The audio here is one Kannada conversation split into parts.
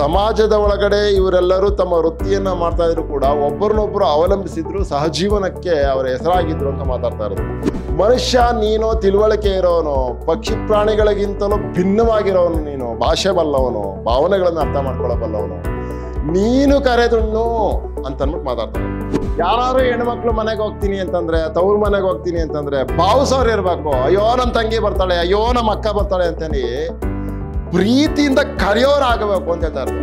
ಸಮಾಜದ ಒಳಗಡೆ ಇವರೆಲ್ಲರೂ ತಮ್ಮ ವೃತ್ತಿಯನ್ನು ಮಾಡ್ತಾ ಇದ್ರು ಕೂಡ ಒಬ್ಬರನ್ನೊಬ್ಬರು ಅವಲಂಬಿಸಿದ್ರು ಸಹಜೀವನಕ್ಕೆ ಅವರ ಹೆಸರಾಗಿದ್ರು ಅಂತ ಮಾತಾಡ್ತಾ ಇರೋದು ಮನುಷ್ಯ ನೀನು ತಿಳುವಳಿಕೆ ಇರೋನು ಪಕ್ಷಿ ಪ್ರಾಣಿಗಳಿಗಿಂತಲೂ ಭಿನ್ನವಾಗಿರೋನು ನೀನು ಭಾಷೆ ಬಲ್ಲವನು ಭಾವನೆಗಳನ್ನು ಅರ್ಥ ಮಾಡ್ಕೊಳ್ಳಬಲ್ಲವನು ನೀನು ಕರೆದುಣ್ಣು ಅಂತನ್ಬಿಟ್ಟು ಮಾತಾಡ್ತಾರೆ ಯಾರು ಹೆಣ್ಮಕ್ಳು ಮನೆಗೆ ಹೋಗ್ತೀನಿ ಅಂತಂದ್ರೆ ತವ್ರ ಮನೆಗೆ ಹೋಗ್ತೀನಿ ಅಂತಂದ್ರೆ ಭಾವಿಸೋರು ಇರ್ಬೇಕು ಅಯ್ಯೋ ನಮ್ಮ ತಂಗಿ ಬರ್ತಾಳೆ ಅಯ್ಯೋ ನಮ್ಮ ಅಕ್ಕ ಬರ್ತಾಳೆ ಅಂತೇಳಿ ಪ್ರೀತಿಯಿಂದ ಕರೆಯೋರಾಗಬೇಕು ಅಂತ ಹೇಳ್ತಾರೆ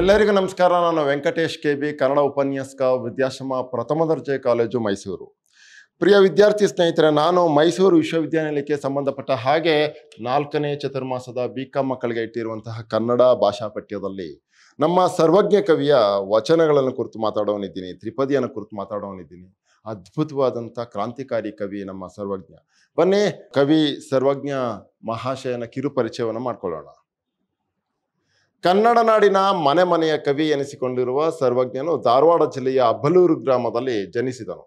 ಎಲ್ಲರಿಗೂ ನಮಸ್ಕಾರ ನಾನು ವೆಂಕಟೇಶ್ ಕೆ ಬಿ ಕನ್ನಡ ಉಪನ್ಯಾಸಕ ವಿದ್ಯಾಶ್ರಮ ಪ್ರಥಮ ದರ್ಜೆ ಕಾಲೇಜು ಮೈಸೂರು ಪ್ರಿಯ ವಿದ್ಯಾರ್ಥಿ ಸ್ನೇಹಿತರೆ ನಾನು ಮೈಸೂರು ವಿಶ್ವವಿದ್ಯಾನಿಲಯಕ್ಕೆ ಸಂಬಂಧಪಟ್ಟ ಹಾಗೆ ನಾಲ್ಕನೇ ಚತುರ್ಮಾಸದ ಬಿ ಕಾಂ ಮಕ್ಕಳಿಗೆ ಇಟ್ಟಿರುವಂತಹ ಕನ್ನಡ ಭಾಷಾ ಪಠ್ಯದಲ್ಲಿ ನಮ್ಮ ಸರ್ವಜ್ಞ ಕವಿಯ ವಚನಗಳನ್ನು ಕುರಿತು ಮಾತಾಡೋನಿದ್ದೀನಿ ತ್ರಿಪದಿಯನ್ನು ಕುರಿತು ಮಾತಾಡೋನಿದ್ದೀನಿ ಅದ್ಭುತವಾದಂಥ ಕ್ರಾಂತಿಕಾರಿ ಕವಿ ನಮ್ಮ ಸರ್ವಜ್ಞ ಬನ್ನಿ ಕವಿ ಸರ್ವಜ್ಞ ಮಹಾಶಯನ ಕಿರುಪರಿಚಯವನ್ನು ಮಾಡಿಕೊಳ್ಳೋಣ ಕನ್ನಡ ನಾಡಿನ ಮನೆ ಮನೆಯ ಕವಿ ಎನಿಸಿಕೊಂಡಿರುವ ಸರ್ವಜ್ಞನು ಧಾರವಾಡ ಜಿಲ್ಲೆಯ ಅಬ್ಬಲೂರು ಗ್ರಾಮದಲ್ಲಿ ಜನಿಸಿದನು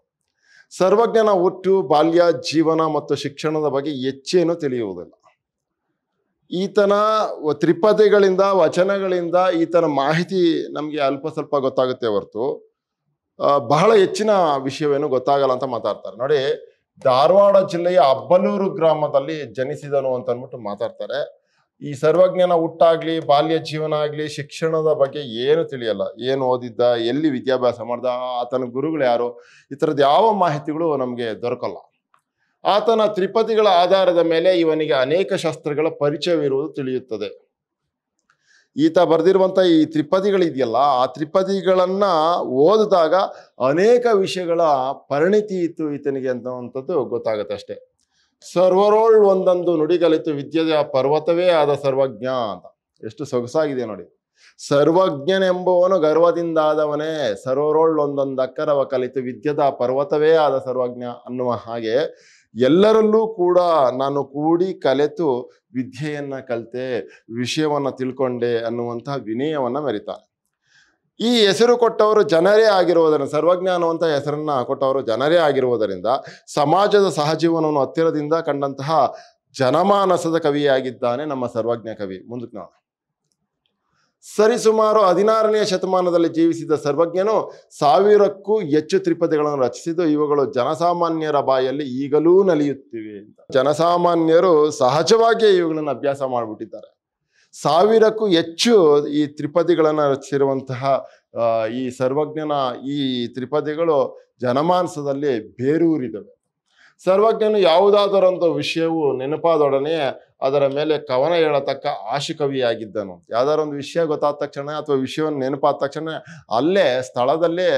ಸರ್ವಜ್ಞನ ಒಟ್ಟು ಬಾಲ್ಯ ಜೀವನ ಮತ್ತು ಶಿಕ್ಷಣದ ಬಗ್ಗೆ ಹೆಚ್ಚೇನು ತಿಳಿಯುವುದಿಲ್ಲ ಈತನ ತ್ರಿಪದಿಗಳಿಂದ ವಚನಗಳಿಂದ ಈತನ ಮಾಹಿತಿ ನಮಗೆ ಅಲ್ಪ ಸ್ವಲ್ಪ ಗೊತ್ತಾಗುತ್ತೆ ಹೊರತು ಬಹಳ ಹೆಚ್ಚಿನ ವಿಷಯವೇನು ಗೊತ್ತಾಗಲ್ಲ ಅಂತ ಮಾತಾಡ್ತಾರೆ ನೋಡಿ ಧಾರವಾಡ ಜಿಲ್ಲೆಯ ಅಬ್ಬಲೂರು ಗ್ರಾಮದಲ್ಲಿ ಜನಿಸಿದನು ಅಂತ ಅಂದ್ಬಿಟ್ಟು ಮಾತಾಡ್ತಾರೆ ಈ ಸರ್ವಜ್ಞನ ಹುಟ್ಟಾಗ್ಲಿ ಬಾಲ್ಯ ಜೀವನ ಆಗ್ಲಿ ಶಿಕ್ಷಣದ ಬಗ್ಗೆ ಏನು ತಿಳಿಯಲ್ಲ ಏನು ಓದಿದ್ದ ಎಲ್ಲಿ ವಿದ್ಯಾಭ್ಯಾಸ ಮಾಡ್ದ ಆತನ ಗುರುಗಳು ಯಾರು ಈ ಥರದ್ದು ಯಾವ ಮಾಹಿತಿಗಳು ನಮಗೆ ದೊರಕಲ್ಲ ಆತನ ತ್ರಿಪತಿಗಳ ಆಧಾರದ ಮೇಲೆ ಇವನಿಗೆ ಅನೇಕ ಶಾಸ್ತ್ರಗಳ ಪರಿಚಯವಿರುವುದು ತಿಳಿಯುತ್ತದೆ ಈತ ಬರೆದಿರುವಂಥ ಈ ತ್ರಿಪದಿಗಳಿದೆಯಲ್ಲ ಆ ತ್ರಿಪದಿಗಳನ್ನು ಓದಿದಾಗ ಅನೇಕ ವಿಷಯಗಳ ಪರಿಣಿತಿ ಇತ್ತು ಈತನಿಗೆ ಅಂತವಂಥದ್ದು ಗೊತ್ತಾಗುತ್ತೆ ಅಷ್ಟೇ ಸರ್ವರೋಳ್ ಒಂದೊಂದು ನುಡಿಗಲಿತು ವಿದ್ಯೆಯ ಪರ್ವತವೇ ಆದ ಸರ್ವಜ್ಞ ಅಂತ ಎಷ್ಟು ಸೊಗಸಾಗಿದೆ ನೋಡಿ ಸರ್ವಜ್ಞನೆಂಬುವನು ಗರ್ವದಿಂದಾದವನೇ ಸರ್ವರೋಳ್ ಒಂದೊಂದು ಅಕ್ಕರವ ಕಲಿತು ವಿದ್ಯದ ಪರ್ವತವೇ ಆದ ಸರ್ವಜ್ಞ ಅನ್ನುವ ಹಾಗೆ ಎಲ್ಲರಲ್ಲೂ ಕೂಡ ನಾನು ಕೂಡಿ ಕಲೆತು ವಿದ್ಯೆಯನ್ನ ಕಲಿತೆ ವಿಷಯವನ್ನ ತಿಳ್ಕೊಂಡೆ ಅನ್ನುವಂತಹ ವಿನಯವನ್ನ ಮೆರಿತಾರೆ ಈ ಹೆಸರು ಕೊಟ್ಟವರು ಜನರೇ ಆಗಿರುವುದರಿಂದ ಅನ್ನುವಂಥ ಹೆಸರನ್ನ ಕೊಟ್ಟವರು ಜನರೇ ಆಗಿರುವುದರಿಂದ ಸಮಾಜದ ಸಹಜೀವನವನ್ನು ಹತ್ತಿರದಿಂದ ಕಂಡಂತಹ ಜನಮಾನಸದ ಕವಿಯಾಗಿದ್ದಾನೆ ನಮ್ಮ ಸರ್ವಜ್ಞ ಕವಿ ಮುಂದಕ್ಕೆ ನಾವು ಸರಿಸುಮಾರು ಹದಿನಾರನೆಯ ಶತಮಾನದಲ್ಲಿ ಜೀವಿಸಿದ ಸರ್ವಜ್ಞನು ಸಾವಿರಕ್ಕೂ ಹೆಚ್ಚು ತ್ರಿಪದಿಗಳನ್ನು ರಚಿಸಿದ್ದು ಇವುಗಳು ಜನಸಾಮಾನ್ಯರ ಬಾಯಲ್ಲಿ ಈಗಲೂ ನಲಿಯುತ್ತಿವೆ ಅಂತ ಜನಸಾಮಾನ್ಯರು ಸಹಜವಾಗಿಯೇ ಇವುಗಳನ್ನು ಅಭ್ಯಾಸ ಮಾಡಿಬಿಟ್ಟಿದ್ದಾರೆ ಸಾವಿರಕ್ಕೂ ಹೆಚ್ಚು ಈ ತ್ರಿಪದಿಗಳನ್ನು ರಚಿಸಿರುವಂತಹ ಈ ಸರ್ವಜ್ಞನ ಈ ತ್ರಿಪದಿಗಳು ಜನಮಾನಸದಲ್ಲಿ ಬೇರೂರಿದವೆ ಸರ್ವಜ್ಞನು ಯಾವುದಾದರೊಂದು ವಿಷಯವು ನೆನಪಾದೊಡನೆ ಅದರ ಮೇಲೆ ಕವನ ಹೇಳತಕ್ಕ ಆಶಿಕವಿಯಾಗಿದ್ದನು ಯಾವ್ದಾರ ಒಂದು ವಿಷಯ ಗೊತ್ತಾದ ತಕ್ಷಣ ಅಥವಾ ವಿಷಯವನ್ನು ನೆನಪಾದ ತಕ್ಷಣ ಅಲ್ಲೇ ಸ್ಥಳದಲ್ಲೇ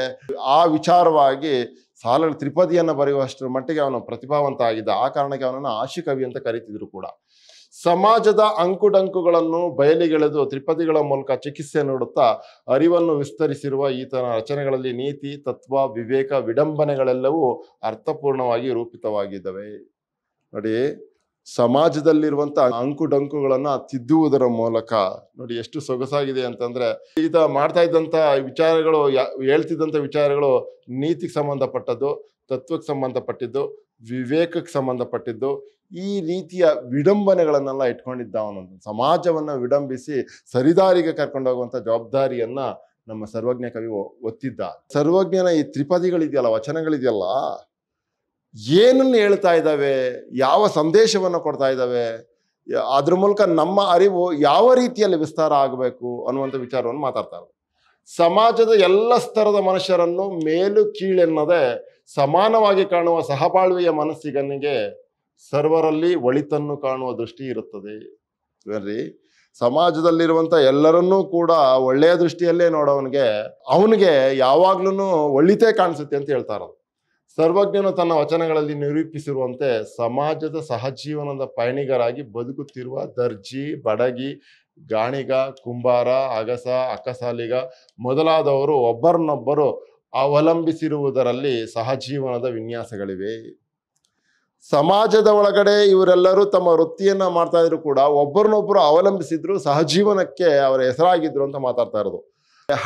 ಆ ವಿಚಾರವಾಗಿ ಸಾಲ ತ್ರಿಪದಿಯನ್ನು ಬರೆಯುವಷ್ಟರ ಮಟ್ಟಿಗೆ ಅವನು ಪ್ರತಿಭಾವಂತ ಆಗಿದ್ದ ಆ ಕಾರಣಕ್ಕೆ ಅವನನ್ನು ಆಶಿಕವಿ ಅಂತ ಕರೀತಿದ್ರು ಕೂಡ ಸಮಾಜದ ಅಂಕುಡಂಕುಗಳನ್ನು ಬಯಲಿಗೆಳೆದು ತ್ರಿಪದಿಗಳ ಮೂಲಕ ಚಿಕಿತ್ಸೆ ನೀಡುತ್ತಾ ಅರಿವನ್ನು ವಿಸ್ತರಿಸಿರುವ ಈತನ ರಚನೆಗಳಲ್ಲಿ ನೀತಿ ತತ್ವ ವಿವೇಕ ವಿಡಂಬನೆಗಳೆಲ್ಲವೂ ಅರ್ಥಪೂರ್ಣವಾಗಿ ರೂಪಿತವಾಗಿದ್ದಾವೆ ನೋಡಿ ಸಮಾಜದಲ್ಲಿರುವಂತ ಅಂಕು ಡಂಕುಗಳನ್ನ ತಿದ್ದುವುದರ ಮೂಲಕ ನೋಡಿ ಎಷ್ಟು ಸೊಗಸಾಗಿದೆ ಅಂತಂದ್ರೆ ಈತ ಮಾಡ್ತಾ ಇದ್ದಂತ ವಿಚಾರಗಳು ಹೇಳ್ತಿದ್ದಂತ ವಿಚಾರಗಳು ನೀತಿಗೆ ಸಂಬಂಧಪಟ್ಟದ್ದು ತತ್ವಕ್ಕೆ ಸಂಬಂಧಪಟ್ಟಿದ್ದು ವಿವೇಕಕ್ಕೆ ಸಂಬಂಧಪಟ್ಟಿದ್ದು ಈ ರೀತಿಯ ವಿಡಂಬನೆಗಳನ್ನೆಲ್ಲ ಇಟ್ಕೊಂಡಿದ್ದ ಅವನೊಂದು ಸಮಾಜವನ್ನ ವಿಡಂಬಿಸಿ ಸರಿದಾರಿಗೆ ಹೋಗುವಂತ ಜವಾಬ್ದಾರಿಯನ್ನ ನಮ್ಮ ಸರ್ವಜ್ಞ ಕವಿ ಒತ್ತಿದ್ದ ಸರ್ವಜ್ಞನ ಈ ತ್ರಿಪದಿಗಳಿದೆಯಲ್ಲ ವಚನಗಳಿದೆಯಲ್ಲ ಏನನ್ನು ಹೇಳ್ತಾ ಇದ್ದಾವೆ ಯಾವ ಸಂದೇಶವನ್ನು ಕೊಡ್ತಾ ಇದ್ದಾವೆ ಅದ್ರ ಮೂಲಕ ನಮ್ಮ ಅರಿವು ಯಾವ ರೀತಿಯಲ್ಲಿ ವಿಸ್ತಾರ ಆಗಬೇಕು ಅನ್ನುವಂಥ ವಿಚಾರವನ್ನು ಮಾತಾಡ್ತಾರೆ ಸಮಾಜದ ಎಲ್ಲ ಸ್ತರದ ಮನುಷ್ಯರನ್ನು ಮೇಲು ಕೀಳೆನ್ನದೆ ಸಮಾನವಾಗಿ ಕಾಣುವ ಸಹಬಾಳ್ವೆಯ ಮನಸ್ಸಿಗನಿಗೆ ಸರ್ವರಲ್ಲಿ ಒಳಿತನ್ನು ಕಾಣುವ ದೃಷ್ಟಿ ಇರುತ್ತದೆ ಸರಿ ಸಮಾಜದಲ್ಲಿರುವಂಥ ಎಲ್ಲರನ್ನೂ ಕೂಡ ಒಳ್ಳೆಯ ದೃಷ್ಟಿಯಲ್ಲೇ ನೋಡೋವನಿಗೆ ಅವನಿಗೆ ಯಾವಾಗ್ಲೂ ಒಳಿತೇ ಕಾಣಿಸುತ್ತೆ ಅಂತ ಹೇಳ್ತಾರ ಸರ್ವಜ್ಞನು ತನ್ನ ವಚನಗಳಲ್ಲಿ ನಿರೂಪಿಸಿರುವಂತೆ ಸಮಾಜದ ಸಹಜೀವನದ ಪಯಣಿಗರಾಗಿ ಬದುಕುತ್ತಿರುವ ದರ್ಜಿ ಬಡಗಿ ಗಾಣಿಗ ಕುಂಬಾರ ಅಗಸ ಅಕ್ಕಸಾಲಿಗ ಮೊದಲಾದವರು ಒಬ್ಬರನ್ನೊಬ್ಬರು ಅವಲಂಬಿಸಿರುವುದರಲ್ಲಿ ಸಹಜೀವನದ ವಿನ್ಯಾಸಗಳಿವೆ ಸಮಾಜದ ಒಳಗಡೆ ಇವರೆಲ್ಲರೂ ತಮ್ಮ ವೃತ್ತಿಯನ್ನು ಮಾಡ್ತಾ ಇದ್ರು ಕೂಡ ಒಬ್ಬರನ್ನೊಬ್ಬರು ಅವಲಂಬಿಸಿದ್ರು ಸಹಜೀವನಕ್ಕೆ ಅವರ ಹೆಸರಾಗಿದ್ರು ಅಂತ ಮಾತಾಡ್ತಾ ಇರೋದು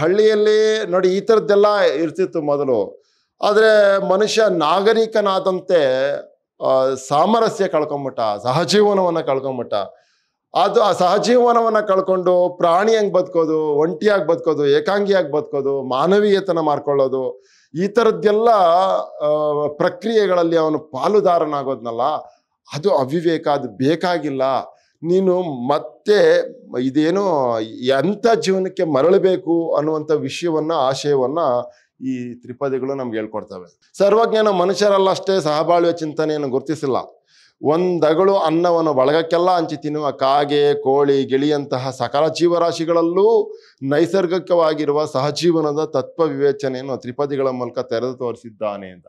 ಹಳ್ಳಿಯಲ್ಲಿ ನೋಡಿ ಈ ಥರದ್ದೆಲ್ಲ ಇರ್ತಿತ್ತು ಮೊದಲು ಆದರೆ ಮನುಷ್ಯ ನಾಗರಿಕನಾದಂತೆ ಸಾಮರಸ್ಯ ಕಳ್ಕೊಂಬಿಟ್ಟ ಸಹಜೀವನವನ್ನು ಕಳ್ಕೊಂಬಿಟ್ಟ ಅದು ಆ ಸಹಜೀವನವನ್ನು ಕಳ್ಕೊಂಡು ಪ್ರಾಣಿ ಹೆಂಗೆ ಬದುಕೋದು ಒಂಟಿಯಾಗಿ ಬದುಕೋದು ಏಕಾಂಗಿಯಾಗಿ ಬದುಕೋದು ಮಾನವೀಯತನ ಮಾಡ್ಕೊಳ್ಳೋದು ಈ ಥರದ್ದೆಲ್ಲ ಪ್ರಕ್ರಿಯೆಗಳಲ್ಲಿ ಅವನು ಪಾಲುದಾರನಾಗೋದ್ನಲ್ಲ ಅದು ಅವಿವೇಕ ಅದು ಬೇಕಾಗಿಲ್ಲ ನೀನು ಮತ್ತೆ ಇದೇನು ಎಂಥ ಜೀವನಕ್ಕೆ ಮರಳಬೇಕು ಅನ್ನುವಂಥ ವಿಷಯವನ್ನು ಆಶಯವನ್ನು ಈ ತ್ರಿಪದಿಗಳು ನಮ್ಗೆ ಹೇಳ್ಕೊಡ್ತವೆ ಸರ್ವಜ್ಞಾನ ಮನುಷ್ಯರಲ್ಲಷ್ಟೇ ಸಹಬಾಳ್ವೆ ಚಿಂತನೆಯನ್ನು ಗುರುತಿಸಿಲ್ಲ ಒಂದಗಳು ಅನ್ನವನ್ನು ಬಳಗಕ್ಕೆಲ್ಲ ಹಂಚಿ ತಿನ್ನುವ ಕಾಗೆ ಕೋಳಿ ಗಿಳಿಯಂತಹ ಸಕಲ ಜೀವರಾಶಿಗಳಲ್ಲೂ ನೈಸರ್ಗಿಕವಾಗಿರುವ ಸಹಜೀವನದ ತತ್ವ ವಿವೇಚನೆಯನ್ನು ತ್ರಿಪದಿಗಳ ಮೂಲಕ ತೆರೆದು ತೋರಿಸಿದ್ದಾನೆ ಅಂತ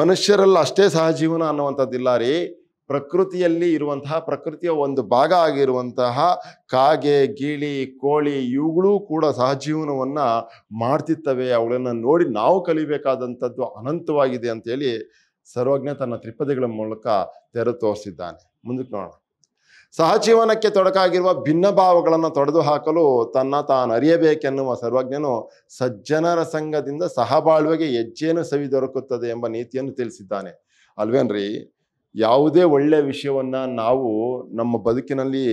ಮನುಷ್ಯರಲ್ಲಿ ಅಷ್ಟೇ ಸಹಜೀವನ ಅನ್ನುವಂಥದ್ದಿಲ್ಲ ರೀ ಪ್ರಕೃತಿಯಲ್ಲಿ ಇರುವಂತಹ ಪ್ರಕೃತಿಯ ಒಂದು ಭಾಗ ಆಗಿರುವಂತಹ ಕಾಗೆ ಗಿಳಿ ಕೋಳಿ ಇವುಗಳೂ ಕೂಡ ಸಹಜೀವನವನ್ನು ಮಾಡ್ತಿತ್ತವೆ ಅವುಗಳನ್ನು ನೋಡಿ ನಾವು ಕಲಿಬೇಕಾದಂಥದ್ದು ಅನಂತವಾಗಿದೆ ಅಂತೇಳಿ ಸರ್ವಜ್ಞ ತನ್ನ ತ್ರಿಪದಿಗಳ ಮೂಲಕ ತೆರೆ ತೋರಿಸಿದ್ದಾನೆ ಮುಂದಕ್ಕೆ ನೋಡೋಣ ಸಹಜೀವನಕ್ಕೆ ತೊಡಕಾಗಿರುವ ಭಿನ್ನ ಭಾವಗಳನ್ನು ತೊಡೆದು ಹಾಕಲು ತನ್ನ ತಾನು ಅರಿಯಬೇಕೆನ್ನುವ ಸರ್ವಜ್ಞನು ಸಜ್ಜನರ ಸಂಘದಿಂದ ಸಹಬಾಳ್ವೆಗೆ ಹೆಜ್ಜೆಯನ್ನು ಸವಿ ದೊರಕುತ್ತದೆ ಎಂಬ ನೀತಿಯನ್ನು ತಿಳಿಸಿದ್ದಾನೆ ಅಲ್ವೇನ್ರಿ ಯಾವುದೇ ಒಳ್ಳೆಯ ವಿಷಯವನ್ನು ನಾವು ನಮ್ಮ ಬದುಕಿನಲ್ಲಿ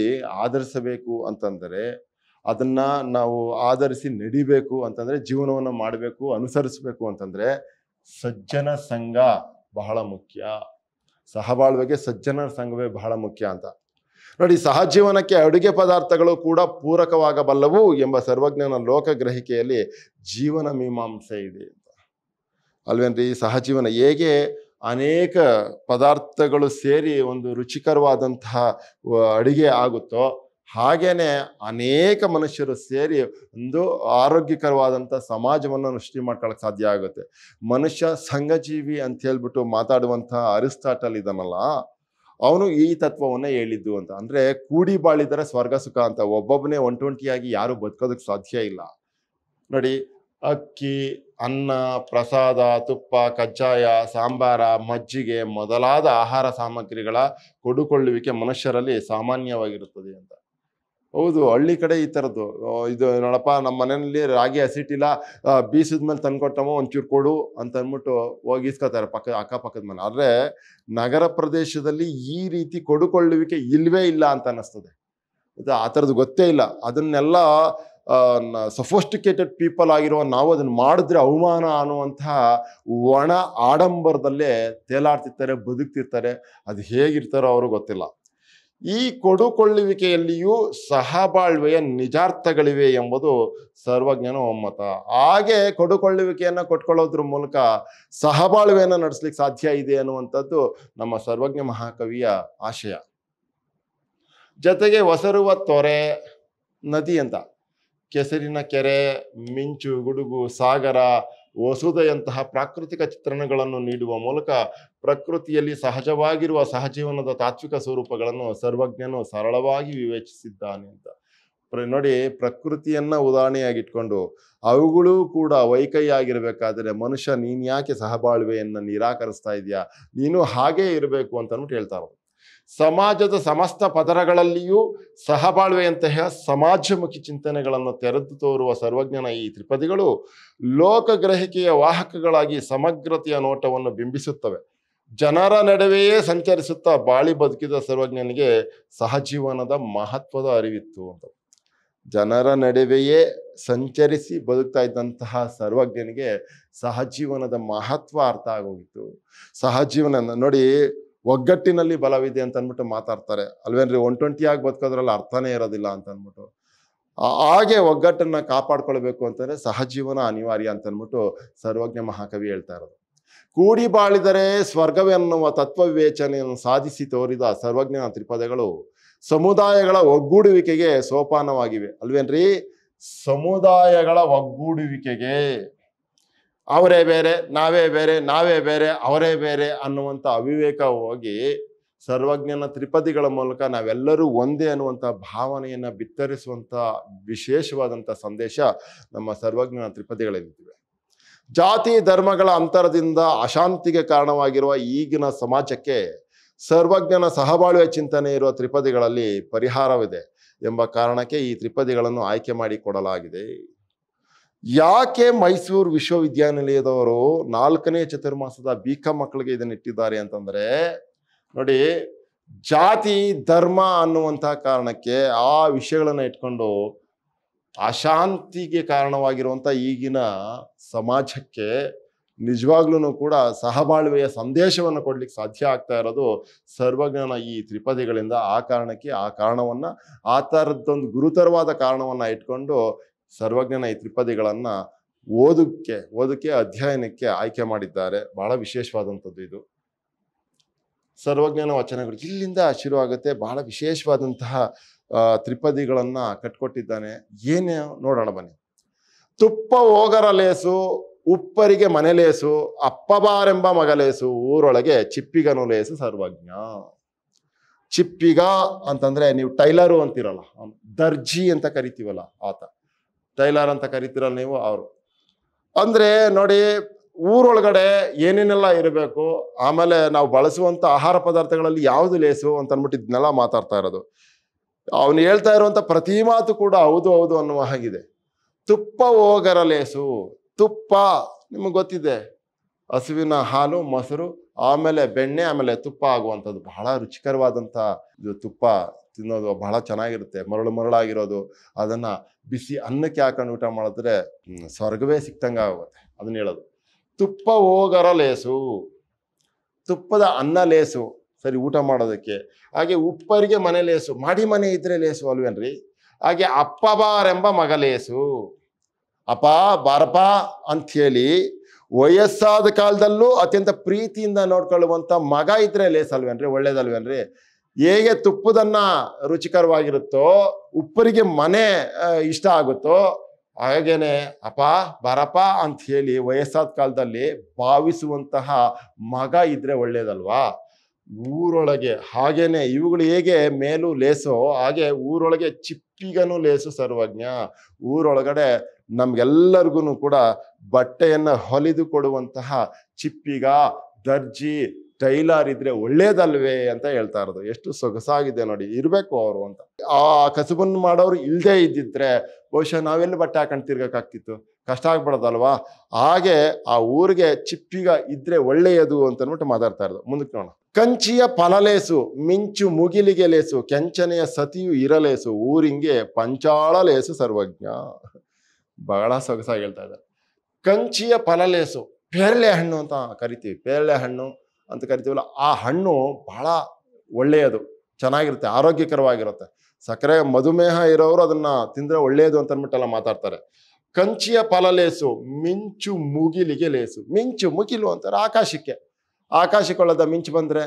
ಆಧರಿಸಬೇಕು ಅಂತಂದರೆ ಅದನ್ನು ನಾವು ಆಧರಿಸಿ ನಡಿಬೇಕು ಅಂತಂದರೆ ಜೀವನವನ್ನು ಮಾಡಬೇಕು ಅನುಸರಿಸಬೇಕು ಅಂತಂದರೆ ಸಜ್ಜನ ಸಂಘ ಬಹಳ ಮುಖ್ಯ ಸಹಬಾಳ್ವೆಗೆ ಸಜ್ಜನ ಸಂಘವೇ ಬಹಳ ಮುಖ್ಯ ಅಂತ ನೋಡಿ ಸಹಜೀವನಕ್ಕೆ ಅಡುಗೆ ಪದಾರ್ಥಗಳು ಕೂಡ ಪೂರಕವಾಗಬಲ್ಲವು ಎಂಬ ಸರ್ವಜ್ಞನ ಲೋಕಗ್ರಹಿಕೆಯಲ್ಲಿ ಜೀವನ ಮೀಮಾಂಸೆ ಇದೆ ಅಂತ ಅಲ್ವೇನ್ರಿ ಸಹಜೀವನ ಹೇಗೆ ಅನೇಕ ಪದಾರ್ಥಗಳು ಸೇರಿ ಒಂದು ರುಚಿಕರವಾದಂತಹ ಅಡಿಗೆ ಆಗುತ್ತೋ ಹಾಗೇನೆ ಅನೇಕ ಮನುಷ್ಯರು ಸೇರಿ ಒಂದು ಆರೋಗ್ಯಕರವಾದಂಥ ಸಮಾಜವನ್ನು ಸೃಷ್ಟಿ ಮಾಡ್ಕೊಳ್ಳೋಕೆ ಸಾಧ್ಯ ಆಗುತ್ತೆ ಮನುಷ್ಯ ಸಂಘಜೀವಿ ಅಂತ ಹೇಳ್ಬಿಟ್ಟು ಮಾತಾಡುವಂಥ ಅರಿಸ್ಟಾಟಲ್ ಇದನ್ನಲ್ಲ ಅವನು ಈ ತತ್ವವನ್ನು ಹೇಳಿದ್ದು ಅಂತ ಅಂದರೆ ಕೂಡಿ ಬಾಳಿದರೆ ಸ್ವರ್ಗ ಸುಖ ಅಂತ ಒಬ್ಬೊಬ್ಬನೇ ಒಂಟೊಂಟಿಯಾಗಿ ಯಾರೂ ಬದುಕೋದಕ್ಕೆ ಸಾಧ್ಯ ಇಲ್ಲ ನೋಡಿ ಅಕ್ಕಿ ಅನ್ನ ಪ್ರಸಾದ ತುಪ್ಪ ಕಜ್ಜಾಯ ಸಾಂಬಾರ ಮಜ್ಜಿಗೆ ಮೊದಲಾದ ಆಹಾರ ಸಾಮಗ್ರಿಗಳ ಕೊಡುಕೊಳ್ಳುವಿಕೆ ಮನುಷ್ಯರಲ್ಲಿ ಸಾಮಾನ್ಯವಾಗಿರುತ್ತದೆ ಅಂತ ಹೌದು ಹಳ್ಳಿ ಕಡೆ ಈ ಥರದ್ದು ಇದು ನೋಡಪ್ಪ ನಮ್ಮ ಮನೆಯಲ್ಲಿ ರಾಗಿ ಹಸಿಟ್ಟಿಲ್ಲ ಬೀಸಿದ ಮೇಲೆ ತಂದ್ಕೊಟ್ಟಮ್ಮ ಒಂಚೂರು ಕೊಡು ಅಂತ ಅಂದ್ಬಿಟ್ಟು ಹೋಗಿ ಇಸ್ಕೊತಾರೆ ಪಕ್ಕ ಅಕ್ಕಪಕ್ಕದ ಮನೆ ಆದರೆ ನಗರ ಪ್ರದೇಶದಲ್ಲಿ ಈ ರೀತಿ ಕೊಡುಕೊಳ್ಳುವಿಕೆ ಇಲ್ಲವೇ ಇಲ್ಲ ಅಂತ ಅನ್ನಿಸ್ತದೆ ಆ ಥರದ್ದು ಗೊತ್ತೇ ಇಲ್ಲ ಅದನ್ನೆಲ್ಲ ಸಫೋಸ್ಟಿಕೇಟೆಡ್ ಪೀಪಲ್ ಆಗಿರುವ ನಾವು ಅದನ್ನು ಮಾಡಿದ್ರೆ ಅವಮಾನ ಅನ್ನುವಂತಹ ಒಣ ಆಡಂಬರದಲ್ಲೇ ತೇಲಾಡ್ತಿರ್ತಾರೆ ಬದುಕ್ತಿರ್ತಾರೆ ಅದು ಹೇಗಿರ್ತಾರೋ ಅವರು ಗೊತ್ತಿಲ್ಲ ಈ ಕೊಡುಕೊಳ್ಳುವಿಕೆಯಲ್ಲಿಯೂ ಸಹಬಾಳ್ವೆಯ ನಿಜಾರ್ಥಗಳಿವೆ ಎಂಬುದು ಸರ್ವಜ್ಞನ ಒಮ್ಮತ ಹಾಗೆ ಕೊಡುಕೊಳ್ಳುವಿಕೆಯನ್ನು ಕೊಟ್ಕೊಳ್ಳೋದ್ರ ಮೂಲಕ ಸಹಬಾಳ್ವೆಯನ್ನು ನಡೆಸ್ಲಿಕ್ಕೆ ಸಾಧ್ಯ ಇದೆ ಅನ್ನುವಂಥದ್ದು ನಮ್ಮ ಸರ್ವಜ್ಞ ಮಹಾಕವಿಯ ಆಶಯ ಜೊತೆಗೆ ಒಸರುವ ತೊರೆ ನದಿ ಅಂತ ಕೆಸರಿನ ಕೆರೆ ಮಿಂಚು ಗುಡುಗು ಸಾಗರ ವಸೂದೆಯಂತಹ ಪ್ರಾಕೃತಿಕ ಚಿತ್ರಣಗಳನ್ನು ನೀಡುವ ಮೂಲಕ ಪ್ರಕೃತಿಯಲ್ಲಿ ಸಹಜವಾಗಿರುವ ಸಹಜೀವನದ ತಾತ್ವಿಕ ಸ್ವರೂಪಗಳನ್ನು ಸರ್ವಜ್ಞನು ಸರಳವಾಗಿ ವಿವೇಚಿಸಿದ್ದಾನೆ ಅಂತ ನೋಡಿ ಪ್ರಕೃತಿಯನ್ನ ಉದಾಹರಣೆಯಾಗಿಟ್ಕೊಂಡು ಅವುಗಳೂ ಕೂಡ ಆಗಿರಬೇಕಾದ್ರೆ ಮನುಷ್ಯ ನೀನ್ ಯಾಕೆ ಸಹಬಾಳ್ವೆಯನ್ನ ನಿರಾಕರಿಸ್ತಾ ಇದೆಯಾ ನೀನು ಹಾಗೇ ಇರಬೇಕು ಅಂತ ಹೇಳ್ತಾ ಸಮಾಜದ ಸಮಸ್ತ ಪದರಗಳಲ್ಲಿಯೂ ಸಹಬಾಳ್ವೆಯಂತಹ ಸಮಾಜಮುಖಿ ಚಿಂತನೆಗಳನ್ನು ತೆರೆದು ತೋರುವ ಸರ್ವಜ್ಞನ ಈ ತ್ರಿಪದಿಗಳು ಲೋಕಗ್ರಹಿಕೆಯ ವಾಹಕಗಳಾಗಿ ಸಮಗ್ರತೆಯ ನೋಟವನ್ನು ಬಿಂಬಿಸುತ್ತವೆ ಜನರ ನಡುವೆಯೇ ಸಂಚರಿಸುತ್ತಾ ಬಾಳಿ ಬದುಕಿದ ಸರ್ವಜ್ಞನಿಗೆ ಸಹಜೀವನದ ಮಹತ್ವದ ಅರಿವಿತ್ತು ಅಂತ ಜನರ ನಡುವೆಯೇ ಸಂಚರಿಸಿ ಬದುಕ್ತಾ ಇದ್ದಂತಹ ಸರ್ವಜ್ಞನಿಗೆ ಸಹಜೀವನದ ಮಹತ್ವ ಅರ್ಥ ಆಗೋಗಿತ್ತು ಸಹಜೀವನ ನೋಡಿ ಒಗ್ಗಟ್ಟಿನಲ್ಲಿ ಬಲವಿದೆ ಅಂತ ಅಂದ್ಬಿಟ್ಟು ಮಾತಾಡ್ತಾರೆ ಅಲ್ವೇನ್ರಿ ಒನ್ ಆಗಿ ಬದುಕೋದ್ರಲ್ಲಿ ಅರ್ಥನೇ ಇರೋದಿಲ್ಲ ಅಂತ ಅಂದ್ಬಿಟ್ಟು ಹಾಗೆ ಒಗ್ಗಟ್ಟನ್ನ ಕಾಪಾಡ್ಕೊಳ್ಬೇಕು ಅಂತಂದ್ರೆ ಸಹಜೀವನ ಅನಿವಾರ್ಯ ಅಂತ ಅಂದ್ಬಿಟ್ಟು ಸರ್ವಜ್ಞ ಮಹಾಕವಿ ಹೇಳ್ತಾ ಇರೋದು ಕೂಡಿ ಬಾಳಿದರೆ ಸ್ವರ್ಗವೆನ್ನುವ ತತ್ವ ವಿವೇಚನೆಯನ್ನು ಸಾಧಿಸಿ ತೋರಿದ ಸರ್ವಜ್ಞನ ತ್ರಿಪದಗಳು ಸಮುದಾಯಗಳ ಒಗ್ಗೂಡುವಿಕೆಗೆ ಸೋಪಾನವಾಗಿವೆ ಅಲ್ವೇನ್ರಿ ಸಮುದಾಯಗಳ ಒಗ್ಗೂಡುವಿಕೆಗೆ ಅವರೇ ಬೇರೆ ನಾವೇ ಬೇರೆ ನಾವೇ ಬೇರೆ ಅವರೇ ಬೇರೆ ಅನ್ನುವಂಥ ಅವಿವೇಕ ಹೋಗಿ ಸರ್ವಜ್ಞನ ತ್ರಿಪದಿಗಳ ಮೂಲಕ ನಾವೆಲ್ಲರೂ ಒಂದೇ ಅನ್ನುವಂಥ ಭಾವನೆಯನ್ನು ಬಿತ್ತರಿಸುವಂಥ ವಿಶೇಷವಾದಂಥ ಸಂದೇಶ ನಮ್ಮ ಸರ್ವಜ್ಞನ ತ್ರಿಪದಿಗಳೇನಿವೆ ಜಾತಿ ಧರ್ಮಗಳ ಅಂತರದಿಂದ ಅಶಾಂತಿಗೆ ಕಾರಣವಾಗಿರುವ ಈಗಿನ ಸಮಾಜಕ್ಕೆ ಸರ್ವಜ್ಞನ ಸಹಬಾಳ್ವೆಯ ಚಿಂತನೆ ಇರುವ ತ್ರಿಪದಿಗಳಲ್ಲಿ ಪರಿಹಾರವಿದೆ ಎಂಬ ಕಾರಣಕ್ಕೆ ಈ ತ್ರಿಪದಿಗಳನ್ನು ಆಯ್ಕೆ ಮಾಡಿಕೊಡಲಾಗಿದೆ ಯಾಕೆ ಮೈಸೂರು ವಿಶ್ವವಿದ್ಯಾನಿಲಯದವರು ನಾಲ್ಕನೇ ಚತುರ್ಮಾಸದ ಬಿ ಮಕ್ಕಳಿಗೆ ಇದನ್ನ ಇಟ್ಟಿದ್ದಾರೆ ಅಂತಂದರೆ ನೋಡಿ ಜಾತಿ ಧರ್ಮ ಅನ್ನುವಂಥ ಕಾರಣಕ್ಕೆ ಆ ವಿಷಯಗಳನ್ನು ಇಟ್ಕೊಂಡು ಅಶಾಂತಿಗೆ ಕಾರಣವಾಗಿರುವಂಥ ಈಗಿನ ಸಮಾಜಕ್ಕೆ ನಿಜವಾಗ್ಲೂ ಕೂಡ ಸಹಬಾಳ್ವೆಯ ಸಂದೇಶವನ್ನು ಕೊಡ್ಲಿಕ್ಕೆ ಸಾಧ್ಯ ಆಗ್ತಾ ಇರೋದು ಸರ್ವಜ್ಞನ ಈ ತ್ರಿಪದಿಗಳಿಂದ ಆ ಕಾರಣಕ್ಕೆ ಆ ಕಾರಣವನ್ನು ಆ ಥರದ್ದೊಂದು ಗುರುತರವಾದ ಕಾರಣವನ್ನು ಇಟ್ಕೊಂಡು ಸರ್ವಜ್ಞನ ಈ ತ್ರಿಪದಿಗಳನ್ನು ಓದಕ್ಕೆ ಓದಕ್ಕೆ ಅಧ್ಯಯನಕ್ಕೆ ಆಯ್ಕೆ ಮಾಡಿದ್ದಾರೆ ಬಹಳ ವಿಶೇಷವಾದಂಥದ್ದು ಇದು ಸರ್ವಜ್ಞನ ವಚನಗಳು ಇಲ್ಲಿಂದ ಶುರುವಾಗುತ್ತೆ ಬಹಳ ವಿಶೇಷವಾದಂತಹ ತ್ರಿಪದಿಗಳನ್ನು ಕಟ್ಕೊಟ್ಟಿದ್ದಾನೆ ಏನೇ ನೋಡೋಣ ಬನ್ನಿ ತುಪ್ಪ ಹೋಗರ ಲೇಸು ಉಪ್ಪರಿಗೆ ಮನೆ ಲೇಸು ಅಪ್ಪಬಾರೆಂಬ ಮಗಲೇಸು ಊರೊಳಗೆ ಚಿಪ್ಪಿಗನು ಲೇಸು ಸರ್ವಜ್ಞ ಚಿಪ್ಪಿಗ ಅಂತಂದ್ರೆ ನೀವು ಟೈಲರು ಅಂತಿರಲ್ಲ ದರ್ಜಿ ಅಂತ ಕರಿತೀವಲ್ಲ ಆತ ಟೈಲರ್ ಅಂತ ಕರಿತೀರಲ್ಲ ನೀವು ಅವರು ಅಂದರೆ ನೋಡಿ ಊರೊಳಗಡೆ ಏನೇನೆಲ್ಲ ಇರಬೇಕು ಆಮೇಲೆ ನಾವು ಬಳಸುವಂಥ ಆಹಾರ ಪದಾರ್ಥಗಳಲ್ಲಿ ಯಾವುದು ಲೇಸು ಅಂತ ಅನ್ಬಿಟ್ಟು ಇದನ್ನೆಲ್ಲ ಮಾತಾಡ್ತಾ ಇರೋದು ಅವನು ಹೇಳ್ತಾ ಇರುವಂಥ ಪ್ರತಿ ಮಾತು ಕೂಡ ಹೌದು ಹೌದು ಅನ್ನುವ ಹಾಗಿದೆ ತುಪ್ಪ ಹೋಗರ ಲೇಸು ತುಪ್ಪ ನಿಮಗೆ ಗೊತ್ತಿದೆ ಹಸುವಿನ ಹಾಲು ಮೊಸರು ಆಮೇಲೆ ಬೆಣ್ಣೆ ಆಮೇಲೆ ತುಪ್ಪ ಆಗುವಂಥದ್ದು ಬಹಳ ರುಚಿಕರವಾದಂಥ ಇದು ತುಪ್ಪ ತಿನ್ನೋದು ಬಹಳ ಚೆನ್ನಾಗಿರುತ್ತೆ ಮರಳು ಮರಳಾಗಿರೋದು ಅದನ್ನು ಬಿಸಿ ಅನ್ನಕ್ಕೆ ಹಾಕೊಂಡು ಊಟ ಮಾಡಿದ್ರೆ ಸ್ವರ್ಗವೇ ಸಿಕ್ತಂಗೆ ಆಗುತ್ತೆ ಅದನ್ನ ಹೇಳೋದು ತುಪ್ಪ ಹೋಗರ ಲೇಸು ತುಪ್ಪದ ಅನ್ನ ಲೇಸು ಸರಿ ಊಟ ಮಾಡೋದಕ್ಕೆ ಹಾಗೆ ಉಪ್ಪರಿಗೆ ಮನೆ ಲೇಸು ಮಾಡಿ ಮನೆ ಇದ್ರೆ ಲೇಸು ಅಲ್ವೇನ್ರಿ ಹಾಗೆ ಅಪ್ಪ ಬಾರೆಂಬ ಲೇಸು ಅಪ ಬಾರಪ ಅಂಥೇಳಿ ವಯಸ್ಸಾದ ಕಾಲದಲ್ಲೂ ಅತ್ಯಂತ ಪ್ರೀತಿಯಿಂದ ನೋಡ್ಕೊಳ್ಳುವಂಥ ಮಗ ಇದ್ರೆ ಲೇಸಲ್ವೇನ್ರಿ ಒಳ್ಳೇದಲ್ವೇನ್ರಿ ಹೇಗೆ ತುಪ್ಪದನ್ನ ರುಚಿಕರವಾಗಿರುತ್ತೋ ಉಪ್ಪರಿಗೆ ಮನೆ ಇಷ್ಟ ಆಗುತ್ತೋ ಹಾಗೇನೆ ಅಪ ಬರಪ ಅಂತ ಹೇಳಿ ವಯಸ್ಸಾದ ಕಾಲದಲ್ಲಿ ಭಾವಿಸುವಂತಹ ಮಗ ಇದ್ರೆ ಒಳ್ಳೇದಲ್ವಾ ಊರೊಳಗೆ ಹಾಗೇನೆ ಇವುಗಳು ಹೇಗೆ ಮೇಲೂ ಲೇಸೋ ಹಾಗೆ ಊರೊಳಗೆ ಚಿಪ್ಪಿಗನು ಲೇಸು ಸರ್ವಜ್ಞ ಊರೊಳಗಡೆ ನಮ್ಗೆಲ್ಲರಿಗೂ ಕೂಡ ಬಟ್ಟೆಯನ್ನು ಹೊಲಿದು ಕೊಡುವಂತಹ ಚಿಪ್ಪಿಗ ದರ್ಜಿ ಟೈಲರ್ ಇದ್ರೆ ಒಳ್ಳೇದಲ್ವೇ ಅಂತ ಹೇಳ್ತಾ ಇರೋದು ಎಷ್ಟು ಸೊಗಸಾಗಿದೆ ನೋಡಿ ಇರಬೇಕು ಅವರು ಅಂತ ಆ ಕಸುಬನ್ನು ಮಾಡೋರು ಇಲ್ಲದೇ ಇದ್ದಿದ್ರೆ ಬಹುಶಃ ನಾವೆಲ್ಲ ಬಟ್ಟೆ ಹಾಕೊಂಡು ತಿರ್ಗಕ್ಕಾಗ್ತಿತ್ತು ಕಷ್ಟ ಆಗ್ಬಿಡೋದಲ್ವಾ ಹಾಗೆ ಆ ಊರಿಗೆ ಚಿಪ್ಪಿಗ ಇದ್ರೆ ಒಳ್ಳೆಯದು ಅಂತ ಅನ್ಬಿಟ್ಟು ಮಾತಾಡ್ತಾ ಇರೋದು ಮುಂದಕ್ಕೆ ನೋಡೋಣ ಕಂಚಿಯ ಫಲಲೇಸು ಮಿಂಚು ಮುಗಿಲಿಗೆ ಲೇಸು ಕೆಂಚನೆಯ ಸತಿಯು ಇರಲೇಸು ಊರಿಂಗೆ ಪಂಚಾಳ ಲೇಸು ಸರ್ವಜ್ಞ ಬಹಳ ಸೊಗಸಾಗಿ ಹೇಳ್ತಾ ಇದ್ದಾರೆ ಕಂಚಿಯ ಫಲಲೇಸು ಪೇರಳೆ ಹಣ್ಣು ಅಂತ ಕರಿತೀವಿ ಪೇರಳೆ ಹಣ್ಣು ಅಂತ ಕರಿತೀವಲ್ಲ ಆ ಹಣ್ಣು ಬಹಳ ಒಳ್ಳೆಯದು ಚೆನ್ನಾಗಿರುತ್ತೆ ಆರೋಗ್ಯಕರವಾಗಿರುತ್ತೆ ಸಕ್ಕರೆ ಮಧುಮೇಹ ಇರೋರು ಅದನ್ನು ತಿಂದರೆ ಒಳ್ಳೆಯದು ಅಂತ ಅಂದ್ಬಿಟ್ಟೆಲ್ಲ ಮಾತಾಡ್ತಾರೆ ಕಂಚಿಯ ಲೇಸು ಮಿಂಚು ಮುಗಿಲಿಗೆ ಲೇಸು ಮಿಂಚು ಮುಗಿಲು ಅಂತಾರೆ ಆಕಾಶಕ್ಕೆ ಆಕಾಶಕ್ಕೊಳ್ಳದ ಮಿಂಚು ಬಂದರೆ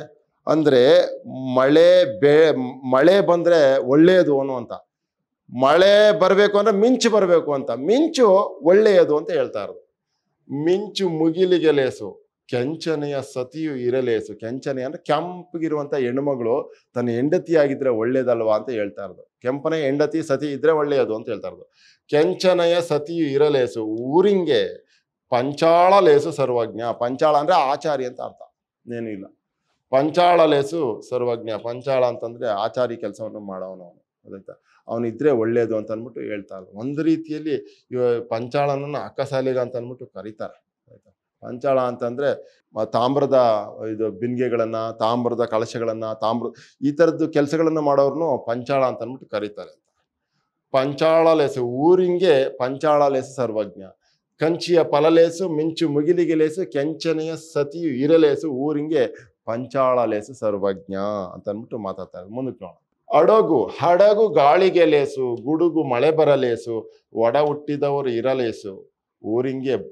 ಅಂದರೆ ಮಳೆ ಬೆ ಮಳೆ ಬಂದರೆ ಒಳ್ಳೆಯದು ಅನ್ನುವಂಥ ಮಳೆ ಬರಬೇಕು ಅಂದರೆ ಮಿಂಚು ಬರಬೇಕು ಅಂತ ಮಿಂಚು ಒಳ್ಳೆಯದು ಅಂತ ಹೇಳ್ತಾ ಇರೋದು ಮಿಂಚು ಮುಗಿಲಿಗೆ ಲೇಸು ಕೆಂಚನೆಯ ಸತಿಯು ಇರಲೇಸು ಕೆಂಚನೆ ಅಂದ್ರೆ ಕೆಂಪಗಿರುವಂತ ಹೆಣ್ಮಗಳು ತನ್ನ ಹೆಂಡತಿಯಾಗಿದ್ರೆ ಒಳ್ಳೇದಲ್ವಾ ಅಂತ ಹೇಳ್ತಾ ಇರೋದು ಹೆಂಡತಿ ಸತಿ ಇದ್ರೆ ಒಳ್ಳೆಯದು ಅಂತ ಹೇಳ್ತಾ ಇರೋದು ಕೆಂಚನೆಯ ಸತಿಯು ಇರಲೇಸು ಊರಿಂಗೆ ಪಂಚಾಳ ಲೇಸು ಸರ್ವಜ್ಞ ಪಂಚಾಳ ಅಂದ್ರೆ ಆಚಾರಿ ಅಂತ ಅರ್ಥ ಇನ್ನೇನು ಇಲ್ಲ ಪಂಚಾಳ ಲೇಸು ಸರ್ವಜ್ಞ ಪಂಚಾಳ ಅಂತಂದ್ರೆ ಆಚಾರಿ ಕೆಲಸವನ್ನು ಮಾಡೋನು ಅವನು ಅದಂತ ಅವನಿದ್ರೆ ಒಳ್ಳೇದು ಅಂತ ಅಂದ್ಬಿಟ್ಟು ಹೇಳ್ತಾ ಇರೋದು ಒಂದು ರೀತಿಯಲ್ಲಿ ಇವ ಪಂಚಾಳನನ್ನು ಅಕ್ಕಸಾಲಿಗ ಅಂತ ಅಂದ್ಬಿಟ್ಟು ಕರೀತಾರೆ ಪಂಚಾಳ ಅಂತಂದರೆ ತಾಮ್ರದ ಇದು ಬಿನ್ಗೆಗಳನ್ನು ತಾಮ್ರದ ಕಳಶಗಳನ್ನು ತಾಮ್ರ ಈ ಥರದ್ದು ಕೆಲಸಗಳನ್ನು ಮಾಡೋರನ್ನು ಪಂಚಾಳ ಅಂತ ಅಂದ್ಬಿಟ್ಟು ಕರೀತಾರೆ ಪಂಚಾಳ ಲೇಸು ಊರಿಂಗೆ ಪಂಚಾಳ ಲೇಸು ಸರ್ವಜ್ಞ ಕಂಚಿಯ ಫಲಲೇಸು ಮಿಂಚು ಮುಗಿಲಿಗೆ ಲೇಸು ಕೆಂಚನೆಯ ಸತಿಯು ಇರಲೇಸು ಊರಿಂಗೆ ಪಂಚಾಳ ಲೇಸು ಸರ್ವಜ್ಞ ಅಂತ ಅಂದ್ಬಿಟ್ಟು ಮಾತಾಡ್ತಾರೆ ಮುಂದಕ್ಕೆ ಹಡಗು ಅಡಗು ಹಡಗು ಗಾಳಿಗೆ ಲೇಸು ಗುಡುಗು ಮಳೆ ಬರಲೇಸು ಒಡ ಹುಟ್ಟಿದವರು ಇರಲೇಸು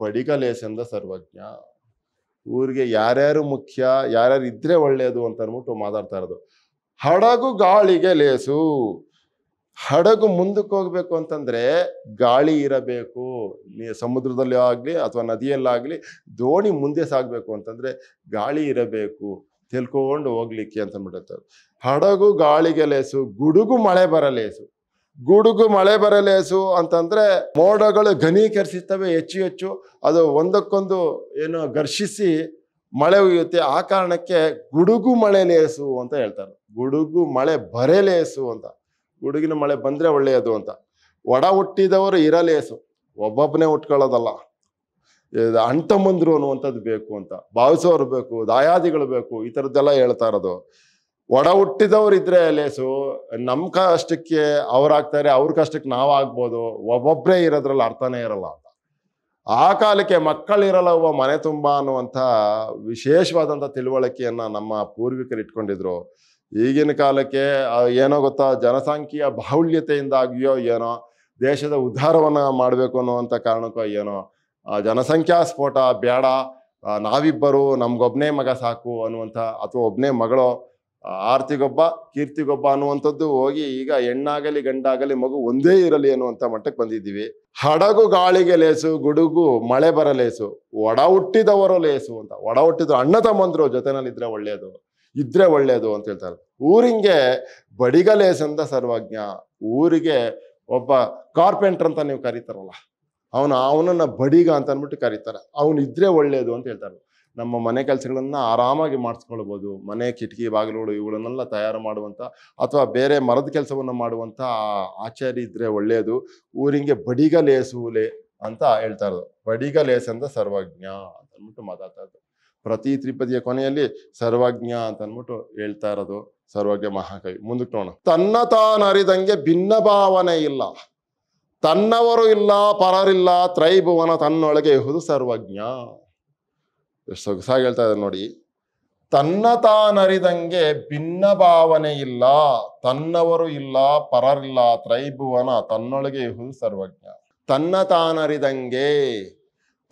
ಬಡಿಗ ಲೇಸಂದ ಸರ್ವಜ್ಞ ಊರಿಗೆ ಯಾರ್ಯಾರು ಮುಖ್ಯ ಯಾರ್ಯಾರು ಇದ್ರೆ ಒಳ್ಳೆಯದು ಅಂತ ಅಂದ್ಬಿಟ್ಟು ಮಾತಾಡ್ತಾ ಇರೋದು ಹಡಗು ಗಾಳಿಗೆ ಲೇಸು ಹಡಗು ಮುಂದಕ್ಕೆ ಹೋಗ್ಬೇಕು ಅಂತಂದ್ರೆ ಗಾಳಿ ಇರಬೇಕು ಸಮುದ್ರದಲ್ಲಿ ಆಗಲಿ ಅಥವಾ ನದಿಯಲ್ಲಾಗಲಿ ದೋಣಿ ಮುಂದೆ ಸಾಗಬೇಕು ಅಂತಂದ್ರೆ ಗಾಳಿ ಇರಬೇಕು ತಿಳ್ಕೊಂಡು ಹೋಗ್ಲಿಕ್ಕೆ ಅಂತ ಹಡಗು ಗಾಳಿಗೆ ಲೇಸು ಗುಡುಗು ಮಳೆ ಬರಲೇಸು ಗುಡುಗು ಮಳೆ ಬರಲೇಸು ಅಂತಂದ್ರೆ ಮೋಡಗಳು ಘನೀಕರಿಸುತ್ತವೆ ಹೆಚ್ಚು ಹೆಚ್ಚು ಅದು ಒಂದಕ್ಕೊಂದು ಏನು ಘರ್ಷಿಸಿ ಮಳೆ ಉಯ್ಯುತ್ತೆ ಆ ಕಾರಣಕ್ಕೆ ಗುಡುಗು ಮಳೆ ಲೇಸು ಅಂತ ಹೇಳ್ತಾರೆ ಗುಡುಗು ಮಳೆ ಬರಲೇಸು ಅಂತ ಗುಡುಗಿನ ಮಳೆ ಬಂದ್ರೆ ಒಳ್ಳೆಯದು ಅಂತ ಒಡ ಹುಟ್ಟಿದವರು ಇರಲೇಸು ಒಬ್ಬೊಬ್ಬನೇ ಉಟ್ಕೊಳ್ಳೋದಲ್ಲ ಅಂಟಮಂದ್ರು ಅನ್ನುವಂಥದ್ದು ಬೇಕು ಅಂತ ಭಾವಿಸೋರು ಬೇಕು ದಾಯಾದಿಗಳು ಬೇಕು ಈ ಥರದ್ದೆಲ್ಲ ಹೇಳ್ತಾ ಇರೋದು ಒಡ ಇದ್ರೆ ಲೇಸು ನಮ್ಮ ಕಷ್ಟಕ್ಕೆ ಅವ್ರಾಗ್ತಾರೆ ಅವ್ರ ಕಷ್ಟಕ್ಕೆ ನಾವಾಗ್ಬೋದು ಒಬ್ಬೊಬ್ಬರೇ ಇರೋದ್ರಲ್ಲಿ ಅರ್ಥನೇ ಇರಲ್ಲ ಅಂತ ಆ ಕಾಲಕ್ಕೆ ಮಕ್ಕಳಿರಲ್ಲ ಒಬ್ಬ ಮನೆ ತುಂಬ ಅನ್ನುವಂಥ ವಿಶೇಷವಾದಂಥ ತಿಳುವಳಿಕೆಯನ್ನು ನಮ್ಮ ಪೂರ್ವಿಕರು ಇಟ್ಕೊಂಡಿದ್ರು ಈಗಿನ ಕಾಲಕ್ಕೆ ಏನೋ ಗೊತ್ತಾ ಜನಸಂಖ್ಯೆಯ ಬಾಹುಲ್ಯತೆಯಿಂದ ಆಗಿಯೋ ಏನೋ ದೇಶದ ಉದ್ಧಾರವನ್ನು ಮಾಡಬೇಕು ಅನ್ನುವಂಥ ಕಾರಣಕ್ಕೋ ಏನೋ ಜನಸಂಖ್ಯಾ ಸ್ಫೋಟ ಬೇಡ ನಾವಿಬ್ಬರು ನಮ್ಗೊಬ್ನೇ ಮಗ ಸಾಕು ಅನ್ನುವಂಥ ಅಥವಾ ಒಬ್ಬನೇ ಮಗಳು ಆರ್ತಿಗೊಬ್ಬ ಕೀರ್ತಿಗೊಬ್ಬ ಅನ್ನುವಂಥದ್ದು ಹೋಗಿ ಈಗ ಹೆಣ್ಣಾಗಲಿ ಗಂಡಾಗಲಿ ಮಗು ಒಂದೇ ಇರಲಿ ಅನ್ನುವಂಥ ಮಟ್ಟಕ್ಕೆ ಬಂದಿದ್ದೀವಿ ಹಡಗು ಗಾಳಿಗೆ ಲೇಸು ಗುಡುಗು ಮಳೆ ಲೇಸು ಒಡ ಹುಟ್ಟಿದವರು ಲೇಸು ಅಂತ ಒಡ ಹುಟ್ಟಿದ್ರು ಅಣ್ಣ ತಮ್ಮಂದ್ರು ಇದ್ರೆ ಒಳ್ಳೆಯದು ಇದ್ರೆ ಒಳ್ಳೆಯದು ಅಂತ ಹೇಳ್ತಾರೆ ಊರಿಂಗೆ ಬಡಿಗಲೇಸಂದ ಸರ್ವಜ್ಞ ಊರಿಗೆ ಒಬ್ಬ ಕಾರ್ಪೆಂಟರ್ ಅಂತ ನೀವು ಕರೀತಾರಲ್ಲ ಅವನು ಅವನನ್ನ ಬಡಿಗ ಅಂತ ಅಂದ್ಬಿಟ್ಟು ಕರೀತಾರೆ ಅವನು ಇದ್ರೆ ಒಳ್ಳೆಯದು ಅಂತ ಹೇಳ್ತಾರೆ ನಮ್ಮ ಮನೆ ಕೆಲಸಗಳನ್ನು ಆರಾಮಾಗಿ ಮಾಡಿಸ್ಕೊಳ್ಬೋದು ಮನೆ ಕಿಟಕಿ ಬಾಗಿಲುಗಳು ಇವುಗಳನ್ನೆಲ್ಲ ತಯಾರು ಮಾಡುವಂಥ ಅಥವಾ ಬೇರೆ ಮರದ ಕೆಲಸವನ್ನು ಮಾಡುವಂಥ ಆಚಾರ್ಯ ಇದ್ದರೆ ಒಳ್ಳೆಯದು ಊರಿಗೆ ಬಡಿಗ ಲೇಸುಲೆ ಅಂತ ಹೇಳ್ತಾ ಇರೋದು ಬಡಿಗ ಲೇಸ ಅಂತ ಸರ್ವಜ್ಞ ಅಂತ ಅಂದ್ಬಿಟ್ಟು ಮಾತಾಡ್ತಾ ಇರೋದು ಪ್ರತಿ ತ್ರಿಪದಿಯ ಕೊನೆಯಲ್ಲಿ ಸರ್ವಜ್ಞ ಅಂತ ಅಂದ್ಬಿಟ್ಟು ಹೇಳ್ತಾ ಇರೋದು ಸರ್ವಜ್ಞ ಮಹಾಕವಿ ಮುಂದಕ್ಕೆ ನೋಡೋಣ ತನ್ನ ತಾನರಿದಂಗೆ ಭಿನ್ನ ಭಾವನೆ ಇಲ್ಲ ತನ್ನವರು ಇಲ್ಲ ಪರರಿಲ್ಲ ತ್ರೈಭುವನ ತನ್ನೊಳಗೆ ಇಹುದು ಸರ್ವಜ್ಞ ಎಷ್ಟು ಸೊಗಸಾಗಿ ಹೇಳ್ತಾ ಇದ್ದಾರೆ ನೋಡಿ ತನ್ನ ತಾನರಿದಂಗೆ ಭಿನ್ನ ಭಾವನೆ ಇಲ್ಲ ತನ್ನವರು ಇಲ್ಲ ಪರರಿಲ್ಲ ತ್ರೈಭುವನ ತನ್ನೊಳಗೆ ಇಹು ಸರ್ವಜ್ಞ ತನ್ನ ತಾನರಿದಂಗೆ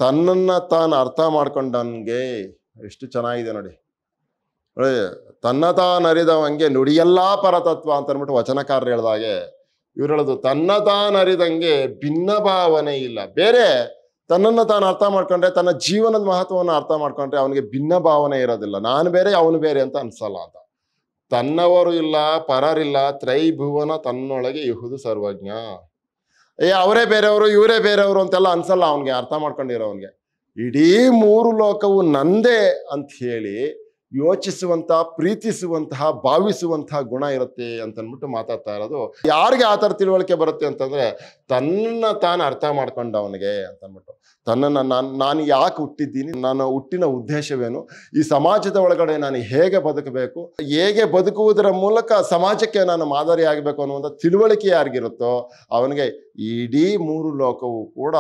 ತನ್ನನ್ನ ತಾನು ಅರ್ಥ ಮಾಡ್ಕೊಂಡಂಗೆ ಎಷ್ಟು ಚೆನ್ನಾಗಿದೆ ನೋಡಿ ತನ್ನ ತಾನರಿದವಂಗೆ ನುಡಿಯೆಲ್ಲ ಪರತತ್ವ ಅಂತ ಅಂದ್ಬಿಟ್ಟು ವಚನಕಾರರು ಹೇಳ್ದಾಗೆ ಇವ್ರು ಹೇಳೋದು ತನ್ನ ತಾನರಿದಂಗೆ ಭಿನ್ನ ಭಾವನೆ ಇಲ್ಲ ಬೇರೆ ತನ್ನನ್ನು ತಾನು ಅರ್ಥ ಮಾಡ್ಕೊಂಡ್ರೆ ತನ್ನ ಜೀವನದ ಮಹತ್ವವನ್ನು ಅರ್ಥ ಮಾಡ್ಕೊಂಡ್ರೆ ಅವನಿಗೆ ಭಿನ್ನ ಭಾವನೆ ಇರೋದಿಲ್ಲ ನಾನು ಬೇರೆ ಅವನು ಬೇರೆ ಅಂತ ಅನ್ಸಲ್ಲ ಅಂತ ತನ್ನವರು ಇಲ್ಲ ಪರರಿಲ್ಲ ತ್ರೈಭುವನ ತನ್ನೊಳಗೆ ಇಹುದು ಸರ್ವಜ್ಞ ಏ ಅವರೇ ಬೇರೆಯವರು ಇವರೇ ಬೇರೆಯವರು ಅಂತೆಲ್ಲ ಅನ್ಸಲ್ಲ ಅವನಿಗೆ ಅರ್ಥ ಮಾಡ್ಕೊಂಡಿರೋ ಮಾಡ್ಕೊಂಡಿರೋವನಿಗೆ ಇಡೀ ಮೂರು ಲೋಕವು ನಂದೇ ಅಂತ ಹೇಳಿ ಯೋಚಿಸುವಂತಹ ಪ್ರೀತಿಸುವಂತಹ ಭಾವಿಸುವಂತಹ ಗುಣ ಇರುತ್ತೆ ಅಂತನ್ಬಿಟ್ಟು ಮಾತಾಡ್ತಾ ಇರೋದು ಯಾರಿಗೆ ಆ ಥರ ತಿಳುವಳಿಕೆ ಬರುತ್ತೆ ಅಂತಂದ್ರೆ ತನ್ನ ತಾನು ಅರ್ಥ ಅವನಿಗೆ ಅಂತನ್ಬಿಟ್ಟು ತನ್ನನ್ನು ನಾನು ನಾನು ಯಾಕೆ ಹುಟ್ಟಿದ್ದೀನಿ ನಾನು ಹುಟ್ಟಿನ ಉದ್ದೇಶವೇನು ಈ ಸಮಾಜದ ಒಳಗಡೆ ನಾನು ಹೇಗೆ ಬದುಕಬೇಕು ಹೇಗೆ ಬದುಕುವುದರ ಮೂಲಕ ಸಮಾಜಕ್ಕೆ ನಾನು ಮಾದರಿ ಆಗಬೇಕು ಅನ್ನುವಂಥ ತಿಳುವಳಿಕೆ ಯಾರಿಗಿರುತ್ತೋ ಅವನಿಗೆ ಇಡೀ ಮೂರು ಲೋಕವು ಕೂಡ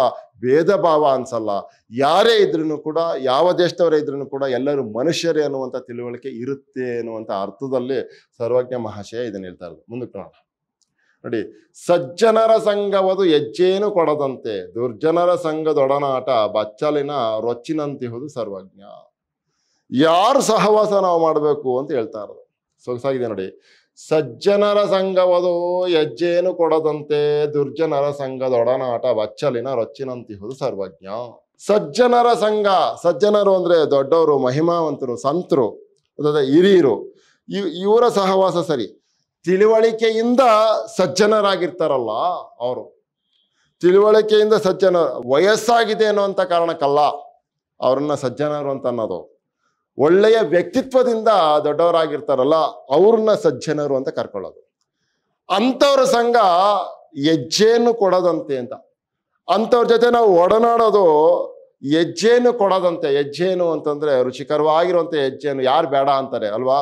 ಭೇದ ಭಾವ ಅನ್ಸಲ್ಲ ಯಾರೇ ಇದ್ರೂ ಕೂಡ ಯಾವ ದೇಶದವರೇ ಇದ್ರೂ ಕೂಡ ಎಲ್ಲರೂ ಮನುಷ್ಯರೇ ಅನ್ನುವಂಥ ತಿಳುವಳಿಕೆ ಇರುತ್ತೆ ಅನ್ನುವಂಥ ಅರ್ಥದಲ್ಲಿ ಸರ್ವಜ್ಞ ಮಹಾಶಯ ಇದನ್ನ ಹೇಳ್ತಾ ಇರೋದು ಮುಂದಕ್ಕೆ ನೋಡೋಣ ನೋಡಿ ಸಜ್ಜನರ ಸಂಘವದು ಹೆಜ್ಜೇನು ಕೊಡದಂತೆ ದುರ್ಜನರ ಸಂಘದೊಡನಾಟ ಬಚ್ಚಲಿನ ರೊಚ್ಚಿನಂತಿಹುದು ಸರ್ವಜ್ಞ ಯಾರು ಸಹವಾಸ ನಾವು ಮಾಡಬೇಕು ಅಂತ ಹೇಳ್ತಾ ಇರೋದು ಸೊಗಸಾಗಿದೆ ನೋಡಿ ಸಜ್ಜನರ ಸಂಘವದು ಹೆಜ್ಜೇನು ಕೊಡದಂತೆ ದುರ್ಜನರ ಸಂಘದೊಡನಾಟ ಬಚ್ಚಲಿನ ರೊಚ್ಚಿನಂತಿಹುದು ಸರ್ವಜ್ಞ ಸಜ್ಜನರ ಸಂಘ ಸಜ್ಜನರು ಅಂದರೆ ದೊಡ್ಡವರು ಮಹಿಮಾವಂತರು ಸಂತರು ಹಿರಿಯರು ಇವ್ ಇವರ ಸಹವಾಸ ಸರಿ ತಿಳುವಳಿಕೆಯಿಂದ ಸಜ್ಜನರಾಗಿರ್ತಾರಲ್ಲ ಅವರು ತಿಳುವಳಿಕೆಯಿಂದ ಸಜ್ಜನ ವಯಸ್ಸಾಗಿದೆ ಅನ್ನುವಂಥ ಕಾರಣಕ್ಕಲ್ಲ ಅವ್ರನ್ನ ಸಜ್ಜನರು ಅಂತ ಅನ್ನೋದು ಒಳ್ಳೆಯ ವ್ಯಕ್ತಿತ್ವದಿಂದ ದೊಡ್ಡವರಾಗಿರ್ತಾರಲ್ಲ ಅವ್ರನ್ನ ಸಜ್ಜನರು ಅಂತ ಕರ್ಕೊಳ್ಳೋದು ಅಂಥವ್ರ ಸಂಘ ಹೆಜ್ಜೆಯನ್ನು ಕೊಡದಂತೆ ಅಂತ ಅಂಥವ್ರ ಜೊತೆ ನಾವು ಒಡನಾಡೋದು ಹೆಜ್ಜೆಯನ್ನು ಕೊಡದಂತೆ ಹೆಜ್ಜೆನು ಅಂತಂದ್ರೆ ರುಚಿಕರವಾಗಿರುವಂಥ ಹೆಜ್ಜೆಯನ್ನು ಯಾರು ಬೇಡ ಅಂತಾರೆ ಅಲ್ವಾ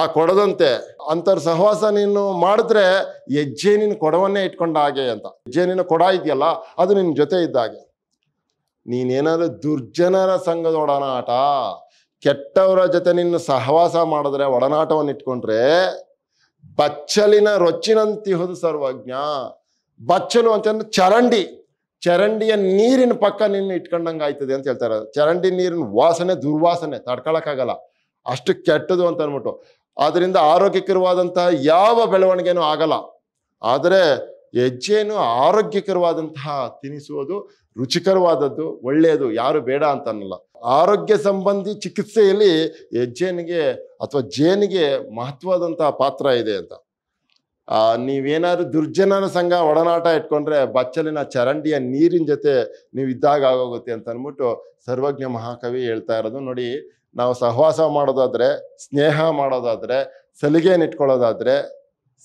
ಆ ಕೊಡದಂತೆ ಅಂಥವ್ರ ಸಹವಾಸ ನೀನು ಮಾಡಿದ್ರೆ ಹೆಜ್ಜೆ ನೀನು ಕೊಡವನ್ನೇ ಇಟ್ಕೊಂಡ ಹಾಗೆ ಅಂತ ಹೆಜ್ಜೆ ನೀನು ಕೊಡ ಇದೆಯಲ್ಲ ಅದು ನಿನ್ನ ಜೊತೆ ಇದ್ದಾಗೆ ನೀನೇನಾದ್ರೂ ದುರ್ಜನರ ಸಂಘದೊಡನಾಟ ಕೆಟ್ಟವರ ಜೊತೆ ನಿನ್ನ ಸಹವಾಸ ಮಾಡಿದ್ರೆ ಒಡನಾಟವನ್ನು ಇಟ್ಕೊಂಡ್ರೆ ಬಚ್ಚಲಿನ ರೊಚ್ಚಿನಂತಿಹುದು ಸರ್ವಜ್ಞ ಬಚ್ಚಲು ಅಂತಂದ್ರೆ ಚರಂಡಿ ಚರಂಡಿಯ ನೀರಿನ ಪಕ್ಕ ನಿನ್ನ ಇಟ್ಕೊಂಡಂಗೆ ಆಯ್ತದೆ ಅಂತ ಹೇಳ್ತಾರೆ ಚರಂಡಿ ನೀರಿನ ವಾಸನೆ ದುರ್ವಾಸನೆ ತಡ್ಕೊಳಕ್ಕಾಗಲ್ಲ ಅಷ್ಟು ಕೆಟ್ಟದು ಅಂತ ಅಂದ್ಬಿಟ್ಟು ಅದರಿಂದ ಆರೋಗ್ಯಕರವಾದಂತಹ ಯಾವ ಬೆಳವಣಿಗೆನೂ ಆಗಲ್ಲ ಆದರೆ ಹೆಜ್ಜೆನು ಆರೋಗ್ಯಕರವಾದಂತಹ ತಿನಿಸುವುದು ರುಚಿಕರವಾದದ್ದು ಒಳ್ಳೆಯದು ಯಾರು ಬೇಡ ಅಂತ ಅನ್ನಲ್ಲ ಆರೋಗ್ಯ ಸಂಬಂಧಿ ಚಿಕಿತ್ಸೆಯಲ್ಲಿ ಹೆಜ್ಜೆನಿಗೆ ಅಥವಾ ಜೇನಿಗೆ ಮಹತ್ವದಂತಹ ಪಾತ್ರ ಇದೆ ಅಂತ ನೀವೇನಾದ್ರೂ ದುರ್ಜನನ ಸಂಘ ಒಡನಾಟ ಇಟ್ಕೊಂಡ್ರೆ ಬಚ್ಚಲಿನ ಚರಂಡಿಯ ನೀರಿನ ಜೊತೆ ನೀವು ಇದ್ದಾಗ ಆಗೋಗುತ್ತೆ ಅಂತ ಅಂದ್ಬಿಟ್ಟು ಸರ್ವಜ್ಞ ಮಹಾಕವಿ ಹೇಳ್ತಾ ಇರೋದು ನೋಡಿ ನಾವು ಸಹವಾಸ ಮಾಡೋದಾದ್ರೆ ಸ್ನೇಹ ಮಾಡೋದಾದ್ರೆ ಸಲಿಗೆಯನ್ನು ಇಟ್ಕೊಳ್ಳೋದಾದ್ರೆ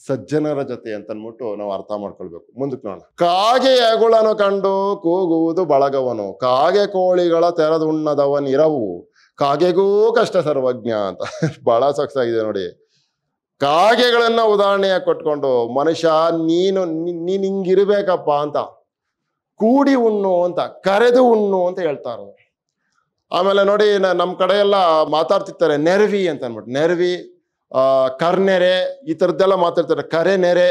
ಸಜ್ಜನರ ಜೊತೆ ಅಂತ ಅನ್ಬಿಟ್ಟು ನಾವು ಅರ್ಥ ಮಾಡ್ಕೊಳ್ಬೇಕು ಮುಂದಕ್ಕೆ ನೋಡೋಣ ಕಾಗೆ ಕಂಡು ಕೂಗುವುದು ಬಳಗವನು ಕಾಗೆ ಕೋಳಿಗಳ ತೆರೆದುಣ್ಣದವನಿರವು ಕಾಗೆಗೂ ಕಷ್ಟ ಸರ್ವಜ್ಞ ಅಂತ ಬಹಳ ಸೊಕ್ಸಾಗಿದೆ ನೋಡಿ ಕಾಗೆಗಳನ್ನ ಉದಾಹರಣೆಯಾಗಿ ಕೊಟ್ಕೊಂಡು ಮನುಷ್ಯ ನೀನು ನೀನ್ ಹಿಂಗಿರ್ಬೇಕಪ್ಪ ಅಂತ ಕೂಡಿ ಉಣ್ಣು ಅಂತ ಕರೆದು ಉಣ್ಣು ಅಂತ ಹೇಳ್ತಾರ ಆಮೇಲೆ ನೋಡಿ ನಮ್ಮ ಕಡೆಯೆಲ್ಲ ಮಾತಾಡ್ತಿರ್ತಾರೆ ನೆರವಿ ಅಂತ ಅನ್ಬಿಟ್ಟು ನೆರವಿ ಕರ್ನೆರೆ ಈ ಥರದ್ದೆಲ್ಲ ಮಾತಾಡ್ತಾರೆ ಕರೆ ನೆರೆ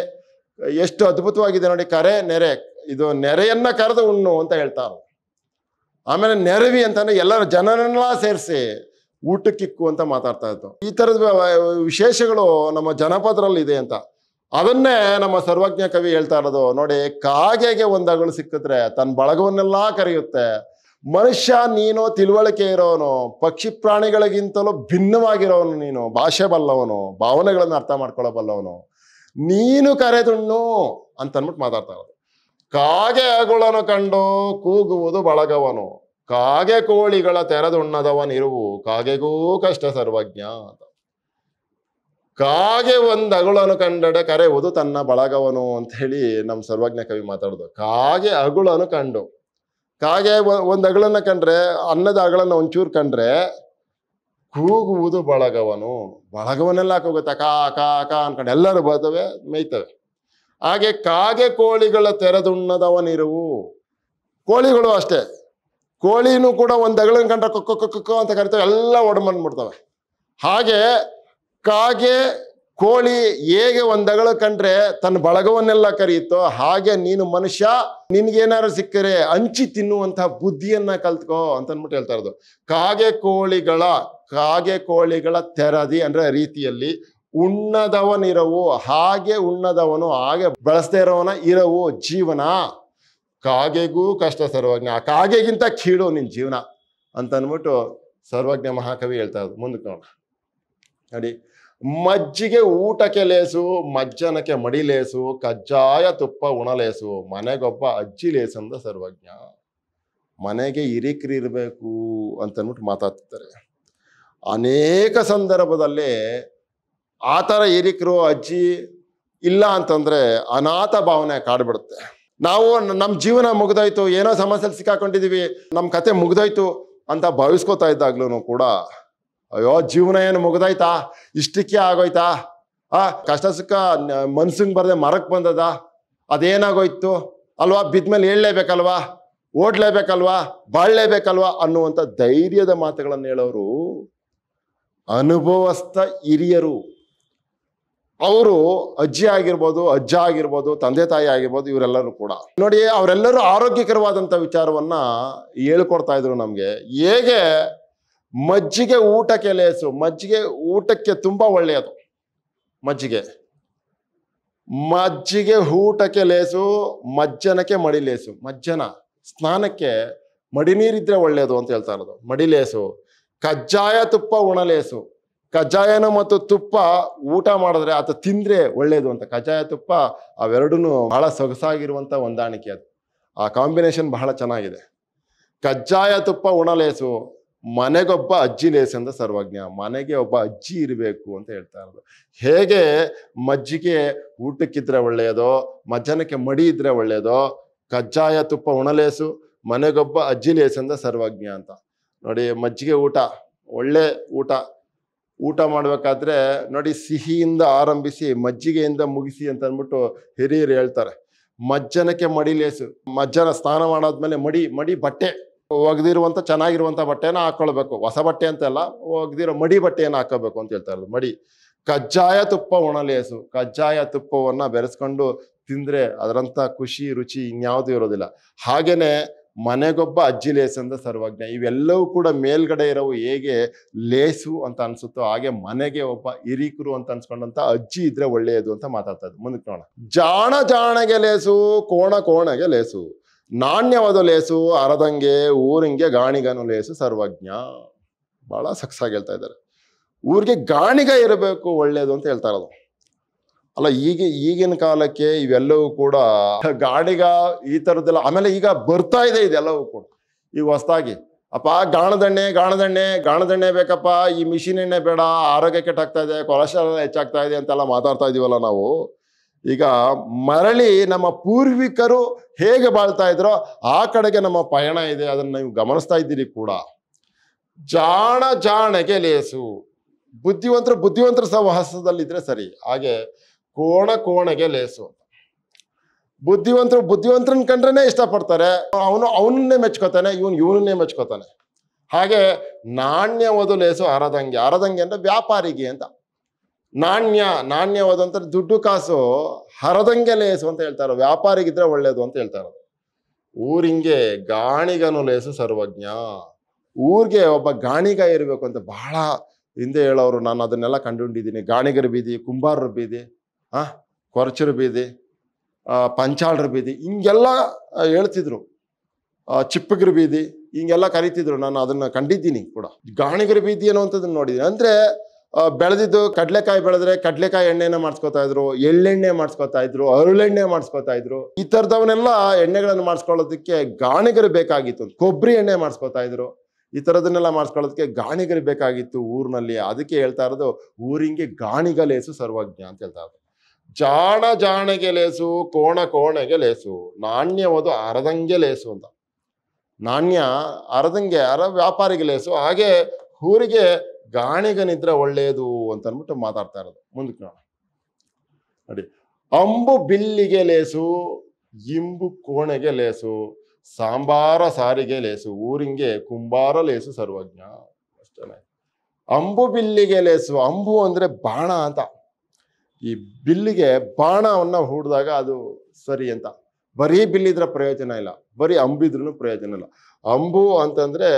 ಎಷ್ಟು ಅದ್ಭುತವಾಗಿದೆ ನೋಡಿ ಕರೆ ನೆರೆ ಇದು ನೆರೆಯನ್ನ ಕರೆದು ಉಣ್ಣು ಅಂತ ಹೇಳ್ತಾರೆ ಆಮೇಲೆ ನೆರವಿ ಅಂತಂದ್ರೆ ಎಲ್ಲರ ಜನರನ್ನೆಲ್ಲ ಸೇರಿಸಿ ಊಟಕ್ಕಿಕ್ಕು ಅಂತ ಮಾತಾಡ್ತಾ ಇತ್ತು ಈ ಥರದ ವಿಶೇಷಗಳು ನಮ್ಮ ಜನಪದರಲ್ಲಿ ಇದೆ ಅಂತ ಅದನ್ನೇ ನಮ್ಮ ಸರ್ವಜ್ಞ ಕವಿ ಹೇಳ್ತಾ ಇರೋದು ನೋಡಿ ಕಾಗೆಗೆ ಒಂದಗಳು ಸಿಕ್ಕಿದ್ರೆ ತನ್ನ ಬಳಗವನ್ನೆಲ್ಲ ಕರೆಯುತ್ತೆ ಮನುಷ್ಯ ನೀನು ತಿಳುವಳಿಕೆ ಇರೋನು ಪಕ್ಷಿ ಪ್ರಾಣಿಗಳಿಗಿಂತಲೂ ಭಿನ್ನವಾಗಿರೋನು ನೀನು ಭಾಷೆ ಬಲ್ಲವನು ಭಾವನೆಗಳನ್ನು ಅರ್ಥ ಮಾಡ್ಕೊಳ್ಳಬಲ್ಲವನು ನೀನು ಕರೆದುಣ್ಣು ಅಂತನ್ಬಿಟ್ಟು ಮಾತಾಡ್ತಾ ಇರೋದು ಕಾಗೆ ಅಗುಳನು ಕಂಡು ಕೂಗುವುದು ಬಳಗವನು ಕಾಗೆ ಕೋಳಿಗಳ ತೆರೆದುಣ್ಣದವನಿರುವು ಕಾಗೆಗೂ ಕಷ್ಟ ಸರ್ವಜ್ಞ ಅಂತ ಕಾಗೆ ಒಂದು ಅಗುಳನು ಕಂಡಡೆ ಕರೆಯುವುದು ತನ್ನ ಬಳಗವನು ಅಂತ ಹೇಳಿ ನಮ್ಮ ಸರ್ವಜ್ಞ ಕವಿ ಮಾತಾಡೋದು ಕಾಗೆ ಅಗುಳನು ಕಂಡು ಕಾಗೆ ಒಂದು ಅಗಳನ್ನ ಕಂಡ್ರೆ ಅನ್ನದ ಅಗಳನ್ನ ಒಂಚೂರು ಕಂಡ್ರೆ ಕೂಗುವುದು ಬಳಗವನು ಬಳಗವನೆಲ್ಲ ಹಾಕೋಗುತ್ತೆ ಕಾ ಕಾ ಕಾ ಅನ್ಕೊಂಡು ಎಲ್ಲರೂ ಬರ್ತವೆ ಮೇಯ್ತವೆ ಹಾಗೆ ಕಾಗೆ ಕೋಳಿಗಳ ತೆರೆದುಣ್ಣದವನಿರುವು ಕೋಳಿಗಳು ಅಷ್ಟೇ ಕೋಳಿನೂ ಕೂಡ ಒಂದು ಅಗಳನ್ನ ಕಂಡ್ರೆ ಕೊಕ್ಕೊ ಕೊಕ್ಕೊ ಅಂತ ಕರಿತವೆ ಎಲ್ಲ ಬಿಡ್ತವೆ ಹಾಗೆ ಕಾಗೆ ಕೋಳಿ ಹೇಗೆ ಒಂದಗಳು ಕಂಡ್ರೆ ತನ್ನ ಬಳಗವನ್ನೆಲ್ಲ ಕರೆಯುತ್ತೋ ಹಾಗೆ ನೀನು ಮನುಷ್ಯ ನಿನ್ಗೇನಾರು ಸಿಕ್ಕರೆ ಹಂಚಿ ತಿನ್ನುವಂತಹ ಬುದ್ಧಿಯನ್ನ ಕಲ್ತ್ಕೋ ಅಂತ ಅಂದ್ಬಿಟ್ಟು ಹೇಳ್ತಾ ಇರೋದು ಕಾಗೆ ಕೋಳಿಗಳ ಕಾಗೆ ಕೋಳಿಗಳ ತೆರದಿ ಅಂದ್ರೆ ರೀತಿಯಲ್ಲಿ ಉಣ್ಣದವನಿರವು ಹಾಗೆ ಉಣ್ಣದವನು ಹಾಗೆ ಬಳಸದೇ ಇರೋವನ ಇರವು ಜೀವನ ಕಾಗೆಗೂ ಕಷ್ಟ ಸರ್ವಜ್ಞ ಆ ಕಾಗೆಗಿಂತ ಕೀಳು ನಿನ್ನ ಜೀವನ ಅಂತ ಅನ್ಬಿಟ್ಟು ಸರ್ವಜ್ಞ ಮಹಾಕವಿ ಹೇಳ್ತಾ ಇರೋದು ಮುಂದಕ್ಕೆ ನೋಡಿ ಮಜ್ಜಿಗೆ ಊಟಕ್ಕೆ ಲೇಸು ಮಜ್ಜನಕ್ಕೆ ಮಡಿಲೇಸು ಕಜ್ಜಾಯ ತುಪ್ಪ ಉಣಲೇಸು ಮನೆಗೊಬ್ಬ ಅಜ್ಜಿ ಲೇಸಂದ ಸರ್ವಜ್ಞ ಮನೆಗೆ ಹಿರಿಕ್ರಿ ಇರಬೇಕು ಅಂತನ್ಬಿಟ್ಟು ಮಾತಾಡ್ತಿದ್ದಾರೆ ಅನೇಕ ಸಂದರ್ಭದಲ್ಲಿ ಆ ಥರ ಹಿರಿಕರು ಅಜ್ಜಿ ಇಲ್ಲ ಅಂತಂದರೆ ಅನಾಥ ಭಾವನೆ ಕಾಡ್ಬಿಡುತ್ತೆ ನಾವು ನಮ್ಮ ಜೀವನ ಮುಗ್ದೋಯ್ತು ಏನೋ ಸಮಸ್ಯೆಲಿ ಸಿಕ್ಕಾಕೊಂಡಿದ್ದೀವಿ ನಮ್ಮ ಕತೆ ಮುಗ್ದೋಯ್ತು ಅಂತ ಭಾವಿಸ್ಕೋತಾ ಇದ್ದಾಗ್ಲೂ ಕೂಡ ಅಯ್ಯೋ ಜೀವನ ಏನು ಮುಗ್ದಾಯ್ತಾ ಇಷ್ಟಕ್ಕೆ ಆಗೋಯ್ತಾ ಆ ಕಷ್ಟ ಸುಖ ಮನ್ಸಂಗೆ ಬರದೆ ಮರಕ್ಕೆ ಬಂದದ ಅದೇನಾಗೋಯ್ತು ಅಲ್ವಾ ಮೇಲೆ ಹೇಳಲೇಬೇಕಲ್ವಾ ಓಡ್ಲೇಬೇಕಲ್ವಾ ಬಾಳ್ಲೇಬೇಕಲ್ವಾ ಅನ್ನುವಂಥ ಧೈರ್ಯದ ಮಾತುಗಳನ್ನು ಹೇಳೋರು ಅನುಭವಸ್ಥ ಹಿರಿಯರು ಅವರು ಅಜ್ಜಿ ಆಗಿರ್ಬೋದು ಅಜ್ಜ ಆಗಿರ್ಬೋದು ತಂದೆ ತಾಯಿ ಆಗಿರ್ಬೋದು ಇವರೆಲ್ಲರೂ ಕೂಡ ನೋಡಿ ಅವರೆಲ್ಲರೂ ಆರೋಗ್ಯಕರವಾದಂಥ ವಿಚಾರವನ್ನು ಹೇಳ್ಕೊಡ್ತಾ ಇದ್ರು ನಮಗೆ ಹೇಗೆ ಮಜ್ಜಿಗೆ ಊಟಕ್ಕೆ ಲೇಸು ಮಜ್ಜಿಗೆ ಊಟಕ್ಕೆ ತುಂಬ ಒಳ್ಳೆಯದು ಮಜ್ಜಿಗೆ ಮಜ್ಜಿಗೆ ಊಟಕ್ಕೆ ಲೇಸು ಮಜ್ಜನಕ್ಕೆ ಮಡಿ ಲೇಸು ಮಜ್ಜನ ಸ್ನಾನಕ್ಕೆ ಮಡಿ ನೀರಿದ್ರೆ ಒಳ್ಳೆಯದು ಅಂತ ಹೇಳ್ತಾ ಇರೋದು ಮಡಿ ಲೇಸು ಕಜ್ಜಾಯ ತುಪ್ಪ ಉಣಲೇಸು ಕಜ್ಜಾಯನ ಮತ್ತು ತುಪ್ಪ ಊಟ ಮಾಡಿದ್ರೆ ಅಥವಾ ತಿಂದ್ರೆ ಒಳ್ಳೆಯದು ಅಂತ ಕಜ್ಜಾಯ ತುಪ್ಪ ಅವೆರಡೂ ಬಹಳ ಸೊಗಸಾಗಿರುವಂಥ ಹೊಂದಾಣಿಕೆ ಅದು ಆ ಕಾಂಬಿನೇಷನ್ ಬಹಳ ಚೆನ್ನಾಗಿದೆ ಕಜ್ಜಾಯ ತುಪ್ಪ ಉಣಲೇಸು ಮನೆಗೊಬ್ಬ ಅಜ್ಜಿ ಅಂತ ಸರ್ವಜ್ಞ ಮನೆಗೆ ಒಬ್ಬ ಅಜ್ಜಿ ಇರಬೇಕು ಅಂತ ಹೇಳ್ತಾ ಇರೋದು ಹೇಗೆ ಮಜ್ಜಿಗೆ ಊಟಕ್ಕಿದ್ರೆ ಒಳ್ಳೆಯದೋ ಮಜ್ಜನಕ್ಕೆ ಮಡಿ ಇದ್ರೆ ಒಳ್ಳೆಯದೋ ಕಜ್ಜಾಯ ತುಪ್ಪ ಉಣಲೇಸು ಮನೆಗೊಬ್ಬ ಅಜ್ಜಿ ಅಂತ ಸರ್ವಜ್ಞ ಅಂತ ನೋಡಿ ಮಜ್ಜಿಗೆ ಊಟ ಒಳ್ಳೆ ಊಟ ಊಟ ಮಾಡಬೇಕಾದ್ರೆ ನೋಡಿ ಸಿಹಿಯಿಂದ ಆರಂಭಿಸಿ ಮಜ್ಜಿಗೆಯಿಂದ ಮುಗಿಸಿ ಅಂತ ಅಂದ್ಬಿಟ್ಟು ಹಿರಿಯರು ಹೇಳ್ತಾರೆ ಮಜ್ಜನಕ್ಕೆ ಮಡಿ ಲೇಸು ಮಜ್ಜನ ಸ್ನಾನ ಮಾಡಾದ್ಮೇಲೆ ಮಡಿ ಮಡಿ ಬಟ್ಟೆ ಒಗೆದಿರುವಂಥ ಚೆನ್ನಾಗಿರುವಂಥ ಬಟ್ಟೆನ ಹಾಕೊಳ್ಬೇಕು ಹೊಸ ಬಟ್ಟೆ ಅಂತೆಲ್ಲ ಒಗ್ದಿರೋ ಮಡಿ ಬಟ್ಟೆಯನ್ನು ಹಾಕೋಬೇಕು ಅಂತ ಹೇಳ್ತಾ ಇರೋದು ಮಡಿ ಕಜ್ಜಾಯ ತುಪ್ಪ ಉಣಲೇಸು ಕಜ್ಜಾಯ ತುಪ್ಪವನ್ನು ಬೆರೆಸ್ಕೊಂಡು ತಿಂದರೆ ಅದರಂಥ ಖುಷಿ ರುಚಿ ಇನ್ಯಾವುದೂ ಇರೋದಿಲ್ಲ ಹಾಗೆಯೇ ಮನೆಗೊಬ್ಬ ಅಜ್ಜಿ ಲೇಸು ಅಂತ ಸರ್ವಜ್ಞ ಇವೆಲ್ಲವೂ ಕೂಡ ಮೇಲ್ಗಡೆ ಇರೋವು ಹೇಗೆ ಲೇಸು ಅಂತ ಅನ್ಸುತ್ತೋ ಹಾಗೆ ಮನೆಗೆ ಒಬ್ಬ ಹಿರಿಕರು ಅಂತ ಅನ್ಸ್ಕೊಂಡಂತ ಅಜ್ಜಿ ಇದ್ರೆ ಒಳ್ಳೆಯದು ಅಂತ ಮಾತಾಡ್ತಾ ಇದ್ರು ಮುಂದಕ್ಕೆ ನೋಡೋಣ ಜಾಣ ಜಾಣಗೆ ಲೇಸು ಕೋಣ ಕೋಣಗೆ ಲೇಸು ನಾಣ್ಯವಾದ ಲೇಸು ಅರದಂಗೆ ಊರಿಂಗೆ ಗಾಣಿಗನು ಲೇಸು ಸರ್ವಜ್ಞ ಭಾಳ ಸಕ್ಸಾಗಿ ಹೇಳ್ತಾ ಇದ್ದಾರೆ ಊರಿಗೆ ಗಾಣಿಗ ಇರಬೇಕು ಒಳ್ಳೆಯದು ಅಂತ ಹೇಳ್ತಾ ಇರೋದು ಅಲ್ಲ ಈಗ ಈಗಿನ ಕಾಲಕ್ಕೆ ಇವೆಲ್ಲವೂ ಕೂಡ ಗಾಣಿಗ ಈ ಥರದ್ದೆಲ್ಲ ಆಮೇಲೆ ಈಗ ಬರ್ತಾ ಇದೆ ಇದೆಲ್ಲವೂ ಕೂಡ ಈಗ ಹೊಸ್ದಾಗಿ ಅಪ್ಪ ಗಾಣದಣ್ಣೆ ಗಾಣದಣ್ಣೆ ಗಾಣದಣ್ಣೆ ಬೇಕಪ್ಪ ಈ ಮಿಷಿನ್ ಎಣ್ಣೆ ಬೇಡ ಆರೋಗ್ಯ ಕೆಟ್ಟಾಗ್ತಾ ಇದೆ ಕೊಲೆಸ್ಟ್ರಾಲ್ ಹೆಚ್ಚಾಗ್ತಾ ಇದೆ ಅಂತೆಲ್ಲ ಮಾತಾಡ್ತಾ ಇದೀವಲ್ಲ ನಾವು ಈಗ ಮರಳಿ ನಮ್ಮ ಪೂರ್ವಿಕರು ಹೇಗೆ ಬಾಳ್ತಾ ಇದ್ರೋ ಆ ಕಡೆಗೆ ನಮ್ಮ ಪಯಣ ಇದೆ ಅದನ್ನು ನೀವು ಗಮನಿಸ್ತಾ ಇದ್ದೀರಿ ಕೂಡ ಜಾಣ ಜಾಣಗೆ ಲೇಸು ಬುದ್ಧಿವಂತರು ಬುದ್ಧಿವಂತರ ಇದ್ರೆ ಸರಿ ಹಾಗೆ ಕೋಣ ಕೋಣೆಗೆ ಲೇಸು ಬುದ್ಧಿವಂತರು ಬುದ್ಧಿವಂತರನ್ನ ಕಂಡ್ರೇನೆ ಇಷ್ಟಪಡ್ತಾರೆ ಅವನು ಅವನನ್ನೇ ಮೆಚ್ಕೋತಾನೆ ಇವನು ಇವನನ್ನೇ ಮೆಚ್ಕೋತಾನೆ ಹಾಗೆ ನಾಣ್ಯ ಓದು ಲೇಸು ಅರದಂಗೆ ಅರದಂಗೆ ಅಂದರೆ ವ್ಯಾಪಾರಿಗೆ ಅಂತ ನಾಣ್ಯ ನಾಣ್ಯವಾದಂಥ ದುಡ್ಡು ಕಾಸು ಹರದಂಗೆ ಲೇಸು ಅಂತ ಹೇಳ್ತಾರ ವ್ಯಾಪಾರಿಗಿದ್ರೆ ಒಳ್ಳೇದು ಅಂತ ಹೇಳ್ತಾರೆ ಊರಿಂಗೆ ಗಾಣಿಗನು ಲೇಸು ಸರ್ವಜ್ಞ ಊರಿಗೆ ಒಬ್ಬ ಗಾಣಿಗ ಇರಬೇಕು ಅಂತ ಬಹಳ ಹಿಂದೆ ಹೇಳೋರು ನಾನು ಅದನ್ನೆಲ್ಲ ಕಂಡುಹಿಡಿದ್ದೀನಿ ಗಾಣಿಗರ ಬೀದಿ ಕುಂಬಾರರ ಬೀದಿ ಆ ಕೊರಚರ ಬೀದಿ ಪಂಚಾಳರ ಬೀದಿ ಹಿಂಗೆಲ್ಲ ಹೇಳ್ತಿದ್ರು ಚಿಪ್ಪಗ್ರ ಬೀದಿ ಹಿಂಗೆಲ್ಲ ಕರಿತಿದ್ರು ನಾನು ಅದನ್ನು ಕಂಡಿದ್ದೀನಿ ಕೂಡ ಗಾಣಿಗರ ಬೀದಿ ಅನ್ನುವಂಥದ್ದನ್ನು ನೋಡಿದ್ದೀನಿ ಅಂದರೆ ಬೆಳೆದಿದ್ದು ಕಡಲೆಕಾಯಿ ಬೆಳೆದ್ರೆ ಕಡಲೆಕಾಯಿ ಎಣ್ಣೆನ ಮಾಡಿಸ್ಕೊತಾ ಇದ್ರು ಎಳ್ಳೆಣ್ಣೆ ಮಾಡಿಸ್ಕೊತಾ ಇದ್ರು ಅರುಳೆಣ್ಣೆ ಮಾಡಿಸ್ಕೊತಾ ಇದ್ರು ಈ ತರದವನ್ನೆಲ್ಲ ಎಣ್ಣೆಗಳನ್ನು ಮಾಡಿಸ್ಕೊಳ್ಳೋದಕ್ಕೆ ಗಾಣಿಗರು ಬೇಕಾಗಿತ್ತು ಕೊಬ್ಬರಿ ಎಣ್ಣೆ ಮಾಡಿಸ್ಕೊತಾ ಇದ್ರು ಈ ತರದನ್ನೆಲ್ಲ ಮಾಡಿಸ್ಕೊಳ್ಳೋದಕ್ಕೆ ಗಾಣಿಗರು ಬೇಕಾಗಿತ್ತು ಊರಿನಲ್ಲಿ ಅದಕ್ಕೆ ಹೇಳ್ತಾ ಇರೋದು ಊರಿಂಗೆ ಗಾಣಿಗ ಲೇಸು ಸರ್ವಜ್ಞ ಅಂತ ಹೇಳ್ತಾ ಇದ್ರು ಜಾಣ ಜಾಣಗೆ ಲೇಸು ಕೋಣ ಕೋಣೆಗೆ ಲೇಸು ನಾಣ್ಯವದು ಅರದಂಗೆ ಲೇಸು ಅಂತ ನಾಣ್ಯ ಅರದಂಗೆ ಅರ ವ್ಯಾಪಾರಿಗೆ ಲೇಸು ಹಾಗೆ ಊರಿಗೆ ಗಾಣಿಗನಿದ್ರೆ ಒಳ್ಳೆಯದು ಅಂತ ಅನ್ಬಿಟ್ಟು ಮಾತಾಡ್ತಾ ಇರೋದು ಮುಂದಕ್ಕೆ ನೋಡೋಣ ನೋಡಿ ಅಂಬು ಬಿಲ್ಲಿಗೆ ಲೇಸು ಇಂಬು ಕೋಣೆಗೆ ಲೇಸು ಸಾಂಬಾರ ಸಾರಿಗೆ ಲೇಸು ಊರಿಂಗೆ ಕುಂಬಾರ ಲೇಸು ಸರ್ವಜ್ಞ ಅಷ್ಟೇ ಅಂಬು ಬಿಲ್ಲಿಗೆ ಲೇಸು ಅಂಬು ಅಂದರೆ ಬಾಣ ಅಂತ ಈ ಬಿಲ್ಲಿಗೆ ಬಾಣವನ್ನು ಹೂಡಿದಾಗ ಅದು ಸರಿ ಅಂತ ಬರೀ ಬಿಲ್ಲಿದ್ರೆ ಪ್ರಯೋಜನ ಇಲ್ಲ ಬರೀ ಅಂಬಿದ್ರೂ ಪ್ರಯೋಜನ ಇಲ್ಲ ಅಂಬು ಅಂತಂದರೆ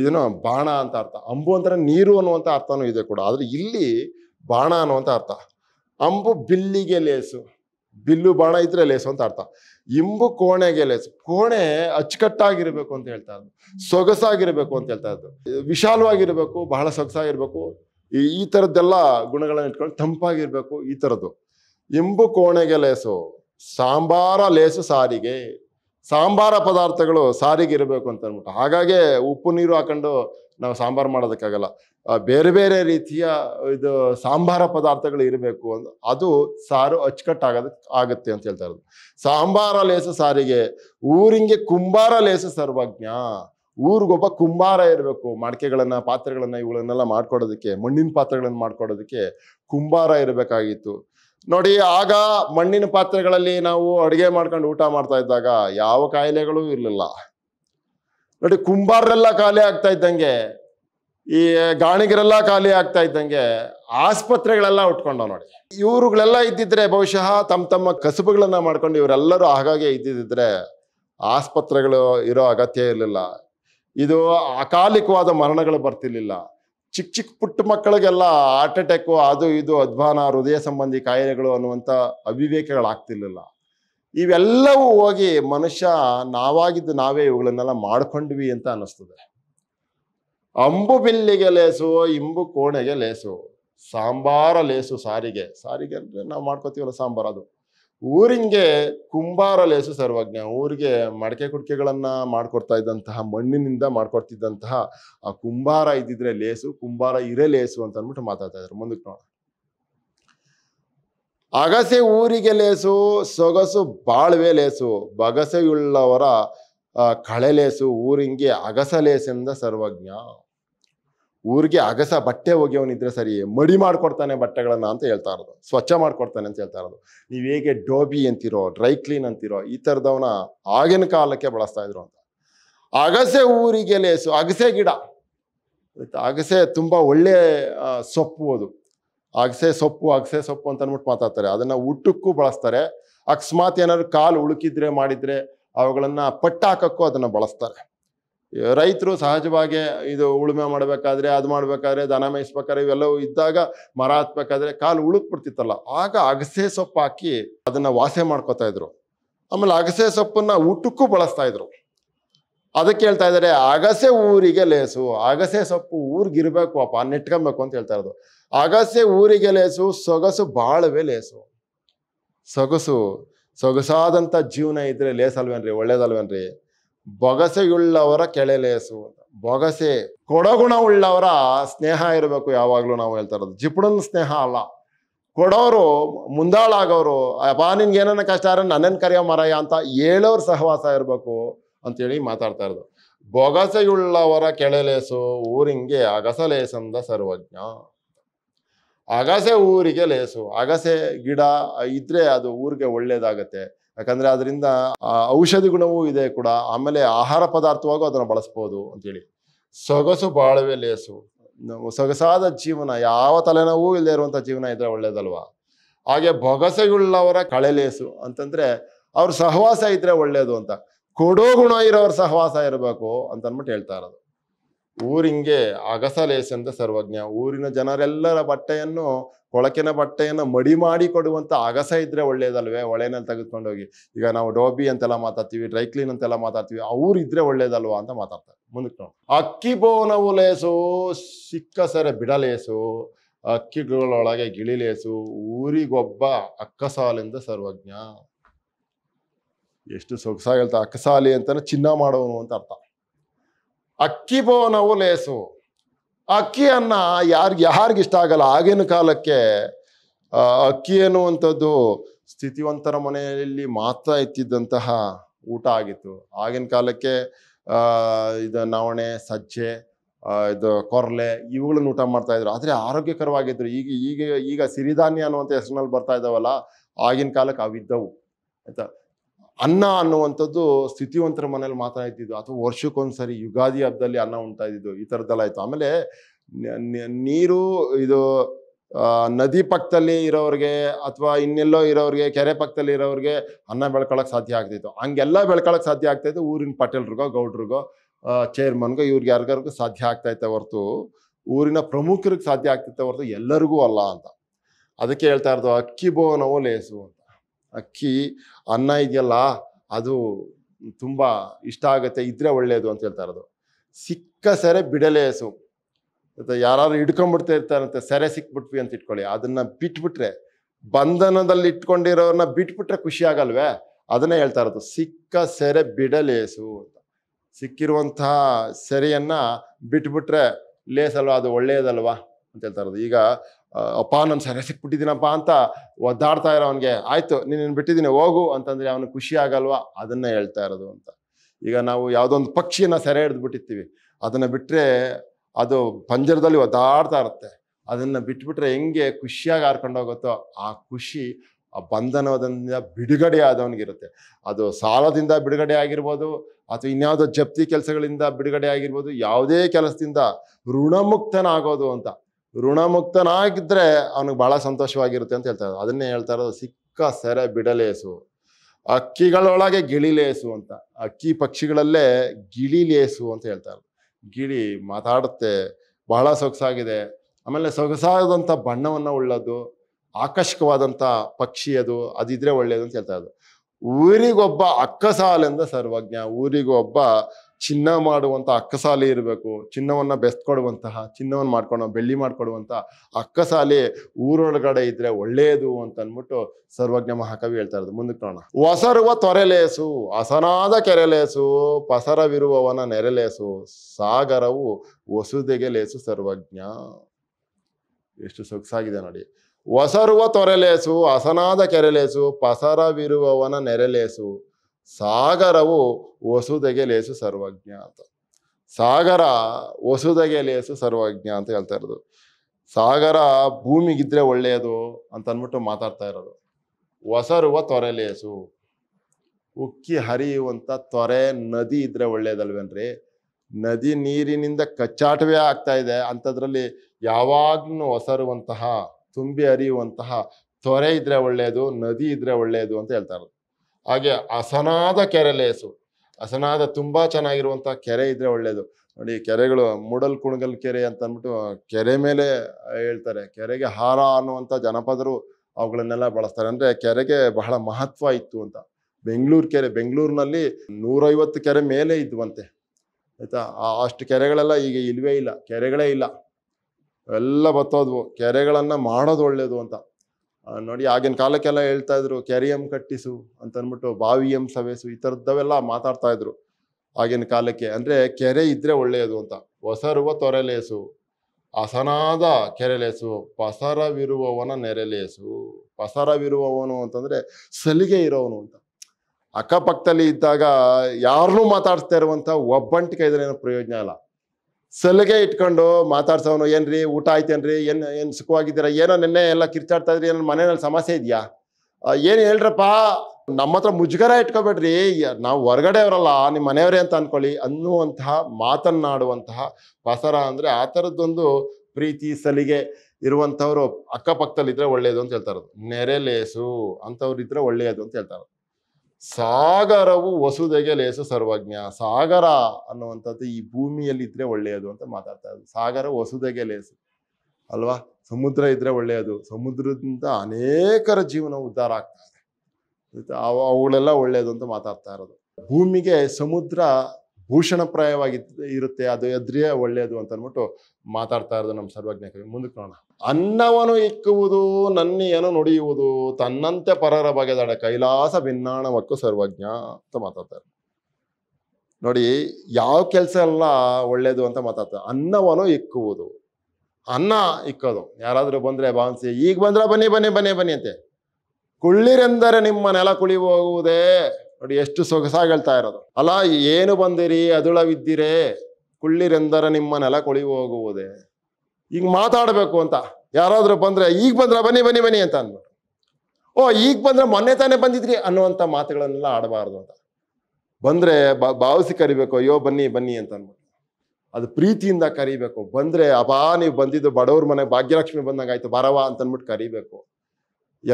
ಇದನ್ನು ಬಾಣ ಅಂತ ಅರ್ಥ ಅಂಬು ಅಂದ್ರೆ ನೀರು ಅನ್ನುವಂಥ ಅರ್ಥನೂ ಇದೆ ಕೂಡ ಆದರೆ ಇಲ್ಲಿ ಬಾಣ ಅನ್ನುವಂಥ ಅರ್ಥ ಅಂಬು ಬಿಲ್ಲಿಗೆ ಲೇಸು ಬಿಲ್ಲು ಬಾಣ ಇದ್ರೆ ಲೇಸು ಅಂತ ಅರ್ಥ ಇಂಬು ಕೋಣೆಗೆ ಲೇಸು ಕೋಣೆ ಅಚ್ಚುಕಟ್ಟಾಗಿರ್ಬೇಕು ಅಂತ ಹೇಳ್ತಾ ಇದ್ದು ಸೊಗಸಾಗಿರ್ಬೇಕು ಅಂತ ಹೇಳ್ತಾ ಇದ್ದು ವಿಶಾಲವಾಗಿರ್ಬೇಕು ಬಹಳ ಸೊಗಸಾಗಿರ್ಬೇಕು ಈ ಈ ಥರದ್ದೆಲ್ಲ ಗುಣಗಳನ್ನ ಇಟ್ಕೊಂಡು ತಂಪಾಗಿರ್ಬೇಕು ಈ ಥರದ್ದು ಇಂಬು ಕೋಣೆಗೆ ಲೇಸು ಸಾಂಬಾರ ಲೇಸು ಸಾರಿಗೆ ಸಾಂಬಾರ ಪದಾರ್ಥಗಳು ಸಾರಿಗೆ ಇರಬೇಕು ಅಂತ ಅಂದ್ಬಿಟ್ಟು ಹಾಗಾಗಿ ಉಪ್ಪು ನೀರು ಹಾಕೊಂಡು ನಾವು ಸಾಂಬಾರು ಮಾಡೋದಕ್ಕಾಗಲ್ಲ ಬೇರೆ ಬೇರೆ ರೀತಿಯ ಇದು ಸಾಂಬಾರ ಪದಾರ್ಥಗಳು ಇರಬೇಕು ಅಂತ ಅದು ಸಾರು ಅಚ್ಚುಕಟ್ಟಾಗೋದಕ್ಕೆ ಆಗುತ್ತೆ ಅಂತ ಹೇಳ್ತಾ ಇರೋದು ಸಾಂಬಾರ ಲೇಸ ಸಾರಿಗೆ ಊರಿಂಗೆ ಕುಂಬಾರ ಲೇಸ ಸರ್ವಜ್ಞ ಊರಿಗೊಬ್ಬ ಕುಂಬಾರ ಇರಬೇಕು ಮಡಿಕೆಗಳನ್ನ ಪಾತ್ರೆಗಳನ್ನು ಇವುಗಳನ್ನೆಲ್ಲ ಮಾಡ್ಕೊಡೋದಕ್ಕೆ ಮಣ್ಣಿನ ಪಾತ್ರೆಗಳನ್ನ ಮಾಡ್ಕೊಡೋದಕ್ಕೆ ಕುಂಬಾರ ಇರಬೇಕಾಗಿತ್ತು ನೋಡಿ ಆಗ ಮಣ್ಣಿನ ಪಾತ್ರೆಗಳಲ್ಲಿ ನಾವು ಅಡುಗೆ ಮಾಡ್ಕೊಂಡು ಊಟ ಮಾಡ್ತಾ ಇದ್ದಾಗ ಯಾವ ಕಾಯಿಲೆಗಳು ಇರಲಿಲ್ಲ ನೋಡಿ ಕುಂಬಾರರೆಲ್ಲ ಖಾಲಿ ಆಗ್ತಾ ಇದ್ದಂಗೆ ಈ ಗಾಣಿಗರೆಲ್ಲ ಖಾಲಿ ಆಗ್ತಾ ಇದ್ದಂಗೆ ಆಸ್ಪತ್ರೆಗಳೆಲ್ಲ ಉಟ್ಕೊಂಡವ್ ನೋಡಿ ಇವರುಗಳೆಲ್ಲ ಇದ್ದಿದ್ರೆ ಬಹುಶಃ ತಮ್ಮ ತಮ್ಮ ಕಸುಬುಗಳನ್ನ ಮಾಡ್ಕೊಂಡು ಇವರೆಲ್ಲರೂ ಹಾಗಾಗೆ ಇದ್ದಿದ್ರೆ ಆಸ್ಪತ್ರೆಗಳು ಇರೋ ಅಗತ್ಯ ಇರಲಿಲ್ಲ ಇದು ಅಕಾಲಿಕವಾದ ಮರಣಗಳು ಬರ್ತಿರ್ಲಿಲ್ಲ ಚಿಕ್ಕ ಚಿಕ್ಕ ಪುಟ್ಟ ಮಕ್ಕಳಿಗೆಲ್ಲ ಹಾರ್ಟ್ ಅಟ್ಯಾಕು ಅದು ಇದು ಅಧ್ವಾನ ಹೃದಯ ಸಂಬಂಧಿ ಕಾಯಿಲೆಗಳು ಅನ್ನುವಂಥ ಅವಿವೇಕಗಳಾಗ್ತಿರ್ಲಿಲ್ಲ ಇವೆಲ್ಲವೂ ಹೋಗಿ ಮನುಷ್ಯ ನಾವಾಗಿದ್ದು ನಾವೇ ಇವುಗಳನ್ನೆಲ್ಲ ಮಾಡ್ಕೊಂಡ್ವಿ ಅಂತ ಅನ್ನಿಸ್ತದೆ ಅಂಬು ಬಿಲ್ಲಿಗೆ ಲೇಸು ಇಂಬು ಕೋಣೆಗೆ ಲೇಸು ಸಾಂಬಾರ ಲೇಸು ಸಾರಿಗೆ ಸಾರಿಗೆ ಅಂದರೆ ನಾವು ಮಾಡ್ಕೋತೀವಲ್ಲ ಸಾಂಬಾರು ಅದು ಊರಿಗೆ ಕುಂಬಾರ ಲೇಸು ಸರ್ವಜ್ಞ ಊರಿಗೆ ಮಡಕೆ ಕುಡಿಕೆಗಳನ್ನ ಮಾಡ್ಕೊಡ್ತಾ ಇದ್ದಂತಹ ಮಣ್ಣಿನಿಂದ ಮಾಡ್ಕೊಡ್ತಿದ್ದಂತಹ ಆ ಕುಂಬಾರ ಇದ್ದಿದ್ರೆ ಲೇಸು ಕುಂಬಾರ ಇರೇ ಲೇಸು ಅಂತ ಅಂದ್ಬಿಟ್ಟು ಮಾತಾಡ್ತಾ ಇದ್ರು ಮುಂದಕ್ಕೆ ನೋಡ ಅಗಸೆ ಊರಿಗೆ ಲೇಸು ಸೊಗಸು ಬಾಳ್ವೆ ಲೇಸು ಬಗಸೆಯುಳ್ಳವರ ಕಳೆ ಲೇಸು ಊರಿಂಗೆ ಅಗಸ ಲೇಸೆಂದ ಸರ್ವಜ್ಞ ಊರಿಗೆ ಅಗಸ ಬಟ್ಟೆ ಒಗೆಯವನಿದ್ರೆ ಸರಿ ಮಡಿ ಮಾಡ್ಕೊಡ್ತಾನೆ ಬಟ್ಟೆಗಳನ್ನು ಅಂತ ಹೇಳ್ತಾ ಇರೋದು ಸ್ವಚ್ಛ ಮಾಡ್ಕೊಡ್ತಾನೆ ಅಂತ ಹೇಳ್ತಾ ಇರೋದು ನೀವು ಹೇಗೆ ಡೋಬಿ ಅಂತಿರೋ ಡ್ರೈ ಕ್ಲೀನ್ ಅಂತಿರೋ ಈ ಥರದವನ ಆಗಿನ ಕಾಲಕ್ಕೆ ಬಳಸ್ತಾ ಇದ್ರು ಅಂತ ಅಗಸೆ ಊರಿಗೆ ಲೇಸು ಅಗಸೆ ಗಿಡ ಅಗಸೆ ತುಂಬ ಒಳ್ಳೆ ಸೊಪ್ಪು ಅದು ಅಗಸೆ ಸೊಪ್ಪು ಅಗಸೆ ಸೊಪ್ಪು ಅಂತ ಅಂದ್ಬಿಟ್ಟು ಮಾತಾಡ್ತಾರೆ ಅದನ್ನು ಊಟಕ್ಕೂ ಬಳಸ್ತಾರೆ ಅಕಸ್ಮಾತ್ ಏನಾದ್ರು ಕಾಲು ಉಳುಕಿದ್ರೆ ಮಾಡಿದರೆ ಅವುಗಳನ್ನು ಹಾಕಕ್ಕೂ ಅದನ್ನು ಬಳಸ್ತಾರೆ ರೈತರು ಸಹಜವಾಗಿ ಇದು ಉಳುಮೆ ಮಾಡಬೇಕಾದ್ರೆ ಅದು ಮಾಡಬೇಕಾದ್ರೆ ದನ ಮೇಯಿಸ್ಬೇಕಾದ್ರೆ ಇವೆಲ್ಲವೂ ಇದ್ದಾಗ ಮರ ಹತ್ಬೇಕಾದ್ರೆ ಕಾಲು ಉಳುಕ್ ಬಿಡ್ತಿತ್ತಲ್ಲ ಆಗ ಅಗಸೆ ಸೊಪ್ಪು ಹಾಕಿ ಅದನ್ನು ವಾಸೆ ಮಾಡ್ಕೋತಾ ಇದ್ರು ಆಮೇಲೆ ಅಗಸೆ ಸೊಪ್ಪನ್ನ ಊಟಕ್ಕೂ ಬಳಸ್ತಾ ಇದ್ರು ಅದಕ್ಕೆ ಹೇಳ್ತಾ ಇದ್ದಾರೆ ಅಗಸೆ ಊರಿಗೆ ಲೇಸು ಅಗಸೆ ಸೊಪ್ಪು ಊರಿಗಿರ್ಬೇಕು ಅಪ್ಪ ನೆಟ್ಕೊಬೇಕು ಅಂತ ಹೇಳ್ತಾ ಇರೋದು ಅಗಸೆ ಊರಿಗೆ ಲೇಸು ಸೊಗಸು ಬಾಳವೇ ಲೇಸು ಸೊಗಸು ಸೊಗಸಾದಂಥ ಜೀವನ ಇದ್ರೆ ಲೇಸಲ್ವೇನ್ರಿ ಒಳ್ಳೇದಲ್ವೇನ್ರಿ ಬೊಗಸೆಯುಳ್ಳವರ ಕೆಳೆಲೇಸು ಬೊಗಸೆ ಕೊಡಗುಣವುಳ್ಳವರ ಸ್ನೇಹ ಇರಬೇಕು ಯಾವಾಗಲೂ ನಾವು ಹೇಳ್ತಾ ಇರೋದು ಜಿಪುಡನ್ ಸ್ನೇಹ ಅಲ್ಲ ಕೊಡೋರು ಮುಂದಾಳಾಗೋರು ಅಪ್ಪ ನಿನ್ಗೆ ಏನೇನು ಕಷ್ಟ ಆದ್ರೆ ನನ್ನೇನು ಕರೆಯೋ ಮರಯ್ಯ ಅಂತ ಏಳೋರ ಸಹವಾಸ ಇರಬೇಕು ಅಂತೇಳಿ ಮಾತಾಡ್ತಾ ಇರೋದು ಬೊಗಸೆಯುಳ್ಳವರ ಕೆಳೆಲೇಸು ಊರಿಂಗೆ ಅಗಸಲೇಸಂದ ಸರ್ವಜ್ಞ ಅಗಸೆ ಊರಿಗೆ ಲೇಸು ಅಗಸೆ ಗಿಡ ಇದ್ರೆ ಅದು ಊರಿಗೆ ಒಳ್ಳೇದಾಗತ್ತೆ ಯಾಕಂದ್ರೆ ಅದರಿಂದ ಔಷಧಿ ಗುಣವೂ ಇದೆ ಕೂಡ ಆಮೇಲೆ ಆಹಾರ ಪದಾರ್ಥವಾಗೂ ಅದನ್ನು ಬಳಸ್ಬೋದು ಅಂತೇಳಿ ಸೊಗಸು ಬಾಳವೆ ಲೇಸು ಸೊಗಸಾದ ಜೀವನ ಯಾವ ತಲೆನೋವೂ ಇಲ್ಲದೆ ಇರುವಂಥ ಜೀವನ ಇದ್ರೆ ಒಳ್ಳೇದಲ್ವಾ ಹಾಗೆ ಕಳೆ ಲೇಸು ಅಂತಂದ್ರೆ ಅವ್ರ ಸಹವಾಸ ಇದ್ರೆ ಒಳ್ಳೇದು ಅಂತ ಕೊಡೋ ಗುಣ ಇರೋರ ಸಹವಾಸ ಇರಬೇಕು ಅಂತ ಅಂದ್ಬಿಟ್ಟು ಹೇಳ್ತಾ ಇರೋದು ಊರಿಂಗೆ ಅಗಸ ಅಂತ ಸರ್ವಜ್ಞ ಊರಿನ ಜನರೆಲ್ಲರ ಬಟ್ಟೆಯನ್ನು ಕೊಳಕಿನ ಬಟ್ಟೆಯನ್ನು ಮಡಿ ಮಾಡಿ ಕೊಡುವಂಥ ಅಗಸ ಇದ್ದರೆ ಒಳ್ಳೇದಲ್ವೇ ಒಳೆನಲ್ಲಿ ತೆಗೆದುಕೊಂಡೋಗಿ ಈಗ ನಾವು ಡೋಬಿ ಅಂತೆಲ್ಲ ಮಾತಾಡ್ತೀವಿ ಡ್ರೈ ಕ್ಲೀನ್ ಅಂತೆಲ್ಲ ಮಾತಾಡ್ತೀವಿ ಅವ್ರು ಇದ್ರೆ ಒಳ್ಳೇದಲ್ವಾ ಅಂತ ಮಾತಾಡ್ತಾರೆ ಮುಂದಕ್ಕೆ ನಾವು ಅಕ್ಕಿ ಬೋನವು ಲೇಸು ಸಿಕ್ಕ ಸರೆ ಬಿಡಲೇಸು ಅಕ್ಕಿಗಳೊಳಗೆ ಗಿಳಿಲೇಸು ಊರಿಗೊಬ್ಬ ಅಕ್ಕಸಾಲಿಂದ ಸರ್ವಜ್ಞ ಎಷ್ಟು ಹೇಳ್ತಾ ಅಕ್ಕಸಾಲಿ ಅಂತಾನೆ ಚಿನ್ನ ಮಾಡೋನು ಅಂತ ಅರ್ಥ ಅಕ್ಕಿ ಬೋನವು ಲೇಸು ಅಕ್ಕಿಯನ್ನು ಯಾರಿಗೆ ಇಷ್ಟ ಆಗಲ್ಲ ಆಗಿನ ಕಾಲಕ್ಕೆ ಅಕ್ಕಿ ಅನ್ನುವಂಥದ್ದು ಸ್ಥಿತಿವಂತರ ಮನೆಯಲ್ಲಿ ಮಾತ್ರ ಇತ್ತಿದ್ದಂತಹ ಊಟ ಆಗಿತ್ತು ಆಗಿನ ಕಾಲಕ್ಕೆ ಇದು ನವಣೆ ಸಜ್ಜೆ ಇದು ಕೊರಲೆ ಇವುಗಳನ್ನ ಊಟ ಮಾಡ್ತಾ ಇದ್ರು ಆದರೆ ಆರೋಗ್ಯಕರವಾಗಿದ್ರು ಈಗ ಈಗ ಈಗ ಸಿರಿಧಾನ್ಯ ಅನ್ನುವಂಥ ಹೆಸರಿನಲ್ಲಿ ಬರ್ತಾ ಇದ್ದಾವಲ್ಲ ಆಗಿನ ಕಾಲಕ್ಕೆ ಅವಿದ್ದವು ಆಯ್ತಾ ಅನ್ನ ಅನ್ನುವಂಥದ್ದು ಸ್ಥಿತಿವಂತರ ಮನೇಲಿ ಮಾತಾಡ್ತಿದ್ವು ಅಥವಾ ಅಥವಾ ವರ್ಷಕ್ಕೊಂದ್ಸರಿ ಯುಗಾದಿ ಹಬ್ಬದಲ್ಲಿ ಅನ್ನ ಉಂಟಾ ಇದ್ದಿದ್ದು ಈ ಥರದ್ದೆಲ್ಲ ಆಯಿತು ಆಮೇಲೆ ನೀರು ಇದು ನದಿ ಪಕ್ಕದಲ್ಲಿ ಇರೋರಿಗೆ ಅಥವಾ ಇನ್ನೆಲ್ಲೋ ಇರೋರಿಗೆ ಕೆರೆ ಪಕ್ಕದಲ್ಲಿ ಇರೋರಿಗೆ ಅನ್ನ ಬೆಳ್ಕೊಳಕ್ಕೆ ಸಾಧ್ಯ ಆಗ್ತಿತ್ತು ಹಂಗೆಲ್ಲ ಬೆಳ್ಕೊಳಕ್ಕೆ ಸಾಧ್ಯ ಆಗ್ತಾಯಿತ್ತು ಊರಿನ ಪಟೇಲ್ರಿಗೋ ಗೌಡ್ರಿಗೋ ಚೇರ್ಮನ್ಗೋ ಇವ್ರಿಗೆ ಯಾರಿಗಾರಿಗೂ ಸಾಧ್ಯ ಆಗ್ತಾಯಿತ್ತೆ ಹೊರತು ಊರಿನ ಪ್ರಮುಖರಿಗೆ ಸಾಧ್ಯ ಆಗ್ತಿತ್ತೆ ಹೊರತು ಎಲ್ಲರಿಗೂ ಅಲ್ಲ ಅಂತ ಅದಕ್ಕೆ ಹೇಳ್ತಾ ಇರೋದು ಅಕ್ಕಿ ಬೋನವೋ ಲೇಸು ಅಂತ ಅಕ್ಕಿ ಅನ್ನ ಇದೆಯಲ್ಲ ಅದು ತುಂಬ ಇಷ್ಟ ಆಗುತ್ತೆ ಇದ್ರೆ ಒಳ್ಳೆಯದು ಅಂತ ಹೇಳ್ತಾ ಇರೋದು ಸಿಕ್ಕ ಸೆರೆ ಬಿಡಲೇಸು ಯಾರು ಹಿಡ್ಕೊಂಡ್ಬಿಡ್ತಾ ಇರ್ತಾರಂತೆ ಸೆರೆ ಸಿಕ್ಬಿಟ್ವಿ ಅಂತ ಇಟ್ಕೊಳ್ಳಿ ಅದನ್ನ ಬಿಟ್ಬಿಟ್ರೆ ಬಂಧನದಲ್ಲಿ ಇಟ್ಕೊಂಡಿರೋರನ್ನ ಬಿಟ್ಬಿಟ್ರೆ ಖುಷಿ ಆಗಲ್ವೇ ಅದನ್ನೇ ಹೇಳ್ತಾ ಇರೋದು ಸಿಕ್ಕ ಸೆರೆ ಬಿಡಲೇಸು ಅಂತ ಸಿಕ್ಕಿರುವಂತಹ ಸೆರೆಯನ್ನ ಬಿಟ್ಬಿಟ್ರೆ ಲೇಸಲ್ವಾ ಅದು ಒಳ್ಳೆಯದಲ್ವಾ ಅಂತ ಹೇಳ್ತಾ ಇರೋದು ಈಗ ಅಪ್ಪ ನಾನು ಸೆರೆ ಸಿಕ್ಬಿಟ್ಟಿದ್ದೀನಪ್ಪ ಅಂತ ಒದ್ದಾಡ್ತಾ ಇರೋ ಅವನಿಗೆ ಆಯ್ತು ನೀನು ಬಿಟ್ಟಿದ್ದೀನಿ ಹೋಗು ಅಂತಂದ್ರೆ ಅವನು ಖುಷಿ ಆಗಲ್ವಾ ಅದನ್ನ ಹೇಳ್ತಾ ಇರೋದು ಅಂತ ಈಗ ನಾವು ಯಾವುದೋ ಒಂದು ಸೆರೆ ಹಿಡ್ದು ಬಿಟ್ಟಿರ್ತೀವಿ ಅದನ್ನ ಬಿಟ್ಟರೆ ಅದು ಪಂಜರದಲ್ಲಿ ಒದ್ದಾಡ್ತಾ ಇರುತ್ತೆ ಅದನ್ನ ಬಿಟ್ಬಿಟ್ರೆ ಹೆಂಗೆ ಖುಷಿಯಾಗಿ ಹಾರ್ಕೊಂಡೋಗುತ್ತೋ ಆ ಖುಷಿ ಆ ಬಂಧನದಿಂದ ಬಿಡುಗಡೆ ಆದವನಿಗಿರುತ್ತೆ ಅದು ಸಾಲದಿಂದ ಬಿಡುಗಡೆ ಆಗಿರ್ಬೋದು ಅಥವಾ ಇನ್ಯಾವುದೋ ಜಪ್ತಿ ಕೆಲಸಗಳಿಂದ ಬಿಡುಗಡೆ ಆಗಿರ್ಬೋದು ಯಾವುದೇ ಕೆಲಸದಿಂದ ಋಣಮುಕ್ತನಾಗೋದು ಅಂತ ಋಣಮುಕ್ತನಾಗಿದ್ದರೆ ಅವನಿಗೆ ಭಾಳ ಸಂತೋಷವಾಗಿರುತ್ತೆ ಅಂತ ಹೇಳ್ತಾರೆ ಅದನ್ನೇ ಹೇಳ್ತಾ ಇರೋದು ಸಿಕ್ಕ ಸೆರೆ ಬಿಡಲೇಸು ಅಕ್ಕಿಗಳೊಳಗೆ ಗಿಳಿಲೇಸು ಅಂತ ಅಕ್ಕಿ ಪಕ್ಷಿಗಳಲ್ಲೇ ಗಿಳಿಲೇಸು ಅಂತ ಹೇಳ್ತಾರೆ ಗಿಳಿ ಮಾತಾಡುತ್ತೆ ಬಹಳ ಸೊಗಸಾಗಿದೆ ಆಮೇಲೆ ಸೊಗಸಾದಂಥ ಬಣ್ಣವನ್ನು ಉಳ್ಳದು ಆಕರ್ಷಕವಾದಂಥ ಪಕ್ಷಿ ಅದು ಅದಿದ್ರೆ ಒಳ್ಳೆಯದು ಅಂತ ಹೇಳ್ತಾ ಇದ್ದು ಊರಿಗೊಬ್ಬ ಅಕ್ಕಸಾಲೆಂದ ಸರ್ವಜ್ಞ ಊರಿಗೊಬ್ಬ ಚಿನ್ನ ಮಾಡುವಂಥ ಅಕ್ಕಸಾಲೆ ಇರಬೇಕು ಚಿನ್ನವನ್ನು ಬೆಸ್ಕೊಡುವಂತಹ ಚಿನ್ನವನ್ನು ಮಾಡ್ಕೊಳೋ ಬೆಳ್ಳಿ ಮಾಡಿಕೊಡುವಂಥ ಅಕ್ಕಸಾಲೆ ಊರೊಳಗಡೆ ಇದ್ರೆ ಒಳ್ಳೆಯದು ಅಂತ ಅಂದ್ಬಿಟ್ಟು ಸರ್ವಜ್ಞ ಮಹಾಕವಿ ಹೇಳ್ತಾ ಇರೋದು ಮುಂದಕ್ಕೆ ನೋಡೋಣ ಹೊಸರುವ ತೊರೆಲೇಸು ಹಸನಾದ ಕೆರೆಲೇಸು ಪಸರವಿರುವವನ ನೆರೆಲೇಸು ಸಾಗರವು ಹೊಸುದೆಗೆ ಲೇಸು ಸರ್ವಜ್ಞ ಎಷ್ಟು ಸೊಗಸಾಗಿದೆ ನೋಡಿ ಹೊಸರುವ ತೊರೆಲೇಸು ಹಸನಾದ ಕೆರೆಲೇಸು ಪಸರವಿರುವವನ ನೆರೆಲೇಸು ಸಾಗರವು ವಸುದೆಗೆ ಲೇಸು ಸರ್ವಜ್ಞ ಅಂತ ಸಾಗರ ವಸುದೆಗೆ ಲೇಸು ಸರ್ವಜ್ಞ ಅಂತ ಹೇಳ್ತಾ ಇರೋದು ಸಾಗರ ಭೂಮಿಗಿದ್ರೆ ಒಳ್ಳೆಯದು ಅಂತ ಅಂದ್ಬಿಟ್ಟು ಮಾತಾಡ್ತಾ ಇರೋದು ಹೊಸರುವ ತೊರೆ ಲೇಸು ಉಕ್ಕಿ ಹರಿಯುವಂಥ ತೊರೆ ನದಿ ಇದ್ರೆ ಒಳ್ಳೇದಲ್ವೇನ್ರಿ ನದಿ ನೀರಿನಿಂದ ಕಚ್ಚಾಟವೇ ಆಗ್ತಾ ಇದೆ ಅಂಥದ್ರಲ್ಲಿ ಯಾವಾಗ್ಲೂ ಹೊಸರುವಂತಹ ತುಂಬಿ ಹರಿಯುವಂತಹ ತೊರೆ ಇದ್ರೆ ಒಳ್ಳೆಯದು ನದಿ ಇದ್ರೆ ಒಳ್ಳೆಯದು ಅಂತ ಹೇಳ್ತಾರೆ ಹಾಗೆ ಹಸನಾದ ಲೇಸು ಹಸನಾದ ತುಂಬ ಚೆನ್ನಾಗಿರುವಂಥ ಕೆರೆ ಇದ್ರೆ ಒಳ್ಳೆಯದು ನೋಡಿ ಕೆರೆಗಳು ಮೂಡಲ್ ಕುಣಗಲ್ ಕೆರೆ ಅಂತ ಅಂದ್ಬಿಟ್ಟು ಕೆರೆ ಮೇಲೆ ಹೇಳ್ತಾರೆ ಕೆರೆಗೆ ಹಾರ ಅನ್ನುವಂಥ ಜನಪದರು ಅವುಗಳನ್ನೆಲ್ಲ ಬಳಸ್ತಾರೆ ಅಂದರೆ ಕೆರೆಗೆ ಬಹಳ ಮಹತ್ವ ಇತ್ತು ಅಂತ ಬೆಂಗಳೂರು ಕೆರೆ ಬೆಂಗಳೂರಿನಲ್ಲಿ ನೂರೈವತ್ತು ಕೆರೆ ಮೇಲೆ ಇದ್ವಂತೆ ಆಯಿತಾ ಅಷ್ಟು ಕೆರೆಗಳೆಲ್ಲ ಈಗ ಇಲ್ವೇ ಇಲ್ಲ ಕೆರೆಗಳೇ ಇಲ್ಲ ಎಲ್ಲ ಬತ್ತೋದ್ವು ಕೆರೆಗಳನ್ನು ಮಾಡೋದು ಒಳ್ಳೆಯದು ಅಂತ ನೋಡಿ ಆಗಿನ ಕಾಲಕ್ಕೆಲ್ಲ ಹೇಳ್ತಾ ಇದ್ರು ಕೆರಿಯಂ ಕಟ್ಟಿಸು ಅಂತ ಅಂದ್ಬಿಟ್ಟು ಬಾವಿಯಂ ಸವೇಸು ಈ ಥರದ್ದವೆಲ್ಲ ಮಾತಾಡ್ತಾ ಇದ್ರು ಆಗಿನ ಕಾಲಕ್ಕೆ ಅಂದರೆ ಕೆರೆ ಇದ್ರೆ ಒಳ್ಳೆಯದು ಅಂತ ಹೊಸರುವ ತೊರೆಲೇಸು ಅಸನಾದ ಕೆರೆಲೇಸು ಪಸರವಿರುವವನ ನೆರೆಲೇಸು ಪಸರವಿರುವವನು ಅಂತಂದರೆ ಸಲಿಗೆ ಇರೋವನು ಅಂತ ಅಕ್ಕಪಕ್ಕದಲ್ಲಿ ಇದ್ದಾಗ ಯಾರನ್ನೂ ಮಾತಾಡ್ತಾ ಇರುವಂಥ ಒಬ್ಬಂಟಿಕೆ ಇದ್ರೆ ಪ್ರಯೋಜನ ಇಲ್ಲ ಸಲಿಗೆ ಇಟ್ಕೊಂಡು ಮಾತಾಡ್ಸೋನು ಏನ್ರಿ ಊಟ ಆಯ್ತೇನ್ರಿ ಏನ್ ಏನ್ ಸುಖವಾಗಿದ್ದೀರಾ ಏನೋ ನಿನ್ನೆ ಎಲ್ಲ ಕಿರ್ಚಾಡ್ತಾ ಇದ್ರಿ ಏನೋ ಮನೇಲಿ ಸಮಸ್ಯೆ ಇದೆಯಾ ಏನ್ ಹೇಳ್ರಪ್ಪ ನಮ್ಮ ಹತ್ರ ಮುಜುಗರ ಇಟ್ಕೊಬೇಡ್ರಿ ನಾವು ಹೊರಗಡೆ ಅವರಲ್ಲ ನಿಮ್ಮ ಮನೆಯವರೇ ಅಂತ ಅನ್ಕೊಳ್ಳಿ ಅನ್ನುವಂತಹ ಮಾತನ್ನಾಡುವಂತಹ ಪಸರ ಅಂದ್ರೆ ಆ ಥರದ್ದೊಂದು ಪ್ರೀತಿ ಸಲಿಗೆ ಇರುವಂಥವ್ರು ಇದ್ರೆ ಒಳ್ಳೆಯದು ಅಂತ ಹೇಳ್ತಾರೆ ನೆರೆ ಲೇಸು ಇದ್ರೆ ಒಳ್ಳೆಯದು ಅಂತ ಹೇಳ್ತಾರೆ ಸಾಗರವು ವಸುದೆಗೆ ಲೇಸ ಸರ್ವಜ್ಞ ಸಾಗರ ಅನ್ನುವಂಥದ್ದು ಈ ಭೂಮಿಯಲ್ಲಿ ಇದ್ರೆ ಒಳ್ಳೆಯದು ಅಂತ ಮಾತಾಡ್ತಾ ಇರೋದು ಸಾಗರ ವಸುದೆಗೆ ಲೇಸು ಅಲ್ವಾ ಸಮುದ್ರ ಇದ್ರೆ ಒಳ್ಳೆಯದು ಸಮುದ್ರದಿಂದ ಅನೇಕರ ಜೀವನ ಉದ್ಧಾರ ಆಗ್ತಾ ಇದೆ ಅವುಗಳೆಲ್ಲ ಒಳ್ಳೆಯದು ಅಂತ ಮಾತಾಡ್ತಾ ಇರೋದು ಭೂಮಿಗೆ ಸಮುದ್ರ ಭೂಷಣಪ್ರಾಯವಾಗಿ ಇರುತ್ತೆ ಅದು ಎದ್ರಿಯೇ ಒಳ್ಳೆಯದು ಅಂತ ಅಂದ್ಬಿಟ್ಟು ಮಾತಾಡ್ತಾ ಇರೋದು ನಮ್ಮ ಸರ್ವಜ್ಞ ಕವಿ ಮುಂದಕ್ಕೆ ನೋಡೋಣ ಅನ್ನವನು ಇಕ್ಕುವುದು ನನ್ನಿಯನ್ನು ನುಡಿಯುವುದು ತನ್ನಂತೆ ಪರರ ಬಗೆದಾಡ ಕೈಲಾಸ ಭಿನ್ನಾಣವಕ್ಕು ಸರ್ವಜ್ಞ ಅಂತ ಮಾತಾಡ್ತಾರೆ ನೋಡಿ ಯಾವ ಕೆಲಸ ಎಲ್ಲ ಒಳ್ಳೆಯದು ಅಂತ ಮಾತಾಡ್ತಾರೆ ಅನ್ನವನ್ನು ಇಕ್ಕುವುದು ಅನ್ನ ಇಕ್ಕೋದು ಯಾರಾದರೂ ಬಂದರೆ ಭಾವಿಸಿ ಈಗ ಬಂದ್ರೆ ಬನ್ನಿ ಬನ್ನಿ ಬನ್ನಿ ಬನ್ನಿ ಅಂತೆ ಕುಳ್ಳಿರೆಂದರೆ ನಿಮ್ಮ ನೆಲ ಕುಳಿ ಹೋಗುವುದೇ ನೋಡಿ ಎಷ್ಟು ಹೇಳ್ತಾ ಇರೋದು ಅಲ್ಲ ಏನು ಬಂದಿರಿ ಅದುಳವಿದ್ದೀರೇ ಕುಳ್ಳಿರೆಂದರ ನಿಮ್ಮ ನೆಲ ಕೊಳಿ ಹೋಗುವುದೇ ಈಗ ಮಾತಾಡಬೇಕು ಅಂತ ಯಾರಾದರೂ ಬಂದರೆ ಈಗ ಬಂದ್ರೆ ಬನ್ನಿ ಬನ್ನಿ ಬನ್ನಿ ಅಂತ ಅಂದ್ಬಿಟ್ಟು ಓ ಈಗ ಬಂದರೆ ಮೊನ್ನೆ ತಾನೇ ಬಂದಿದ್ರಿ ಅನ್ನುವಂಥ ಮಾತುಗಳನ್ನೆಲ್ಲ ಆಡಬಾರ್ದು ಅಂತ ಬಂದರೆ ಬ ಭಾವಿಸಿ ಕರಿಬೇಕು ಅಯ್ಯೋ ಬನ್ನಿ ಬನ್ನಿ ಅಂತ ಅಂದ್ಬಿಟ್ಟು ಅದು ಪ್ರೀತಿಯಿಂದ ಕರಿಬೇಕು ಬಂದರೆ ಅಬಾ ನೀವು ಬಂದಿದ್ದು ಬಡವ್ರ ಮನೆ ಭಾಗ್ಯಲಕ್ಷ್ಮಿ ಬಂದಂಗೆ ಆಯಿತು ಬರವಾ ಅಂತಂದ್ಬಿಟ್ಟು ಕರಿಬೇಕು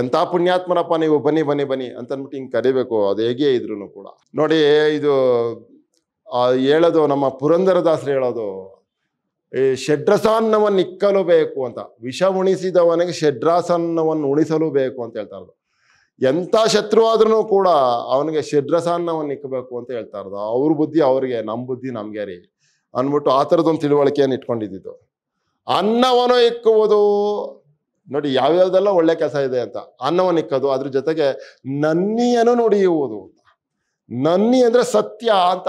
ಎಂಥ ಪುಣ್ಯಾತ್ಮನಪ್ಪ ನೀವು ಬನ್ನಿ ಬನ್ನಿ ಬನ್ನಿ ಅಂತ ಅಂದ್ಬಿಟ್ಟು ಹಿಂಗೆ ಕರಿಬೇಕು ಅದು ಹೇಗೆ ಇದ್ರು ಕೂಡ ನೋಡಿ ಇದು ಹೇಳೋದು ನಮ್ಮ ಪುರಂದರದಾಸರು ಹೇಳೋದು ಈ ಷಡ್ರಸಾನ್ನವನ್ನು ಇಕ್ಕಲು ಬೇಕು ಅಂತ ವಿಷ ಉಣಿಸಿದವನಿಗೆ ಷಡ್ರಾಸನ್ನವನ್ನು ಉಣಿಸಲು ಬೇಕು ಅಂತ ಹೇಳ್ತಾ ಇರೋದು ಎಂಥ ಶತ್ರು ಆದ್ರೂ ಕೂಡ ಅವನಿಗೆ ಷಡ್ರಸಾನ್ನವನ್ನು ಇಕ್ಕಬೇಕು ಅಂತ ಹೇಳ್ತಾ ಇರೋದು ಅವ್ರ ಬುದ್ಧಿ ಅವ್ರಿಗೆ ನಮ್ಮ ಬುದ್ಧಿ ನಮಗೆ ರೀ ಅಂದ್ಬಿಟ್ಟು ಆ ಥರದೊಂದು ತಿಳುವಳಿಕೆಯನ್ನು ಇಟ್ಕೊಂಡಿದ್ದು ಅನ್ನವನ್ನು ಇಕ್ಕುವುದು ನೋಡಿ ಯಾವ್ಯಾವ್ದೆಲ್ಲ ಒಳ್ಳೆ ಕೆಲಸ ಇದೆ ಅಂತ ಅನ್ನವನ್ನು ಇಕ್ಕೋದು ಅದ್ರ ಜೊತೆಗೆ ನನ್ನಿಯನ್ನು ನುಡಿಯುವುದು ನನ್ನಿ ಅಂದ್ರೆ ಸತ್ಯ ಅಂತ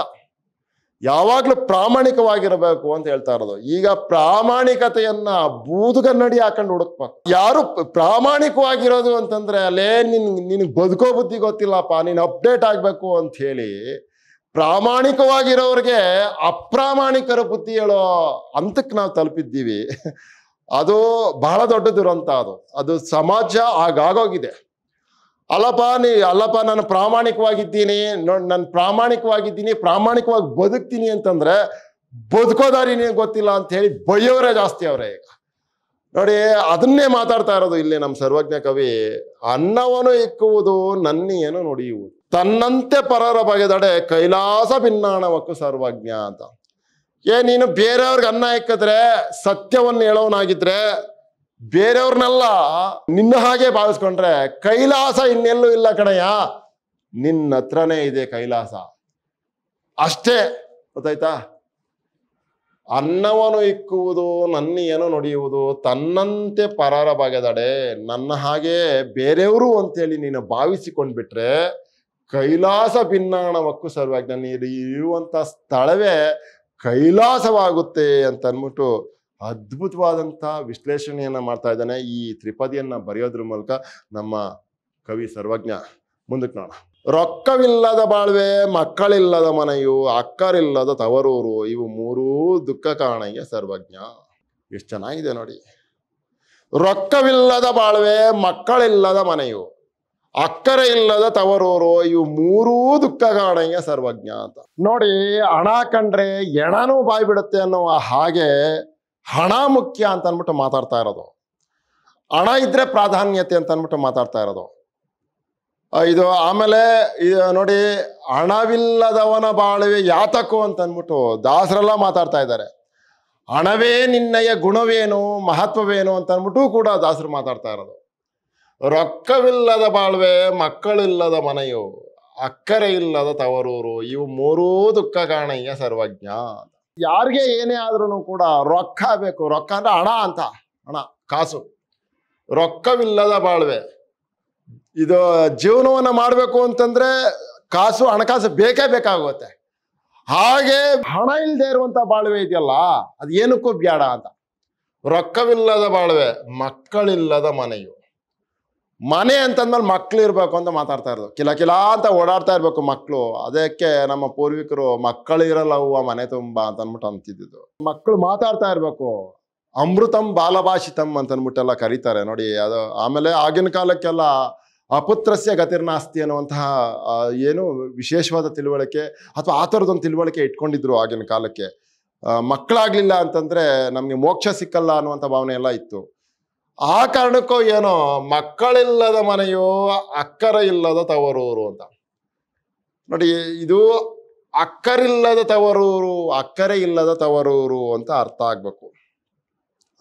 ಯಾವಾಗಲೂ ಪ್ರಾಮಾಣಿಕವಾಗಿರಬೇಕು ಅಂತ ಹೇಳ್ತಾ ಇರೋದು ಈಗ ಪ್ರಾಮಾಣಿಕತೆಯನ್ನ ಬೂದುಗನ್ನಡಿ ಹಾಕೊಂಡು ಹುಡುಕ್ಬೇಕು ಯಾರು ಪ್ರಾಮಾಣಿಕವಾಗಿರೋದು ಅಂತಂದ್ರೆ ಅಲ್ಲೇ ನಿನ್ ನಿನಗೆ ಬದುಕೋ ಬುದ್ಧಿ ಗೊತ್ತಿಲ್ಲಪ್ಪ ನೀನು ಅಪ್ಡೇಟ್ ಆಗಬೇಕು ಅಂತ ಹೇಳಿ ಪ್ರಾಮಾಣಿಕವಾಗಿರೋರಿಗೆ ಅಪ್ರಾಮಾಣಿಕರ ಬುದ್ಧಿ ಹೇಳೋ ಹಂತಕ್ಕೆ ನಾವು ತಲುಪಿದ್ದೀವಿ ಅದು ಬಹಳ ದೊಡ್ಡ ದುರಂತ ಅದು ಅದು ಸಮಾಜ ಆಗಾಗೋಗಿದೆ ಅಲ್ಲಪ್ಪ ನೀ ಅಲ್ಲಪ್ಪ ನಾನು ಪ್ರಾಮಾಣಿಕವಾಗಿದ್ದೀನಿ ನೋಡಿ ನಾನು ಪ್ರಾಮಾಣಿಕವಾಗಿದ್ದೀನಿ ಪ್ರಾಮಾಣಿಕವಾಗಿ ಬದುಕ್ತೀನಿ ಅಂತಂದ್ರೆ ಬದುಕೋದಾರಿ ನೀನ್ ಗೊತ್ತಿಲ್ಲ ಅಂತ ಹೇಳಿ ಬಯ್ಯೋರೇ ಜಾಸ್ತಿ ಅವರೇ ಈಗ ನೋಡಿ ಅದನ್ನೇ ಮಾತಾಡ್ತಾ ಇರೋದು ಇಲ್ಲಿ ನಮ್ಮ ಸರ್ವಜ್ಞ ಕವಿ ಅನ್ನವನ್ನು ಇಕ್ಕುವುದು ಏನು ನುಡಿಯುವುದು ತನ್ನಂತೆ ಪರರ ಬಗೆದಡೆ ಕೈಲಾಸ ಭಿನ್ನಾಣವಕ್ಕೂ ಸರ್ವಜ್ಞ ಅಂತ ಏ ನೀನು ಬೇರೆಯವ್ರಿಗೆ ಅನ್ನ ಹಾಕಿದ್ರೆ ಸತ್ಯವನ್ನು ಹೇಳೋನಾಗಿದ್ರೆ ಬೇರೆಯವ್ರನ್ನೆಲ್ಲ ನಿನ್ನ ಹಾಗೆ ಭಾವಿಸ್ಕೊಂಡ್ರೆ ಕೈಲಾಸ ಇನ್ನೆಲ್ಲೂ ಇಲ್ಲ ಕಣಯ್ಯ ನಿನ್ನ ಹತ್ರನೇ ಇದೆ ಕೈಲಾಸ ಅಷ್ಟೇ ಗೊತ್ತಾಯ್ತಾ ಅನ್ನವನ್ನು ಇಕ್ಕುವುದು ನನ್ನ ಏನು ನೋಡಿಯುವುದು ತನ್ನಂತೆ ಪರಾರ ಬಾಗದಡೆ ನನ್ನ ಹಾಗೆ ಬೇರೆಯವರು ಅಂತೇಳಿ ನೀನು ಭಾವಿಸಿಕೊಂಡ್ಬಿಟ್ರೆ ಕೈಲಾಸ ಸರ್ವಾಗಿ ನನ್ನ ಇರುವಂತ ಸ್ಥಳವೇ ಕೈಲಾಸವಾಗುತ್ತೆ ಅಂತ ಅಂದ್ಬಿಟ್ಟು ಅದ್ಭುತವಾದಂಥ ವಿಶ್ಲೇಷಣೆಯನ್ನು ಮಾಡ್ತಾ ಇದ್ದಾನೆ ಈ ತ್ರಿಪದಿಯನ್ನು ಬರೆಯೋದ್ರ ಮೂಲಕ ನಮ್ಮ ಕವಿ ಸರ್ವಜ್ಞ ಮುಂದಕ್ಕೆ ನೋಡೋಣ ರೊಕ್ಕವಿಲ್ಲದ ಬಾಳ್ವೆ ಮಕ್ಕಳಿಲ್ಲದ ಮನೆಯು ಅಕ್ಕರಿಲ್ಲದ ತವರೂರು ಇವು ಮೂರೂ ದುಃಖ ಕಾರಣಯ್ಯ ಸರ್ವಜ್ಞ ಎಷ್ಟು ಚೆನ್ನಾಗಿದೆ ನೋಡಿ ರೊಕ್ಕವಿಲ್ಲದ ಬಾಳ್ವೆ ಮಕ್ಕಳಿಲ್ಲದ ಮನೆಯು ಅಕ್ಕರೆ ಇಲ್ಲದ ತವರೂರು ಇವು ಮೂರೂ ದುಃಖ ಸರ್ವಜ್ಞ ಅಂತ ನೋಡಿ ಹಣ ಕಂಡ್ರೆ ಎಣನೂ ಬಾಯಿ ಬಿಡುತ್ತೆ ಅನ್ನುವ ಹಾಗೆ ಹಣ ಮುಖ್ಯ ಅಂತ ಅಂದ್ಬಿಟ್ಟು ಮಾತಾಡ್ತಾ ಇರೋದು ಹಣ ಇದ್ರೆ ಪ್ರಾಧಾನ್ಯತೆ ಅಂತ ಅಂದ್ಬಿಟ್ಟು ಮಾತಾಡ್ತಾ ಇರೋದು ಇದು ಆಮೇಲೆ ನೋಡಿ ಹಣವಿಲ್ಲದವನ ಬಾಳುವೆ ಯಾತಕು ಅಂತ ಅಂದ್ಬಿಟ್ಟು ದಾಸರೆಲ್ಲ ಮಾತಾಡ್ತಾ ಇದ್ದಾರೆ ಹಣವೇ ನಿನ್ನಯ ಗುಣವೇನು ಮಹತ್ವವೇನು ಅಂತ ಅಂದ್ಬಿಟ್ಟು ಕೂಡ ದಾಸರು ಮಾತಾಡ್ತಾ ಇರೋದು ರೊಕ್ಕವಿಲ್ಲದ ಬಾಳ್ವೆ ಮಕ್ಕಳಿಲ್ಲದ ಮನೆಯು ಅಕ್ಕರೆ ಇಲ್ಲದ ತವರೂರು ಇವು ಮೂರೂ ದುಃಖ ಕಾಣಯ್ಯ ಸರ್ವಜ್ಞ ಯಾರಿಗೆ ಏನೇ ಆದ್ರೂ ಕೂಡ ರೊಕ್ಕ ಬೇಕು ರೊಕ್ಕ ಅಂದ್ರೆ ಹಣ ಅಂತ ಹಣ ಕಾಸು ರೊಕ್ಕವಿಲ್ಲದ ಬಾಳ್ವೆ ಇದು ಜೀವನವನ್ನು ಮಾಡಬೇಕು ಅಂತಂದ್ರೆ ಕಾಸು ಹಣಕಾಸು ಬೇಕೇ ಬೇಕಾಗುತ್ತೆ ಹಾಗೆ ಹಣ ಇಲ್ಲದೆ ಇರುವಂತ ಬಾಳ್ವೆ ಇದೆಯಲ್ಲ ಏನಕ್ಕೂ ಬ್ಯಾಡ ಅಂತ ರೊಕ್ಕವಿಲ್ಲದ ಬಾಳ್ವೆ ಮಕ್ಕಳಿಲ್ಲದ ಮನೆಯು ಮನೆ ಅಂತಂದ್ಮೇಲೆ ಮಕ್ಳು ಇರಬೇಕು ಅಂತ ಮಾತಾಡ್ತಾ ಇರೋದು ಕಿಲ ಕಿಲ ಅಂತ ಓಡಾಡ್ತಾ ಇರಬೇಕು ಮಕ್ಕಳು ಅದಕ್ಕೆ ನಮ್ಮ ಪೂರ್ವಿಕರು ಮಕ್ಕಳು ಇರಲ್ಲ ಮನೆ ತುಂಬಾ ಅಂತ ಅಂದ್ಬಿಟ್ಟು ಅಂತಿದ್ದು ಮಕ್ಕಳು ಮಾತಾಡ್ತಾ ಇರಬೇಕು ಅಮೃತಂ ಬಾಲಭಾಷಿತಂ ಅಂತ ಅಂದ್ಬಿಟ್ಟೆಲ್ಲ ಕರೀತಾರೆ ನೋಡಿ ಅದು ಆಮೇಲೆ ಆಗಿನ ಕಾಲಕ್ಕೆಲ್ಲ ಅಪುತ್ರಸ್ಯ ಗತಿರ್ನಾಸ್ತಿ ಅನ್ನುವಂತಹ ಏನು ವಿಶೇಷವಾದ ತಿಳುವಳಿಕೆ ಅಥವಾ ಆ ಥರದೊಂದು ತಿಳುವಳಿಕೆ ಇಟ್ಕೊಂಡಿದ್ರು ಆಗಿನ ಕಾಲಕ್ಕೆ ಮಕ್ಕಳಾಗ್ಲಿಲ್ಲ ಅಂತಂದ್ರೆ ನಮಗೆ ಮೋಕ್ಷ ಸಿಕ್ಕಲ್ಲ ಅನ್ನುವಂಥ ಭಾವನೆ ಎಲ್ಲ ಇತ್ತು ಆ ಕಾರಣಕ್ಕೂ ಏನೋ ಮಕ್ಕಳಿಲ್ಲದ ಮನೆಯೋ ಅಕ್ಕರ ಇಲ್ಲದ ತವರೂರು ಅಂತ ನೋಡಿ ಇದು ಅಕ್ಕರಿಲ್ಲದ ತವರೂರು ಅಕ್ಕರೆ ಇಲ್ಲದ ತವರೂರು ಅಂತ ಅರ್ಥ ಆಗ್ಬೇಕು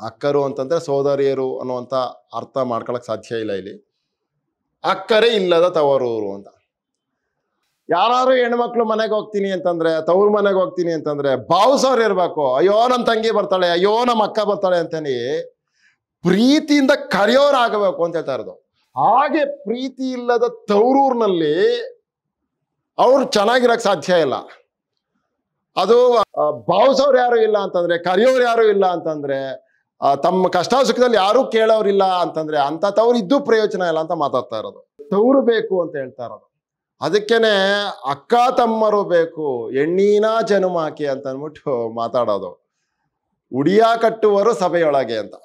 ಅಕ್ಕರು ಅಂತಂದ್ರೆ ಸೋದರಿಯರು ಅನ್ನುವಂಥ ಅರ್ಥ ಮಾಡ್ಕೊಳಕ್ ಸಾಧ್ಯ ಇಲ್ಲ ಇಲ್ಲಿ ಅಕ್ಕರೆ ಇಲ್ಲದ ತವರೂರು ಅಂತ ಯಾರು ಹೆಣ್ಮಕ್ಳು ಮನೆಗೆ ಹೋಗ್ತೀನಿ ಅಂತಂದ್ರೆ ತವ್ರ ಮನೆಗೆ ಹೋಗ್ತೀನಿ ಅಂತಂದ್ರೆ ಬಾವುಸವ್ರು ಇರ್ಬೇಕು ಅಯ್ಯೋ ನಮ್ಮ ತಂಗಿ ಬರ್ತಾಳೆ ಅಯ್ಯೋ ನಮ್ಮ ಅಕ್ಕ ಬರ್ತಾಳೆ ಅಂತೇಳಿ ಪ್ರೀತಿಯಿಂದ ಕರೆಯೋರಾಗಬೇಕು ಅಂತ ಹೇಳ್ತಾ ಇರೋದು ಹಾಗೆ ಪ್ರೀತಿ ಇಲ್ಲದ ತವರೂರ್ನಲ್ಲಿ ಅವ್ರು ಚೆನ್ನಾಗಿರಕ್ ಸಾಧ್ಯ ಇಲ್ಲ ಅದು ಭಾವಿಸೋರು ಯಾರು ಇಲ್ಲ ಅಂತಂದ್ರೆ ಕರೆಯೋರು ಯಾರು ಇಲ್ಲ ಅಂತಂದ್ರೆ ತಮ್ಮ ಕಷ್ಟ ಸುಖದಲ್ಲಿ ಯಾರೂ ಕೇಳೋರಿಲ್ಲ ಅಂತಂದ್ರೆ ಅಂತ ತವ್ರು ಇದ್ದು ಪ್ರಯೋಜನ ಇಲ್ಲ ಅಂತ ಮಾತಾಡ್ತಾ ಇರೋದು ತವರು ಬೇಕು ಅಂತ ಹೇಳ್ತಾ ಇರೋದು ಅದಕ್ಕೇನೆ ಅಕ್ಕ ತಮ್ಮರು ಬೇಕು ಎಣ್ಣಿನ ಜನುಮಾಕಿ ಅಂತ ಅಂದ್ಬಿಟ್ಟು ಮಾತಾಡೋದು ಉಡಿಯ ಕಟ್ಟುವರು ಸಭೆಯೊಳಗೆ ಅಂತ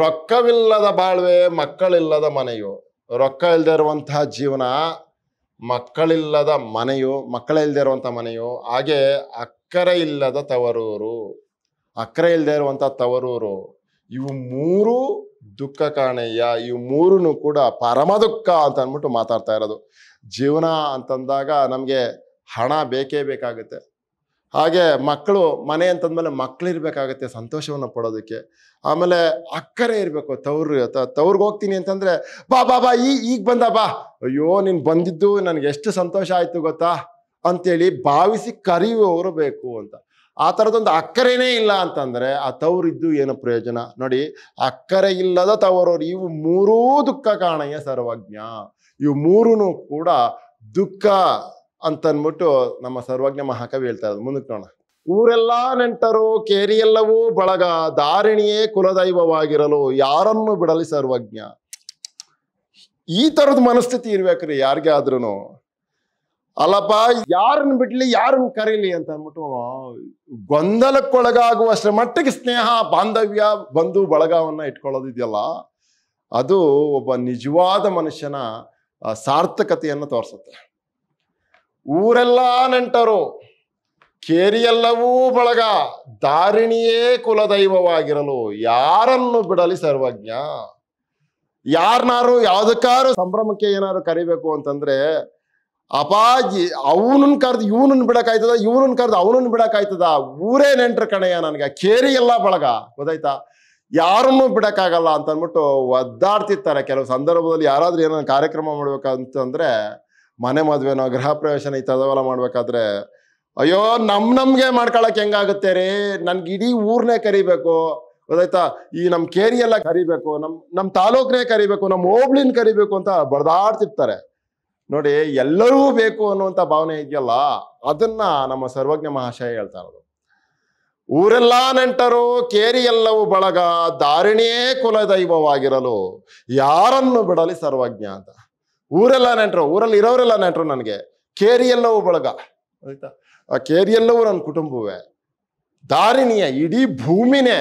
ರೊಕ್ಕವಿಲ್ಲದ ಬಾಳ್ವೆ ಮಕ್ಕಳಿಲ್ಲದ ಮನೆಯು ರೊಕ್ಕ ಇಲ್ಲದೆ ಇರುವಂತಹ ಜೀವನ ಮಕ್ಕಳಿಲ್ಲದ ಮನೆಯು ಮಕ್ಕಳಿಲ್ಲದೆ ಇರುವಂಥ ಮನೆಯು ಹಾಗೆ ಅಕ್ಕರೆ ಇಲ್ಲದ ತವರೂರು ಅಕ್ಕರೆ ಇಲ್ಲದೆ ಇರುವಂಥ ತವರೂರು ಇವು ಮೂರು ದುಃಖ ಕಾಣಯ್ಯ ಇವು ಮೂರೂ ಕೂಡ ಪರಮ ದುಃಖ ಅಂತ ಅಂದ್ಬಿಟ್ಟು ಮಾತಾಡ್ತಾ ಇರೋದು ಜೀವನ ಅಂತಂದಾಗ ನಮಗೆ ಹಣ ಬೇಕೇ ಬೇಕಾಗುತ್ತೆ ಹಾಗೆ ಮಕ್ಕಳು ಮನೆ ಅಂತಂದಮೇಲೆ ಮಕ್ಕಳು ಇರಬೇಕಾಗತ್ತೆ ಸಂತೋಷವನ್ನು ಪಡೋದಕ್ಕೆ ಆಮೇಲೆ ಅಕ್ಕರೆ ಇರಬೇಕು ತವ್ರು ತವ್ರಿಗೆ ಹೋಗ್ತೀನಿ ಅಂತಂದರೆ ಬಾ ಬಾ ಬಾ ಈ ಈಗ ಬಂದ ಬಾ ಅಯ್ಯೋ ನೀನು ಬಂದಿದ್ದು ನನಗೆ ಎಷ್ಟು ಸಂತೋಷ ಆಯಿತು ಗೊತ್ತಾ ಅಂತೇಳಿ ಭಾವಿಸಿ ಕರೆಯುವವರು ಬೇಕು ಅಂತ ಆ ಥರದೊಂದು ಅಕ್ಕರೇನೇ ಇಲ್ಲ ಅಂತಂದರೆ ಆ ತವರಿದ್ದು ಏನು ಪ್ರಯೋಜನ ನೋಡಿ ಅಕ್ಕರೆ ಇಲ್ಲದ ತವರವರು ಇವು ಮೂರೂ ದುಃಖ ಕಾಣಯ್ಯ ಸರ್ವಜ್ಞ ಇವು ಮೂರೂ ಕೂಡ ದುಃಖ ಅಂತನ್ಬಿಟ್ಟು ನಮ್ಮ ಸರ್ವಜ್ಞ ಮಹಾಕವಿ ಹೇಳ್ತಾ ಇರೋದು ಮುಂದಕ್ಕೆ ನೋಡೋಣ ಊರೆಲ್ಲ ನೆಂಟರು ಕೇರಿಯೆಲ್ಲವೂ ಬಳಗ ದಾರಿಣಿಯೇ ಕುಲದೈವವಾಗಿರಲು ಯಾರನ್ನು ಬಿಡಲಿ ಸರ್ವಜ್ಞ ಈ ತರದ ಮನಸ್ಥಿತಿ ಇರ್ಬೇಕ್ರಿ ಯಾರಿಗೆ ಆದ್ರೂ ಅಲ್ಲಪ್ಪ ಯಾರನ್ನ ಬಿಡ್ಲಿ ಯಾರನ್ನ ಕರೀಲಿ ಅಂತ ಅಂದ್ಬಿಟ್ಟು ಗೊಂದಲಕ್ಕೊಳಗಾಗುವಷ್ಟರ ಮಟ್ಟಿಗೆ ಸ್ನೇಹ ಬಾಂಧವ್ಯ ಬಂಧು ಬಳಗವನ್ನ ಇಟ್ಕೊಳ್ಳೋದಿದೆಯಲ್ಲ ಅದು ಒಬ್ಬ ನಿಜವಾದ ಮನುಷ್ಯನ ಸಾರ್ಥಕತೆಯನ್ನು ತೋರಿಸುತ್ತೆ ಊರೆಲ್ಲ ನೆಂಟರು ಕೇರಿಯೆಲ್ಲವೂ ಬಳಗ ದಾರಿಣಿಯೇ ಕುಲದೈವವಾಗಿರಲು ಯಾರನ್ನು ಬಿಡಲಿ ಸರ್ವಜ್ಞ ಯಾರನ್ನಾರು ಯಾವ್ದಕ್ಕಾರು ಸಂಭ್ರಮಕ್ಕೆ ಏನಾರು ಕರಿಬೇಕು ಅಂತಂದ್ರೆ ಅಪಾಜಿ ಅವನನ್ನ ಕರೆದು ಇವನನ್ನ ಬಿಡಕಾಯ್ತದ ಇವನನ್ನ ಕರೆದು ಅವನನ್ನ ಬಿಡಕಾಯ್ತದ ಊರೇ ನೆಂಟ್ರ ಕಣೆಯ ನನಗೆ ಕೇರಿ ಎಲ್ಲ ಬಳಗ ಗೊತ್ತಾಯ್ತಾ ಯಾರನ್ನು ಬಿಡಕ್ಕಾಗಲ್ಲ ಅಂತ ಅಂದ್ಬಿಟ್ಟು ಒದ್ದಾಡ್ತಿರ್ತಾರೆ ಕೆಲವು ಸಂದರ್ಭದಲ್ಲಿ ಯಾರಾದ್ರೂ ಏನೋ ಕಾರ್ಯಕ್ರಮ ಮಾಡ್ಬೇಕಂತಂದ್ರೆ ಮನೆ ಮದುವೆನೋ ಗೃಹ ಪ್ರವೇಶನ ಈ ತದವೆಲ್ಲ ಮಾಡ್ಬೇಕಾದ್ರೆ ಅಯ್ಯೋ ನಮ್ ನಮ್ಗೆ ಮಾಡ್ಕೊಳಕ್ ಹೆಂಗಾಗುತ್ತೆ ರೀ ನನ್ಗೆ ಇಡೀ ಊರ್ನೇ ಕರಿಬೇಕು ಗೊತ್ತಾಯ್ತಾ ಈ ನಮ್ ಕೇರಿಯೆಲ್ಲ ಕರಿಬೇಕು ನಮ್ ನಮ್ ತಾಲೂಕ್ನೇ ಕರಿಬೇಕು ನಮ್ ಹೋಬ್ಳಿನ ಕರಿಬೇಕು ಅಂತ ಬರ್ದಾಡ್ತಿರ್ತಾರೆ ನೋಡಿ ಎಲ್ಲರೂ ಬೇಕು ಅನ್ನುವಂಥ ಭಾವನೆ ಇದೆಯಲ್ಲ ಅದನ್ನ ನಮ್ಮ ಸರ್ವಜ್ಞ ಮಹಾಶಯ ಹೇಳ್ತಾ ಇರೋದು ಊರೆಲ್ಲ ನೆಂಟರು ಕೇರಿ ಎಲ್ಲವೂ ಬಳಗ ದಾರಿಣಿಯೇ ಕುಲದೈವವಾಗಿರಲು ಯಾರನ್ನು ಬಿಡಲಿ ಸರ್ವಜ್ಞ ಅಂತ ಊರೆಲ್ಲ ನೆಂಟರು ಊರಲ್ಲಿ ಇರೋರೆಲ್ಲ ನೆಂಟರು ನನಗೆ ಕೇರಿಯೆಲ್ಲವೂ ಬಳಗ ಆಯ್ತಾ ಆ ಕೇರಿಯೆಲ್ಲವೂ ನನ್ನ ಕುಟುಂಬವೇ ದಾರಿಣಿಯ ಇಡೀ ಭೂಮಿನೇ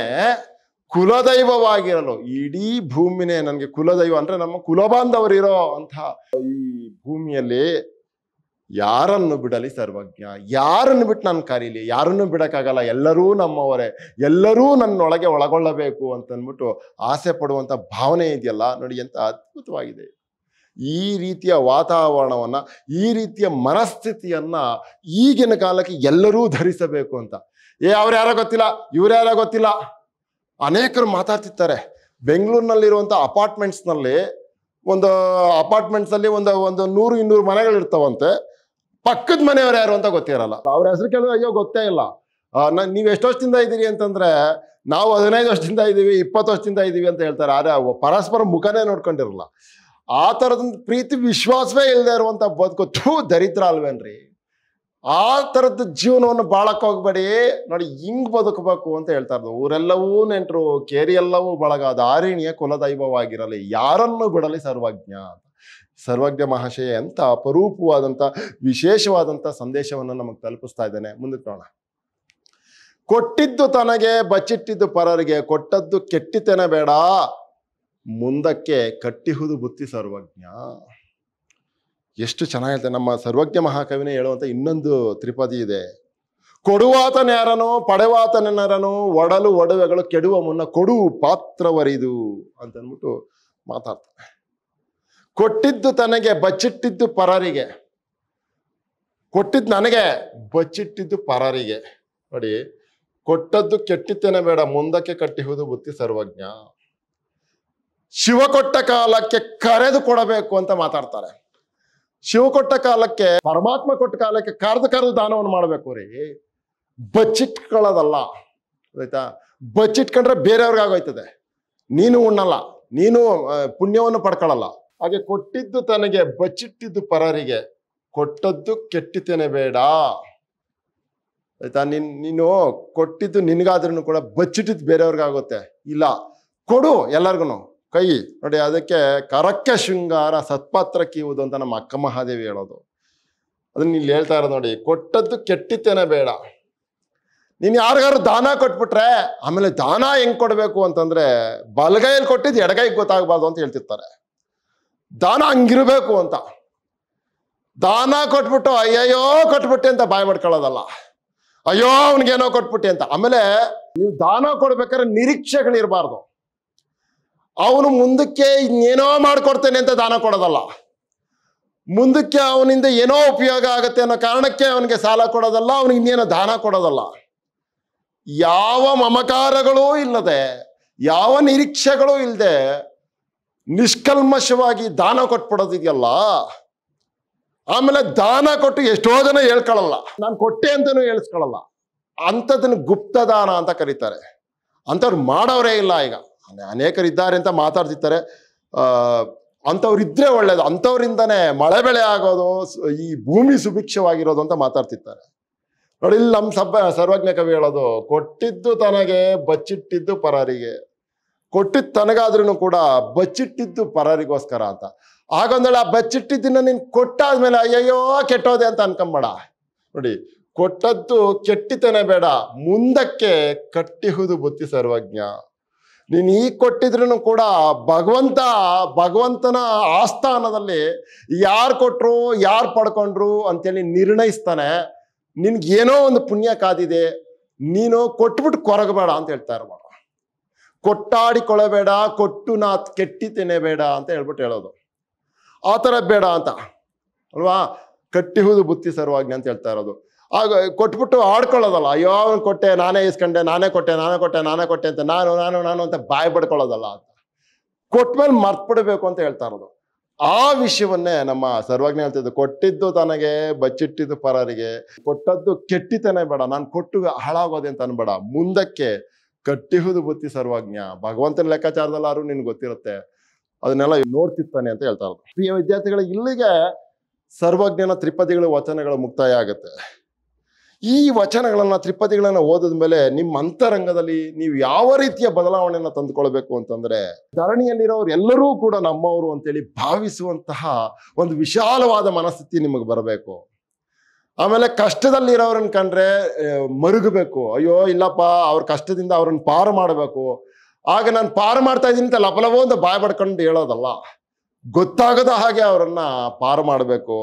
ಕುಲದೈವವಾಗಿರಲು ಇಡೀ ಭೂಮಿನೇ ನನಗೆ ಕುಲದೈವ ಅಂದರೆ ನಮ್ಮ ಕುಲಬಾಂಧವರಿರೋ ಅಂತ ಈ ಭೂಮಿಯಲ್ಲಿ ಯಾರನ್ನು ಬಿಡಲಿ ಸರ್ವಜ್ಞ ಯಾರನ್ನು ಬಿಟ್ಟು ನಾನು ಕರೀಲಿ ಯಾರನ್ನು ಬಿಡೋಕ್ಕಾಗಲ್ಲ ಎಲ್ಲರೂ ನಮ್ಮವರೇ ಎಲ್ಲರೂ ನನ್ನೊಳಗೆ ಒಳಗೊಳ್ಳಬೇಕು ಅಂತಂದ್ಬಿಟ್ಟು ಆಸೆ ಪಡುವಂಥ ಭಾವನೆ ಇದೆಯಲ್ಲ ನೋಡಿ ಅಂತ ಅದ್ಭುತವಾಗಿದೆ ಈ ರೀತಿಯ ವಾತಾವರಣವನ್ನು ಈ ರೀತಿಯ ಮನಸ್ಥಿತಿಯನ್ನು ಈಗಿನ ಕಾಲಕ್ಕೆ ಎಲ್ಲರೂ ಧರಿಸಬೇಕು ಅಂತ ಏ ಅವ್ರು ಯಾರೋ ಗೊತ್ತಿಲ್ಲ ಇವ್ರು ಯಾರೋ ಗೊತ್ತಿಲ್ಲ ಅನೇಕರು ಮಾತಾಡ್ತಿರ್ತಾರೆ ಬೆಂಗಳೂರಿನಲ್ಲಿರುವಂಥ ಅಪಾರ್ಟ್ಮೆಂಟ್ಸ್ನಲ್ಲಿ ಒಂದು ಅಪಾರ್ಟ್ಮೆಂಟ್ಸಲ್ಲಿ ಒಂದು ಒಂದು ನೂರು ಇನ್ನೂರು ಮನೆಗಳಿರ್ತಾವಂತೆ ಪಕ್ಕದ ಮನೆಯವ್ರು ಯಾರು ಅಂತ ಗೊತ್ತಿರಲ್ಲ ಅವ್ರ ಹೆಸರು ಕೇಳಿದ್ರೆ ಅಯ್ಯೋ ಗೊತ್ತೇ ಇಲ್ಲ ನಾನು ನೀವು ಎಷ್ಟು ವರ್ಷದಿಂದ ಇದ್ದೀರಿ ಅಂತಂದರೆ ನಾವು ಹದಿನೈದು ವರ್ಷದಿಂದ ಇದ್ದೀವಿ ಇಪ್ಪತ್ತು ವರ್ಷದಿಂದ ಇದ್ದೀವಿ ಅಂತ ಹೇಳ್ತಾರೆ ಆದರೆ ಪರಸ್ಪರ ಮುಖನೇ ನೋಡ್ಕೊಂಡಿರಲ್ಲ ಆ ಥರದ ಪ್ರೀತಿ ವಿಶ್ವಾಸವೇ ಇಲ್ಲದೆ ಇರುವಂಥ ಬದುಕು ಥೂ ದರಿದ್ರ ಅಲ್ವೇನ್ರಿ ಆ ಥರದ ಜೀವನವನ್ನು ಬಾಳಕ್ಕೆ ನೋಡಿ ಹಿಂಗೆ ಬದುಕಬೇಕು ಅಂತ ಹೇಳ್ತಾ ಇರೋದು ಊರೆಲ್ಲವೂ ನೆಂಟರು ಕೇರಿ ಎಲ್ಲವೂ ಬಳಗಾದ ಆರಿಣಿಯ ಕುಲದೈವವಾಗಿರಲಿ ಯಾರನ್ನು ಬಿಡಲಿ ಸರ್ವಜ್ಞ ಸರ್ವಜ್ಞ ಮಹಾಶಯ ಅಂತ ಅಪರೂಪವಾದಂಥ ವಿಶೇಷವಾದಂಥ ಸಂದೇಶವನ್ನು ನಮಗೆ ತಲುಪಿಸ್ತಾ ಇದ್ದಾನೆ ಮುಂದಕ್ಕೆ ಕೊಟ್ಟಿದ್ದು ತನಗೆ ಬಚ್ಚಿಟ್ಟಿದ್ದು ಪರರಿಗೆ ಕೊಟ್ಟದ್ದು ಕೆಟ್ಟಿತೇನೆ ಬೇಡ ಮುಂದಕ್ಕೆ ಕಟ್ಟಿಹುದು ಬುತ್ತಿ ಸರ್ವಜ್ಞ ಎಷ್ಟು ಚೆನ್ನಾಗಿರುತ್ತೆ ನಮ್ಮ ಸರ್ವಜ್ಞ ಮಹಾಕವಿನೇ ಹೇಳುವಂಥ ಇನ್ನೊಂದು ತ್ರಿಪದಿ ಇದೆ ಪಡೆವಾತನ ಪಡೆವಾತನೆನರನೋ ಒಡಲು ಒಡವೆಗಳು ಕೆಡುವ ಮುನ್ನ ಕೊಡು ಪಾತ್ರವರಿದು ಅಂತಂದ್ಬಿಟ್ಟು ಮಾತಾಡ್ತಾನೆ ಕೊಟ್ಟಿದ್ದು ತನಗೆ ಬಚ್ಚಿಟ್ಟಿದ್ದು ಪರರಿಗೆ ಕೊಟ್ಟಿದ್ದು ನನಗೆ ಬಚ್ಚಿಟ್ಟಿದ್ದು ಪರರಿಗೆ ನೋಡಿ ಕೊಟ್ಟದ್ದು ಕೆಟ್ಟಿತ್ತೇನೆ ಬೇಡ ಮುಂದಕ್ಕೆ ಕಟ್ಟಿಹುದು ಬುತ್ತಿ ಸರ್ವಜ್ಞ ಶಿವ ಕೊಟ್ಟ ಕಾಲಕ್ಕೆ ಕರೆದು ಕೊಡಬೇಕು ಅಂತ ಮಾತಾಡ್ತಾರೆ ಶಿವ ಕೊಟ್ಟ ಕಾಲಕ್ಕೆ ಪರಮಾತ್ಮ ಕೊಟ್ಟ ಕಾಲಕ್ಕೆ ಕರೆದು ಕರೆದು ದಾನವನ್ನು ಮಾಡಬೇಕು ರೀ ಬಚ್ಚಿಟ್ಕೊಳ್ಳೋದಲ್ಲ ಆಯ್ತಾ ಬಚ್ಚಿಟ್ಕೊಂಡ್ರೆ ಆಗೋಯ್ತದೆ ನೀನು ಉಣ್ಣಲ್ಲ ನೀನು ಪುಣ್ಯವನ್ನು ಪಡ್ಕೊಳ್ಳಲ್ಲ ಹಾಗೆ ಕೊಟ್ಟಿದ್ದು ತನಗೆ ಬಚ್ಚಿಟ್ಟಿದ್ದು ಪರರಿಗೆ ಕೊಟ್ಟದ್ದು ಕೆಟ್ಟಿತೇನೆ ಬೇಡ ಆಯ್ತಾ ನಿನ್ ನೀನು ಕೊಟ್ಟಿದ್ದು ನಿನಗಾದ್ರೂ ಕೂಡ ಬಚ್ಚಿಟ್ಟಿದ್ದು ಬೇರೆಯವ್ರಿಗಾಗುತ್ತೆ ಇಲ್ಲ ಕೊಡು ಎಲ್ಲರಿಗೂ ಕೈ ನೋಡಿ ಅದಕ್ಕೆ ಕರಕ್ಕೆ ಶೃಂಗಾರ ಕೀವುದು ಅಂತ ನಮ್ಮ ಅಕ್ಕ ಮಹಾದೇವಿ ಹೇಳೋದು ಅದನ್ನ ಇಲ್ಲಿ ಹೇಳ್ತಾ ಇರೋದು ನೋಡಿ ಕೊಟ್ಟದ್ದು ಕೆಟ್ಟಿತ್ತೇನೆ ಬೇಡ ನೀನು ಯಾರಿಗಾರು ದಾನ ಕೊಟ್ಬಿಟ್ರೆ ಆಮೇಲೆ ದಾನ ಹೆಂಗ್ ಕೊಡಬೇಕು ಅಂತಂದ್ರೆ ಬಲಗೈಯಲ್ಲಿ ಕೊಟ್ಟಿದ್ದು ಎಡಗೈಗೆ ಗೊತ್ತಾಗಬಾರ್ದು ಅಂತ ಹೇಳ್ತಿರ್ತಾರೆ ದಾನ ಹಂಗಿರ್ಬೇಕು ಅಂತ ದಾನ ಕೊಟ್ಬಿಟ್ಟು ಅಯ್ಯಯ್ಯೋ ಕೊಟ್ಬಿಟ್ಟೆ ಅಂತ ಬಾಯ್ ಮಾಡ್ಕೊಳ್ಳೋದಲ್ಲ ಅಯ್ಯೋ ಏನೋ ಕೊಟ್ಬಿಟ್ಟೆ ಅಂತ ಆಮೇಲೆ ನೀವು ದಾನ ಕೊಡ್ಬೇಕಾದ್ರೆ ನಿರೀಕ್ಷೆಗಳಿರಬಾರ್ದು ಅವನು ಮುಂದಕ್ಕೆ ಇನ್ನೇನೋ ಮಾಡಿಕೊಡ್ತೇನೆ ಅಂತ ದಾನ ಕೊಡೋದಲ್ಲ ಮುಂದಕ್ಕೆ ಅವನಿಂದ ಏನೋ ಉಪಯೋಗ ಆಗುತ್ತೆ ಅನ್ನೋ ಕಾರಣಕ್ಕೆ ಅವನಿಗೆ ಸಾಲ ಕೊಡೋದಲ್ಲ ಅವನಿಗೆ ಇನ್ನೇನೋ ದಾನ ಕೊಡೋದಲ್ಲ ಯಾವ ಮಮಕಾರಗಳೂ ಇಲ್ಲದೆ ಯಾವ ನಿರೀಕ್ಷೆಗಳೂ ಇಲ್ಲದೆ ನಿಷ್ಕಲ್ಮಶವಾಗಿ ದಾನ ಕೊಟ್ಬಿಡೋದಿದೆಯಲ್ಲ ಆಮೇಲೆ ದಾನ ಕೊಟ್ಟು ಎಷ್ಟೋ ಜನ ಹೇಳ್ಕೊಳ್ಳಲ್ಲ ನಾನು ಕೊಟ್ಟೆ ಅಂತಲೂ ಹೇಳಿಸ್ಕೊಳ್ಳಲ್ಲ ಅಂಥದ್ದನ್ನು ಗುಪ್ತ ದಾನ ಅಂತ ಕರೀತಾರೆ ಅಂಥವ್ರು ಮಾಡೋರೇ ಇಲ್ಲ ಈಗ ಅನೇಕರು ಇದ್ದಾರೆ ಅಂತ ಮಾತಾಡ್ತಿರ್ತಾರೆ ಅಂಥವ್ರಿದ್ರೆ ಒಳ್ಳೇದು ಅಂಥವ್ರಿಂದನೇ ಮಳೆ ಬೆಳೆ ಆಗೋದು ಈ ಭೂಮಿ ಸುಭಿಕ್ಷವಾಗಿರೋದು ಅಂತ ಮಾತಾಡ್ತಿರ್ತಾರೆ ನೋಡಿ ಇಲ್ಲಿ ನಮ್ಮ ಸಭ ಸರ್ವಜ್ಞ ಕವಿ ಹೇಳೋದು ಕೊಟ್ಟಿದ್ದು ತನಗೆ ಬಚ್ಚಿಟ್ಟಿದ್ದು ಪರಾರಿಗೆ ಕೊಟ್ಟಿದ್ದು ತನಗಾದ್ರೂ ಕೂಡ ಬಚ್ಚಿಟ್ಟಿದ್ದು ಪರಾರಿಗೋಸ್ಕರ ಅಂತ ಹಾಗೊಂದೇಳ ಆ ಬಚ್ಚಿಟ್ಟಿದ್ದನ್ನ ನೀನು ಕೊಟ್ಟಾದ್ಮೇಲೆ ಅಯ್ಯಯ್ಯೋ ಕೆಟ್ಟೋದೆ ಅಂತ ಅನ್ಕೊಂಬೇಡ ನೋಡಿ ಕೊಟ್ಟದ್ದು ಕೆಟ್ಟಿತನೇ ಬೇಡ ಮುಂದಕ್ಕೆ ಕಟ್ಟಿಹುದು ಬುತ್ತಿ ಸರ್ವಜ್ಞ ನೀನು ಈಗ ಕೊಟ್ಟಿದ್ರು ಕೂಡ ಭಗವಂತ ಭಗವಂತನ ಆಸ್ಥಾನದಲ್ಲಿ ಯಾರು ಕೊಟ್ಟರು ಯಾರು ಪಡ್ಕೊಂಡ್ರು ಅಂತೇಳಿ ನಿರ್ಣಯಿಸ್ತಾನೆ ನಿನ್ಗೆ ಏನೋ ಒಂದು ಪುಣ್ಯ ಕಾದಿದೆ ನೀನು ಕೊಟ್ಬಿಟ್ಟು ಕೊರಗಬೇಡ ಅಂತ ಹೇಳ್ತಾ ಕೊಟ್ಟಾಡಿ ಕೊಳಬೇಡ ಕೊಟ್ಟು ನಾ ಕೆಟ್ಟಿತೇನೆ ಬೇಡ ಅಂತ ಹೇಳ್ಬಿಟ್ಟು ಹೇಳೋದು ಆ ಥರ ಬೇಡ ಅಂತ ಅಲ್ವಾ ಕಟ್ಟಿಹುದು ಬುತ್ತಿ ಸರ್ವಾಜ್ಞೆ ಅಂತ ಹೇಳ್ತಾ ಇರೋದು ಆಗ ಕೊಟ್ಬಿಟ್ಟು ಆಡ್ಕೊಳ್ಳೋದಲ್ಲ ಅಯ್ಯೋ ಅವ್ನು ಕೊಟ್ಟೆ ನಾನೇ ಇಸ್ಕೊಂಡೆ ನಾನೇ ಕೊಟ್ಟೆ ನಾನೇ ಕೊಟ್ಟೆ ನಾನೇ ಕೊಟ್ಟೆ ಅಂತ ನಾನು ನಾನು ನಾನು ಅಂತ ಬಾಯ್ ಪಡ್ಕೊಳ್ಳೋದಲ್ಲ ಅಂತ ಕೊಟ್ಮೇಲೆ ಮರ್ತ್ಬಿಡ್ಬೇಕು ಅಂತ ಹೇಳ್ತಾ ಇರೋದು ಆ ವಿಷಯವನ್ನೇ ನಮ್ಮ ಸರ್ವಜ್ಞ ಹೇಳ್ತಿದ್ದು ಕೊಟ್ಟಿದ್ದು ತನಗೆ ಬಚ್ಚಿಟ್ಟಿದ್ದು ಪರರಿಗೆ ಕೊಟ್ಟದ್ದು ಕೆಟ್ಟಿತಾನೆ ಬೇಡ ನಾನು ಕೊಟ್ಟು ಹಾಳಾಗೋದೆ ಅಂತ ಅನ್ಬೇಡ ಮುಂದಕ್ಕೆ ಕಟ್ಟಿಹುದು ಬುತ್ತಿ ಸರ್ವಜ್ಞ ಭಗವಂತನ ಯಾರು ನಿನ್ಗೆ ಗೊತ್ತಿರುತ್ತೆ ಅದನ್ನೆಲ್ಲ ನೋಡ್ತಿರ್ತಾನೆ ಅಂತ ಹೇಳ್ತಾ ಇರೋದು ಪ್ರಿಯ ವಿದ್ಯಾರ್ಥಿಗಳು ಇಲ್ಲಿಗೆ ಸರ್ವಜ್ಞನ ತ್ರಿಪದಿಗಳ ವಚನಗಳು ಮುಕ್ತಾಯ ಆಗುತ್ತೆ ಈ ವಚನಗಳನ್ನು ತ್ರಿಪದಿಗಳನ್ನು ಓದಿದ ಮೇಲೆ ನಿಮ್ಮ ಅಂತರಂಗದಲ್ಲಿ ನೀವು ಯಾವ ರೀತಿಯ ಬದಲಾವಣೆಯನ್ನು ತಂದುಕೊಳ್ಬೇಕು ಅಂತಂದ್ರೆ ಧರಣಿಯಲ್ಲಿರೋರು ಎಲ್ಲರೂ ಕೂಡ ನಮ್ಮವರು ಅಂತೇಳಿ ಭಾವಿಸುವಂತಹ ಒಂದು ವಿಶಾಲವಾದ ಮನಸ್ಥಿತಿ ನಿಮಗೆ ಬರಬೇಕು ಆಮೇಲೆ ಕಷ್ಟದಲ್ಲಿರೋರನ್ನ ಕಂಡ್ರೆ ಮರುಗಬೇಕು ಅಯ್ಯೋ ಇಲ್ಲಪ್ಪ ಅವ್ರ ಕಷ್ಟದಿಂದ ಅವ್ರನ್ನ ಪಾರು ಮಾಡಬೇಕು ಆಗ ನಾನು ಪಾರು ಮಾಡ್ತಾ ಇದ್ದೀನಿ ಅಂತ ಲಪಲವೋ ಅಂತ ಬಾಯ್ ಪಡ್ಕೊಂಡು ಹೇಳೋದಲ್ಲ ಗೊತ್ತಾಗದ ಹಾಗೆ ಅವರನ್ನ ಪಾರು ಮಾಡಬೇಕು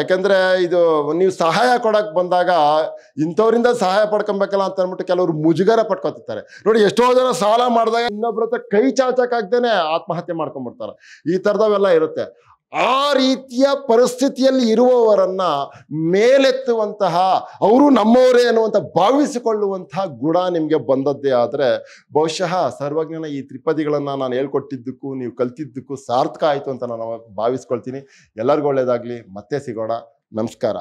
ಯಾಕಂದ್ರೆ ಇದು ನೀವು ಸಹಾಯ ಕೊಡಕ್ ಬಂದಾಗ ಇಂಥವ್ರಿಂದ ಸಹಾಯ ಪಡ್ಕೊಬೇಕಲ್ಲ ಅಂತ ಅಂದ್ಬಿಟ್ಟು ಕೆಲವರು ಮುಜುಗರ ಪಟ್ಕೊತಿರ್ತಾರೆ ನೋಡಿ ಎಷ್ಟೋ ಜನ ಸಾಲ ಮಾಡಿದಾಗ ಇನ್ನೊಬ್ರ ಹತ್ರ ಕೈ ಚಾಚಕ್ಕಾಗ್ದೇನೆ ಆತ್ಮಹತ್ಯೆ ಮಾಡ್ಕೊಂಡ್ಬಿಡ್ತಾರೆ ಈ ತರದವೆಲ್ಲ ಇರುತ್ತೆ ಆ ರೀತಿಯ ಪರಿಸ್ಥಿತಿಯಲ್ಲಿ ಇರುವವರನ್ನ ಮೇಲೆತ್ತುವಂತಹ ಅವರು ನಮ್ಮವರೇ ಅನ್ನುವಂಥ ಭಾವಿಸಿಕೊಳ್ಳುವಂತಹ ಗುಣ ನಿಮಗೆ ಬಂದದ್ದೇ ಆದರೆ ಬಹುಶಃ ಸರ್ವಜ್ಞನ ಈ ತ್ರಿಪದಿಗಳನ್ನು ನಾನು ಹೇಳ್ಕೊಟ್ಟಿದ್ದಕ್ಕೂ ನೀವು ಕಲ್ತಿದ್ದಕ್ಕೂ ಸಾರ್ಥಕ ಆಯಿತು ಅಂತ ನಾನು ಭಾವಿಸ್ಕೊಳ್ತೀನಿ ಎಲ್ಲರಿಗೂ ಒಳ್ಳೆಯದಾಗಲಿ ಮತ್ತೆ ಸಿಗೋಣ ನಮಸ್ಕಾರ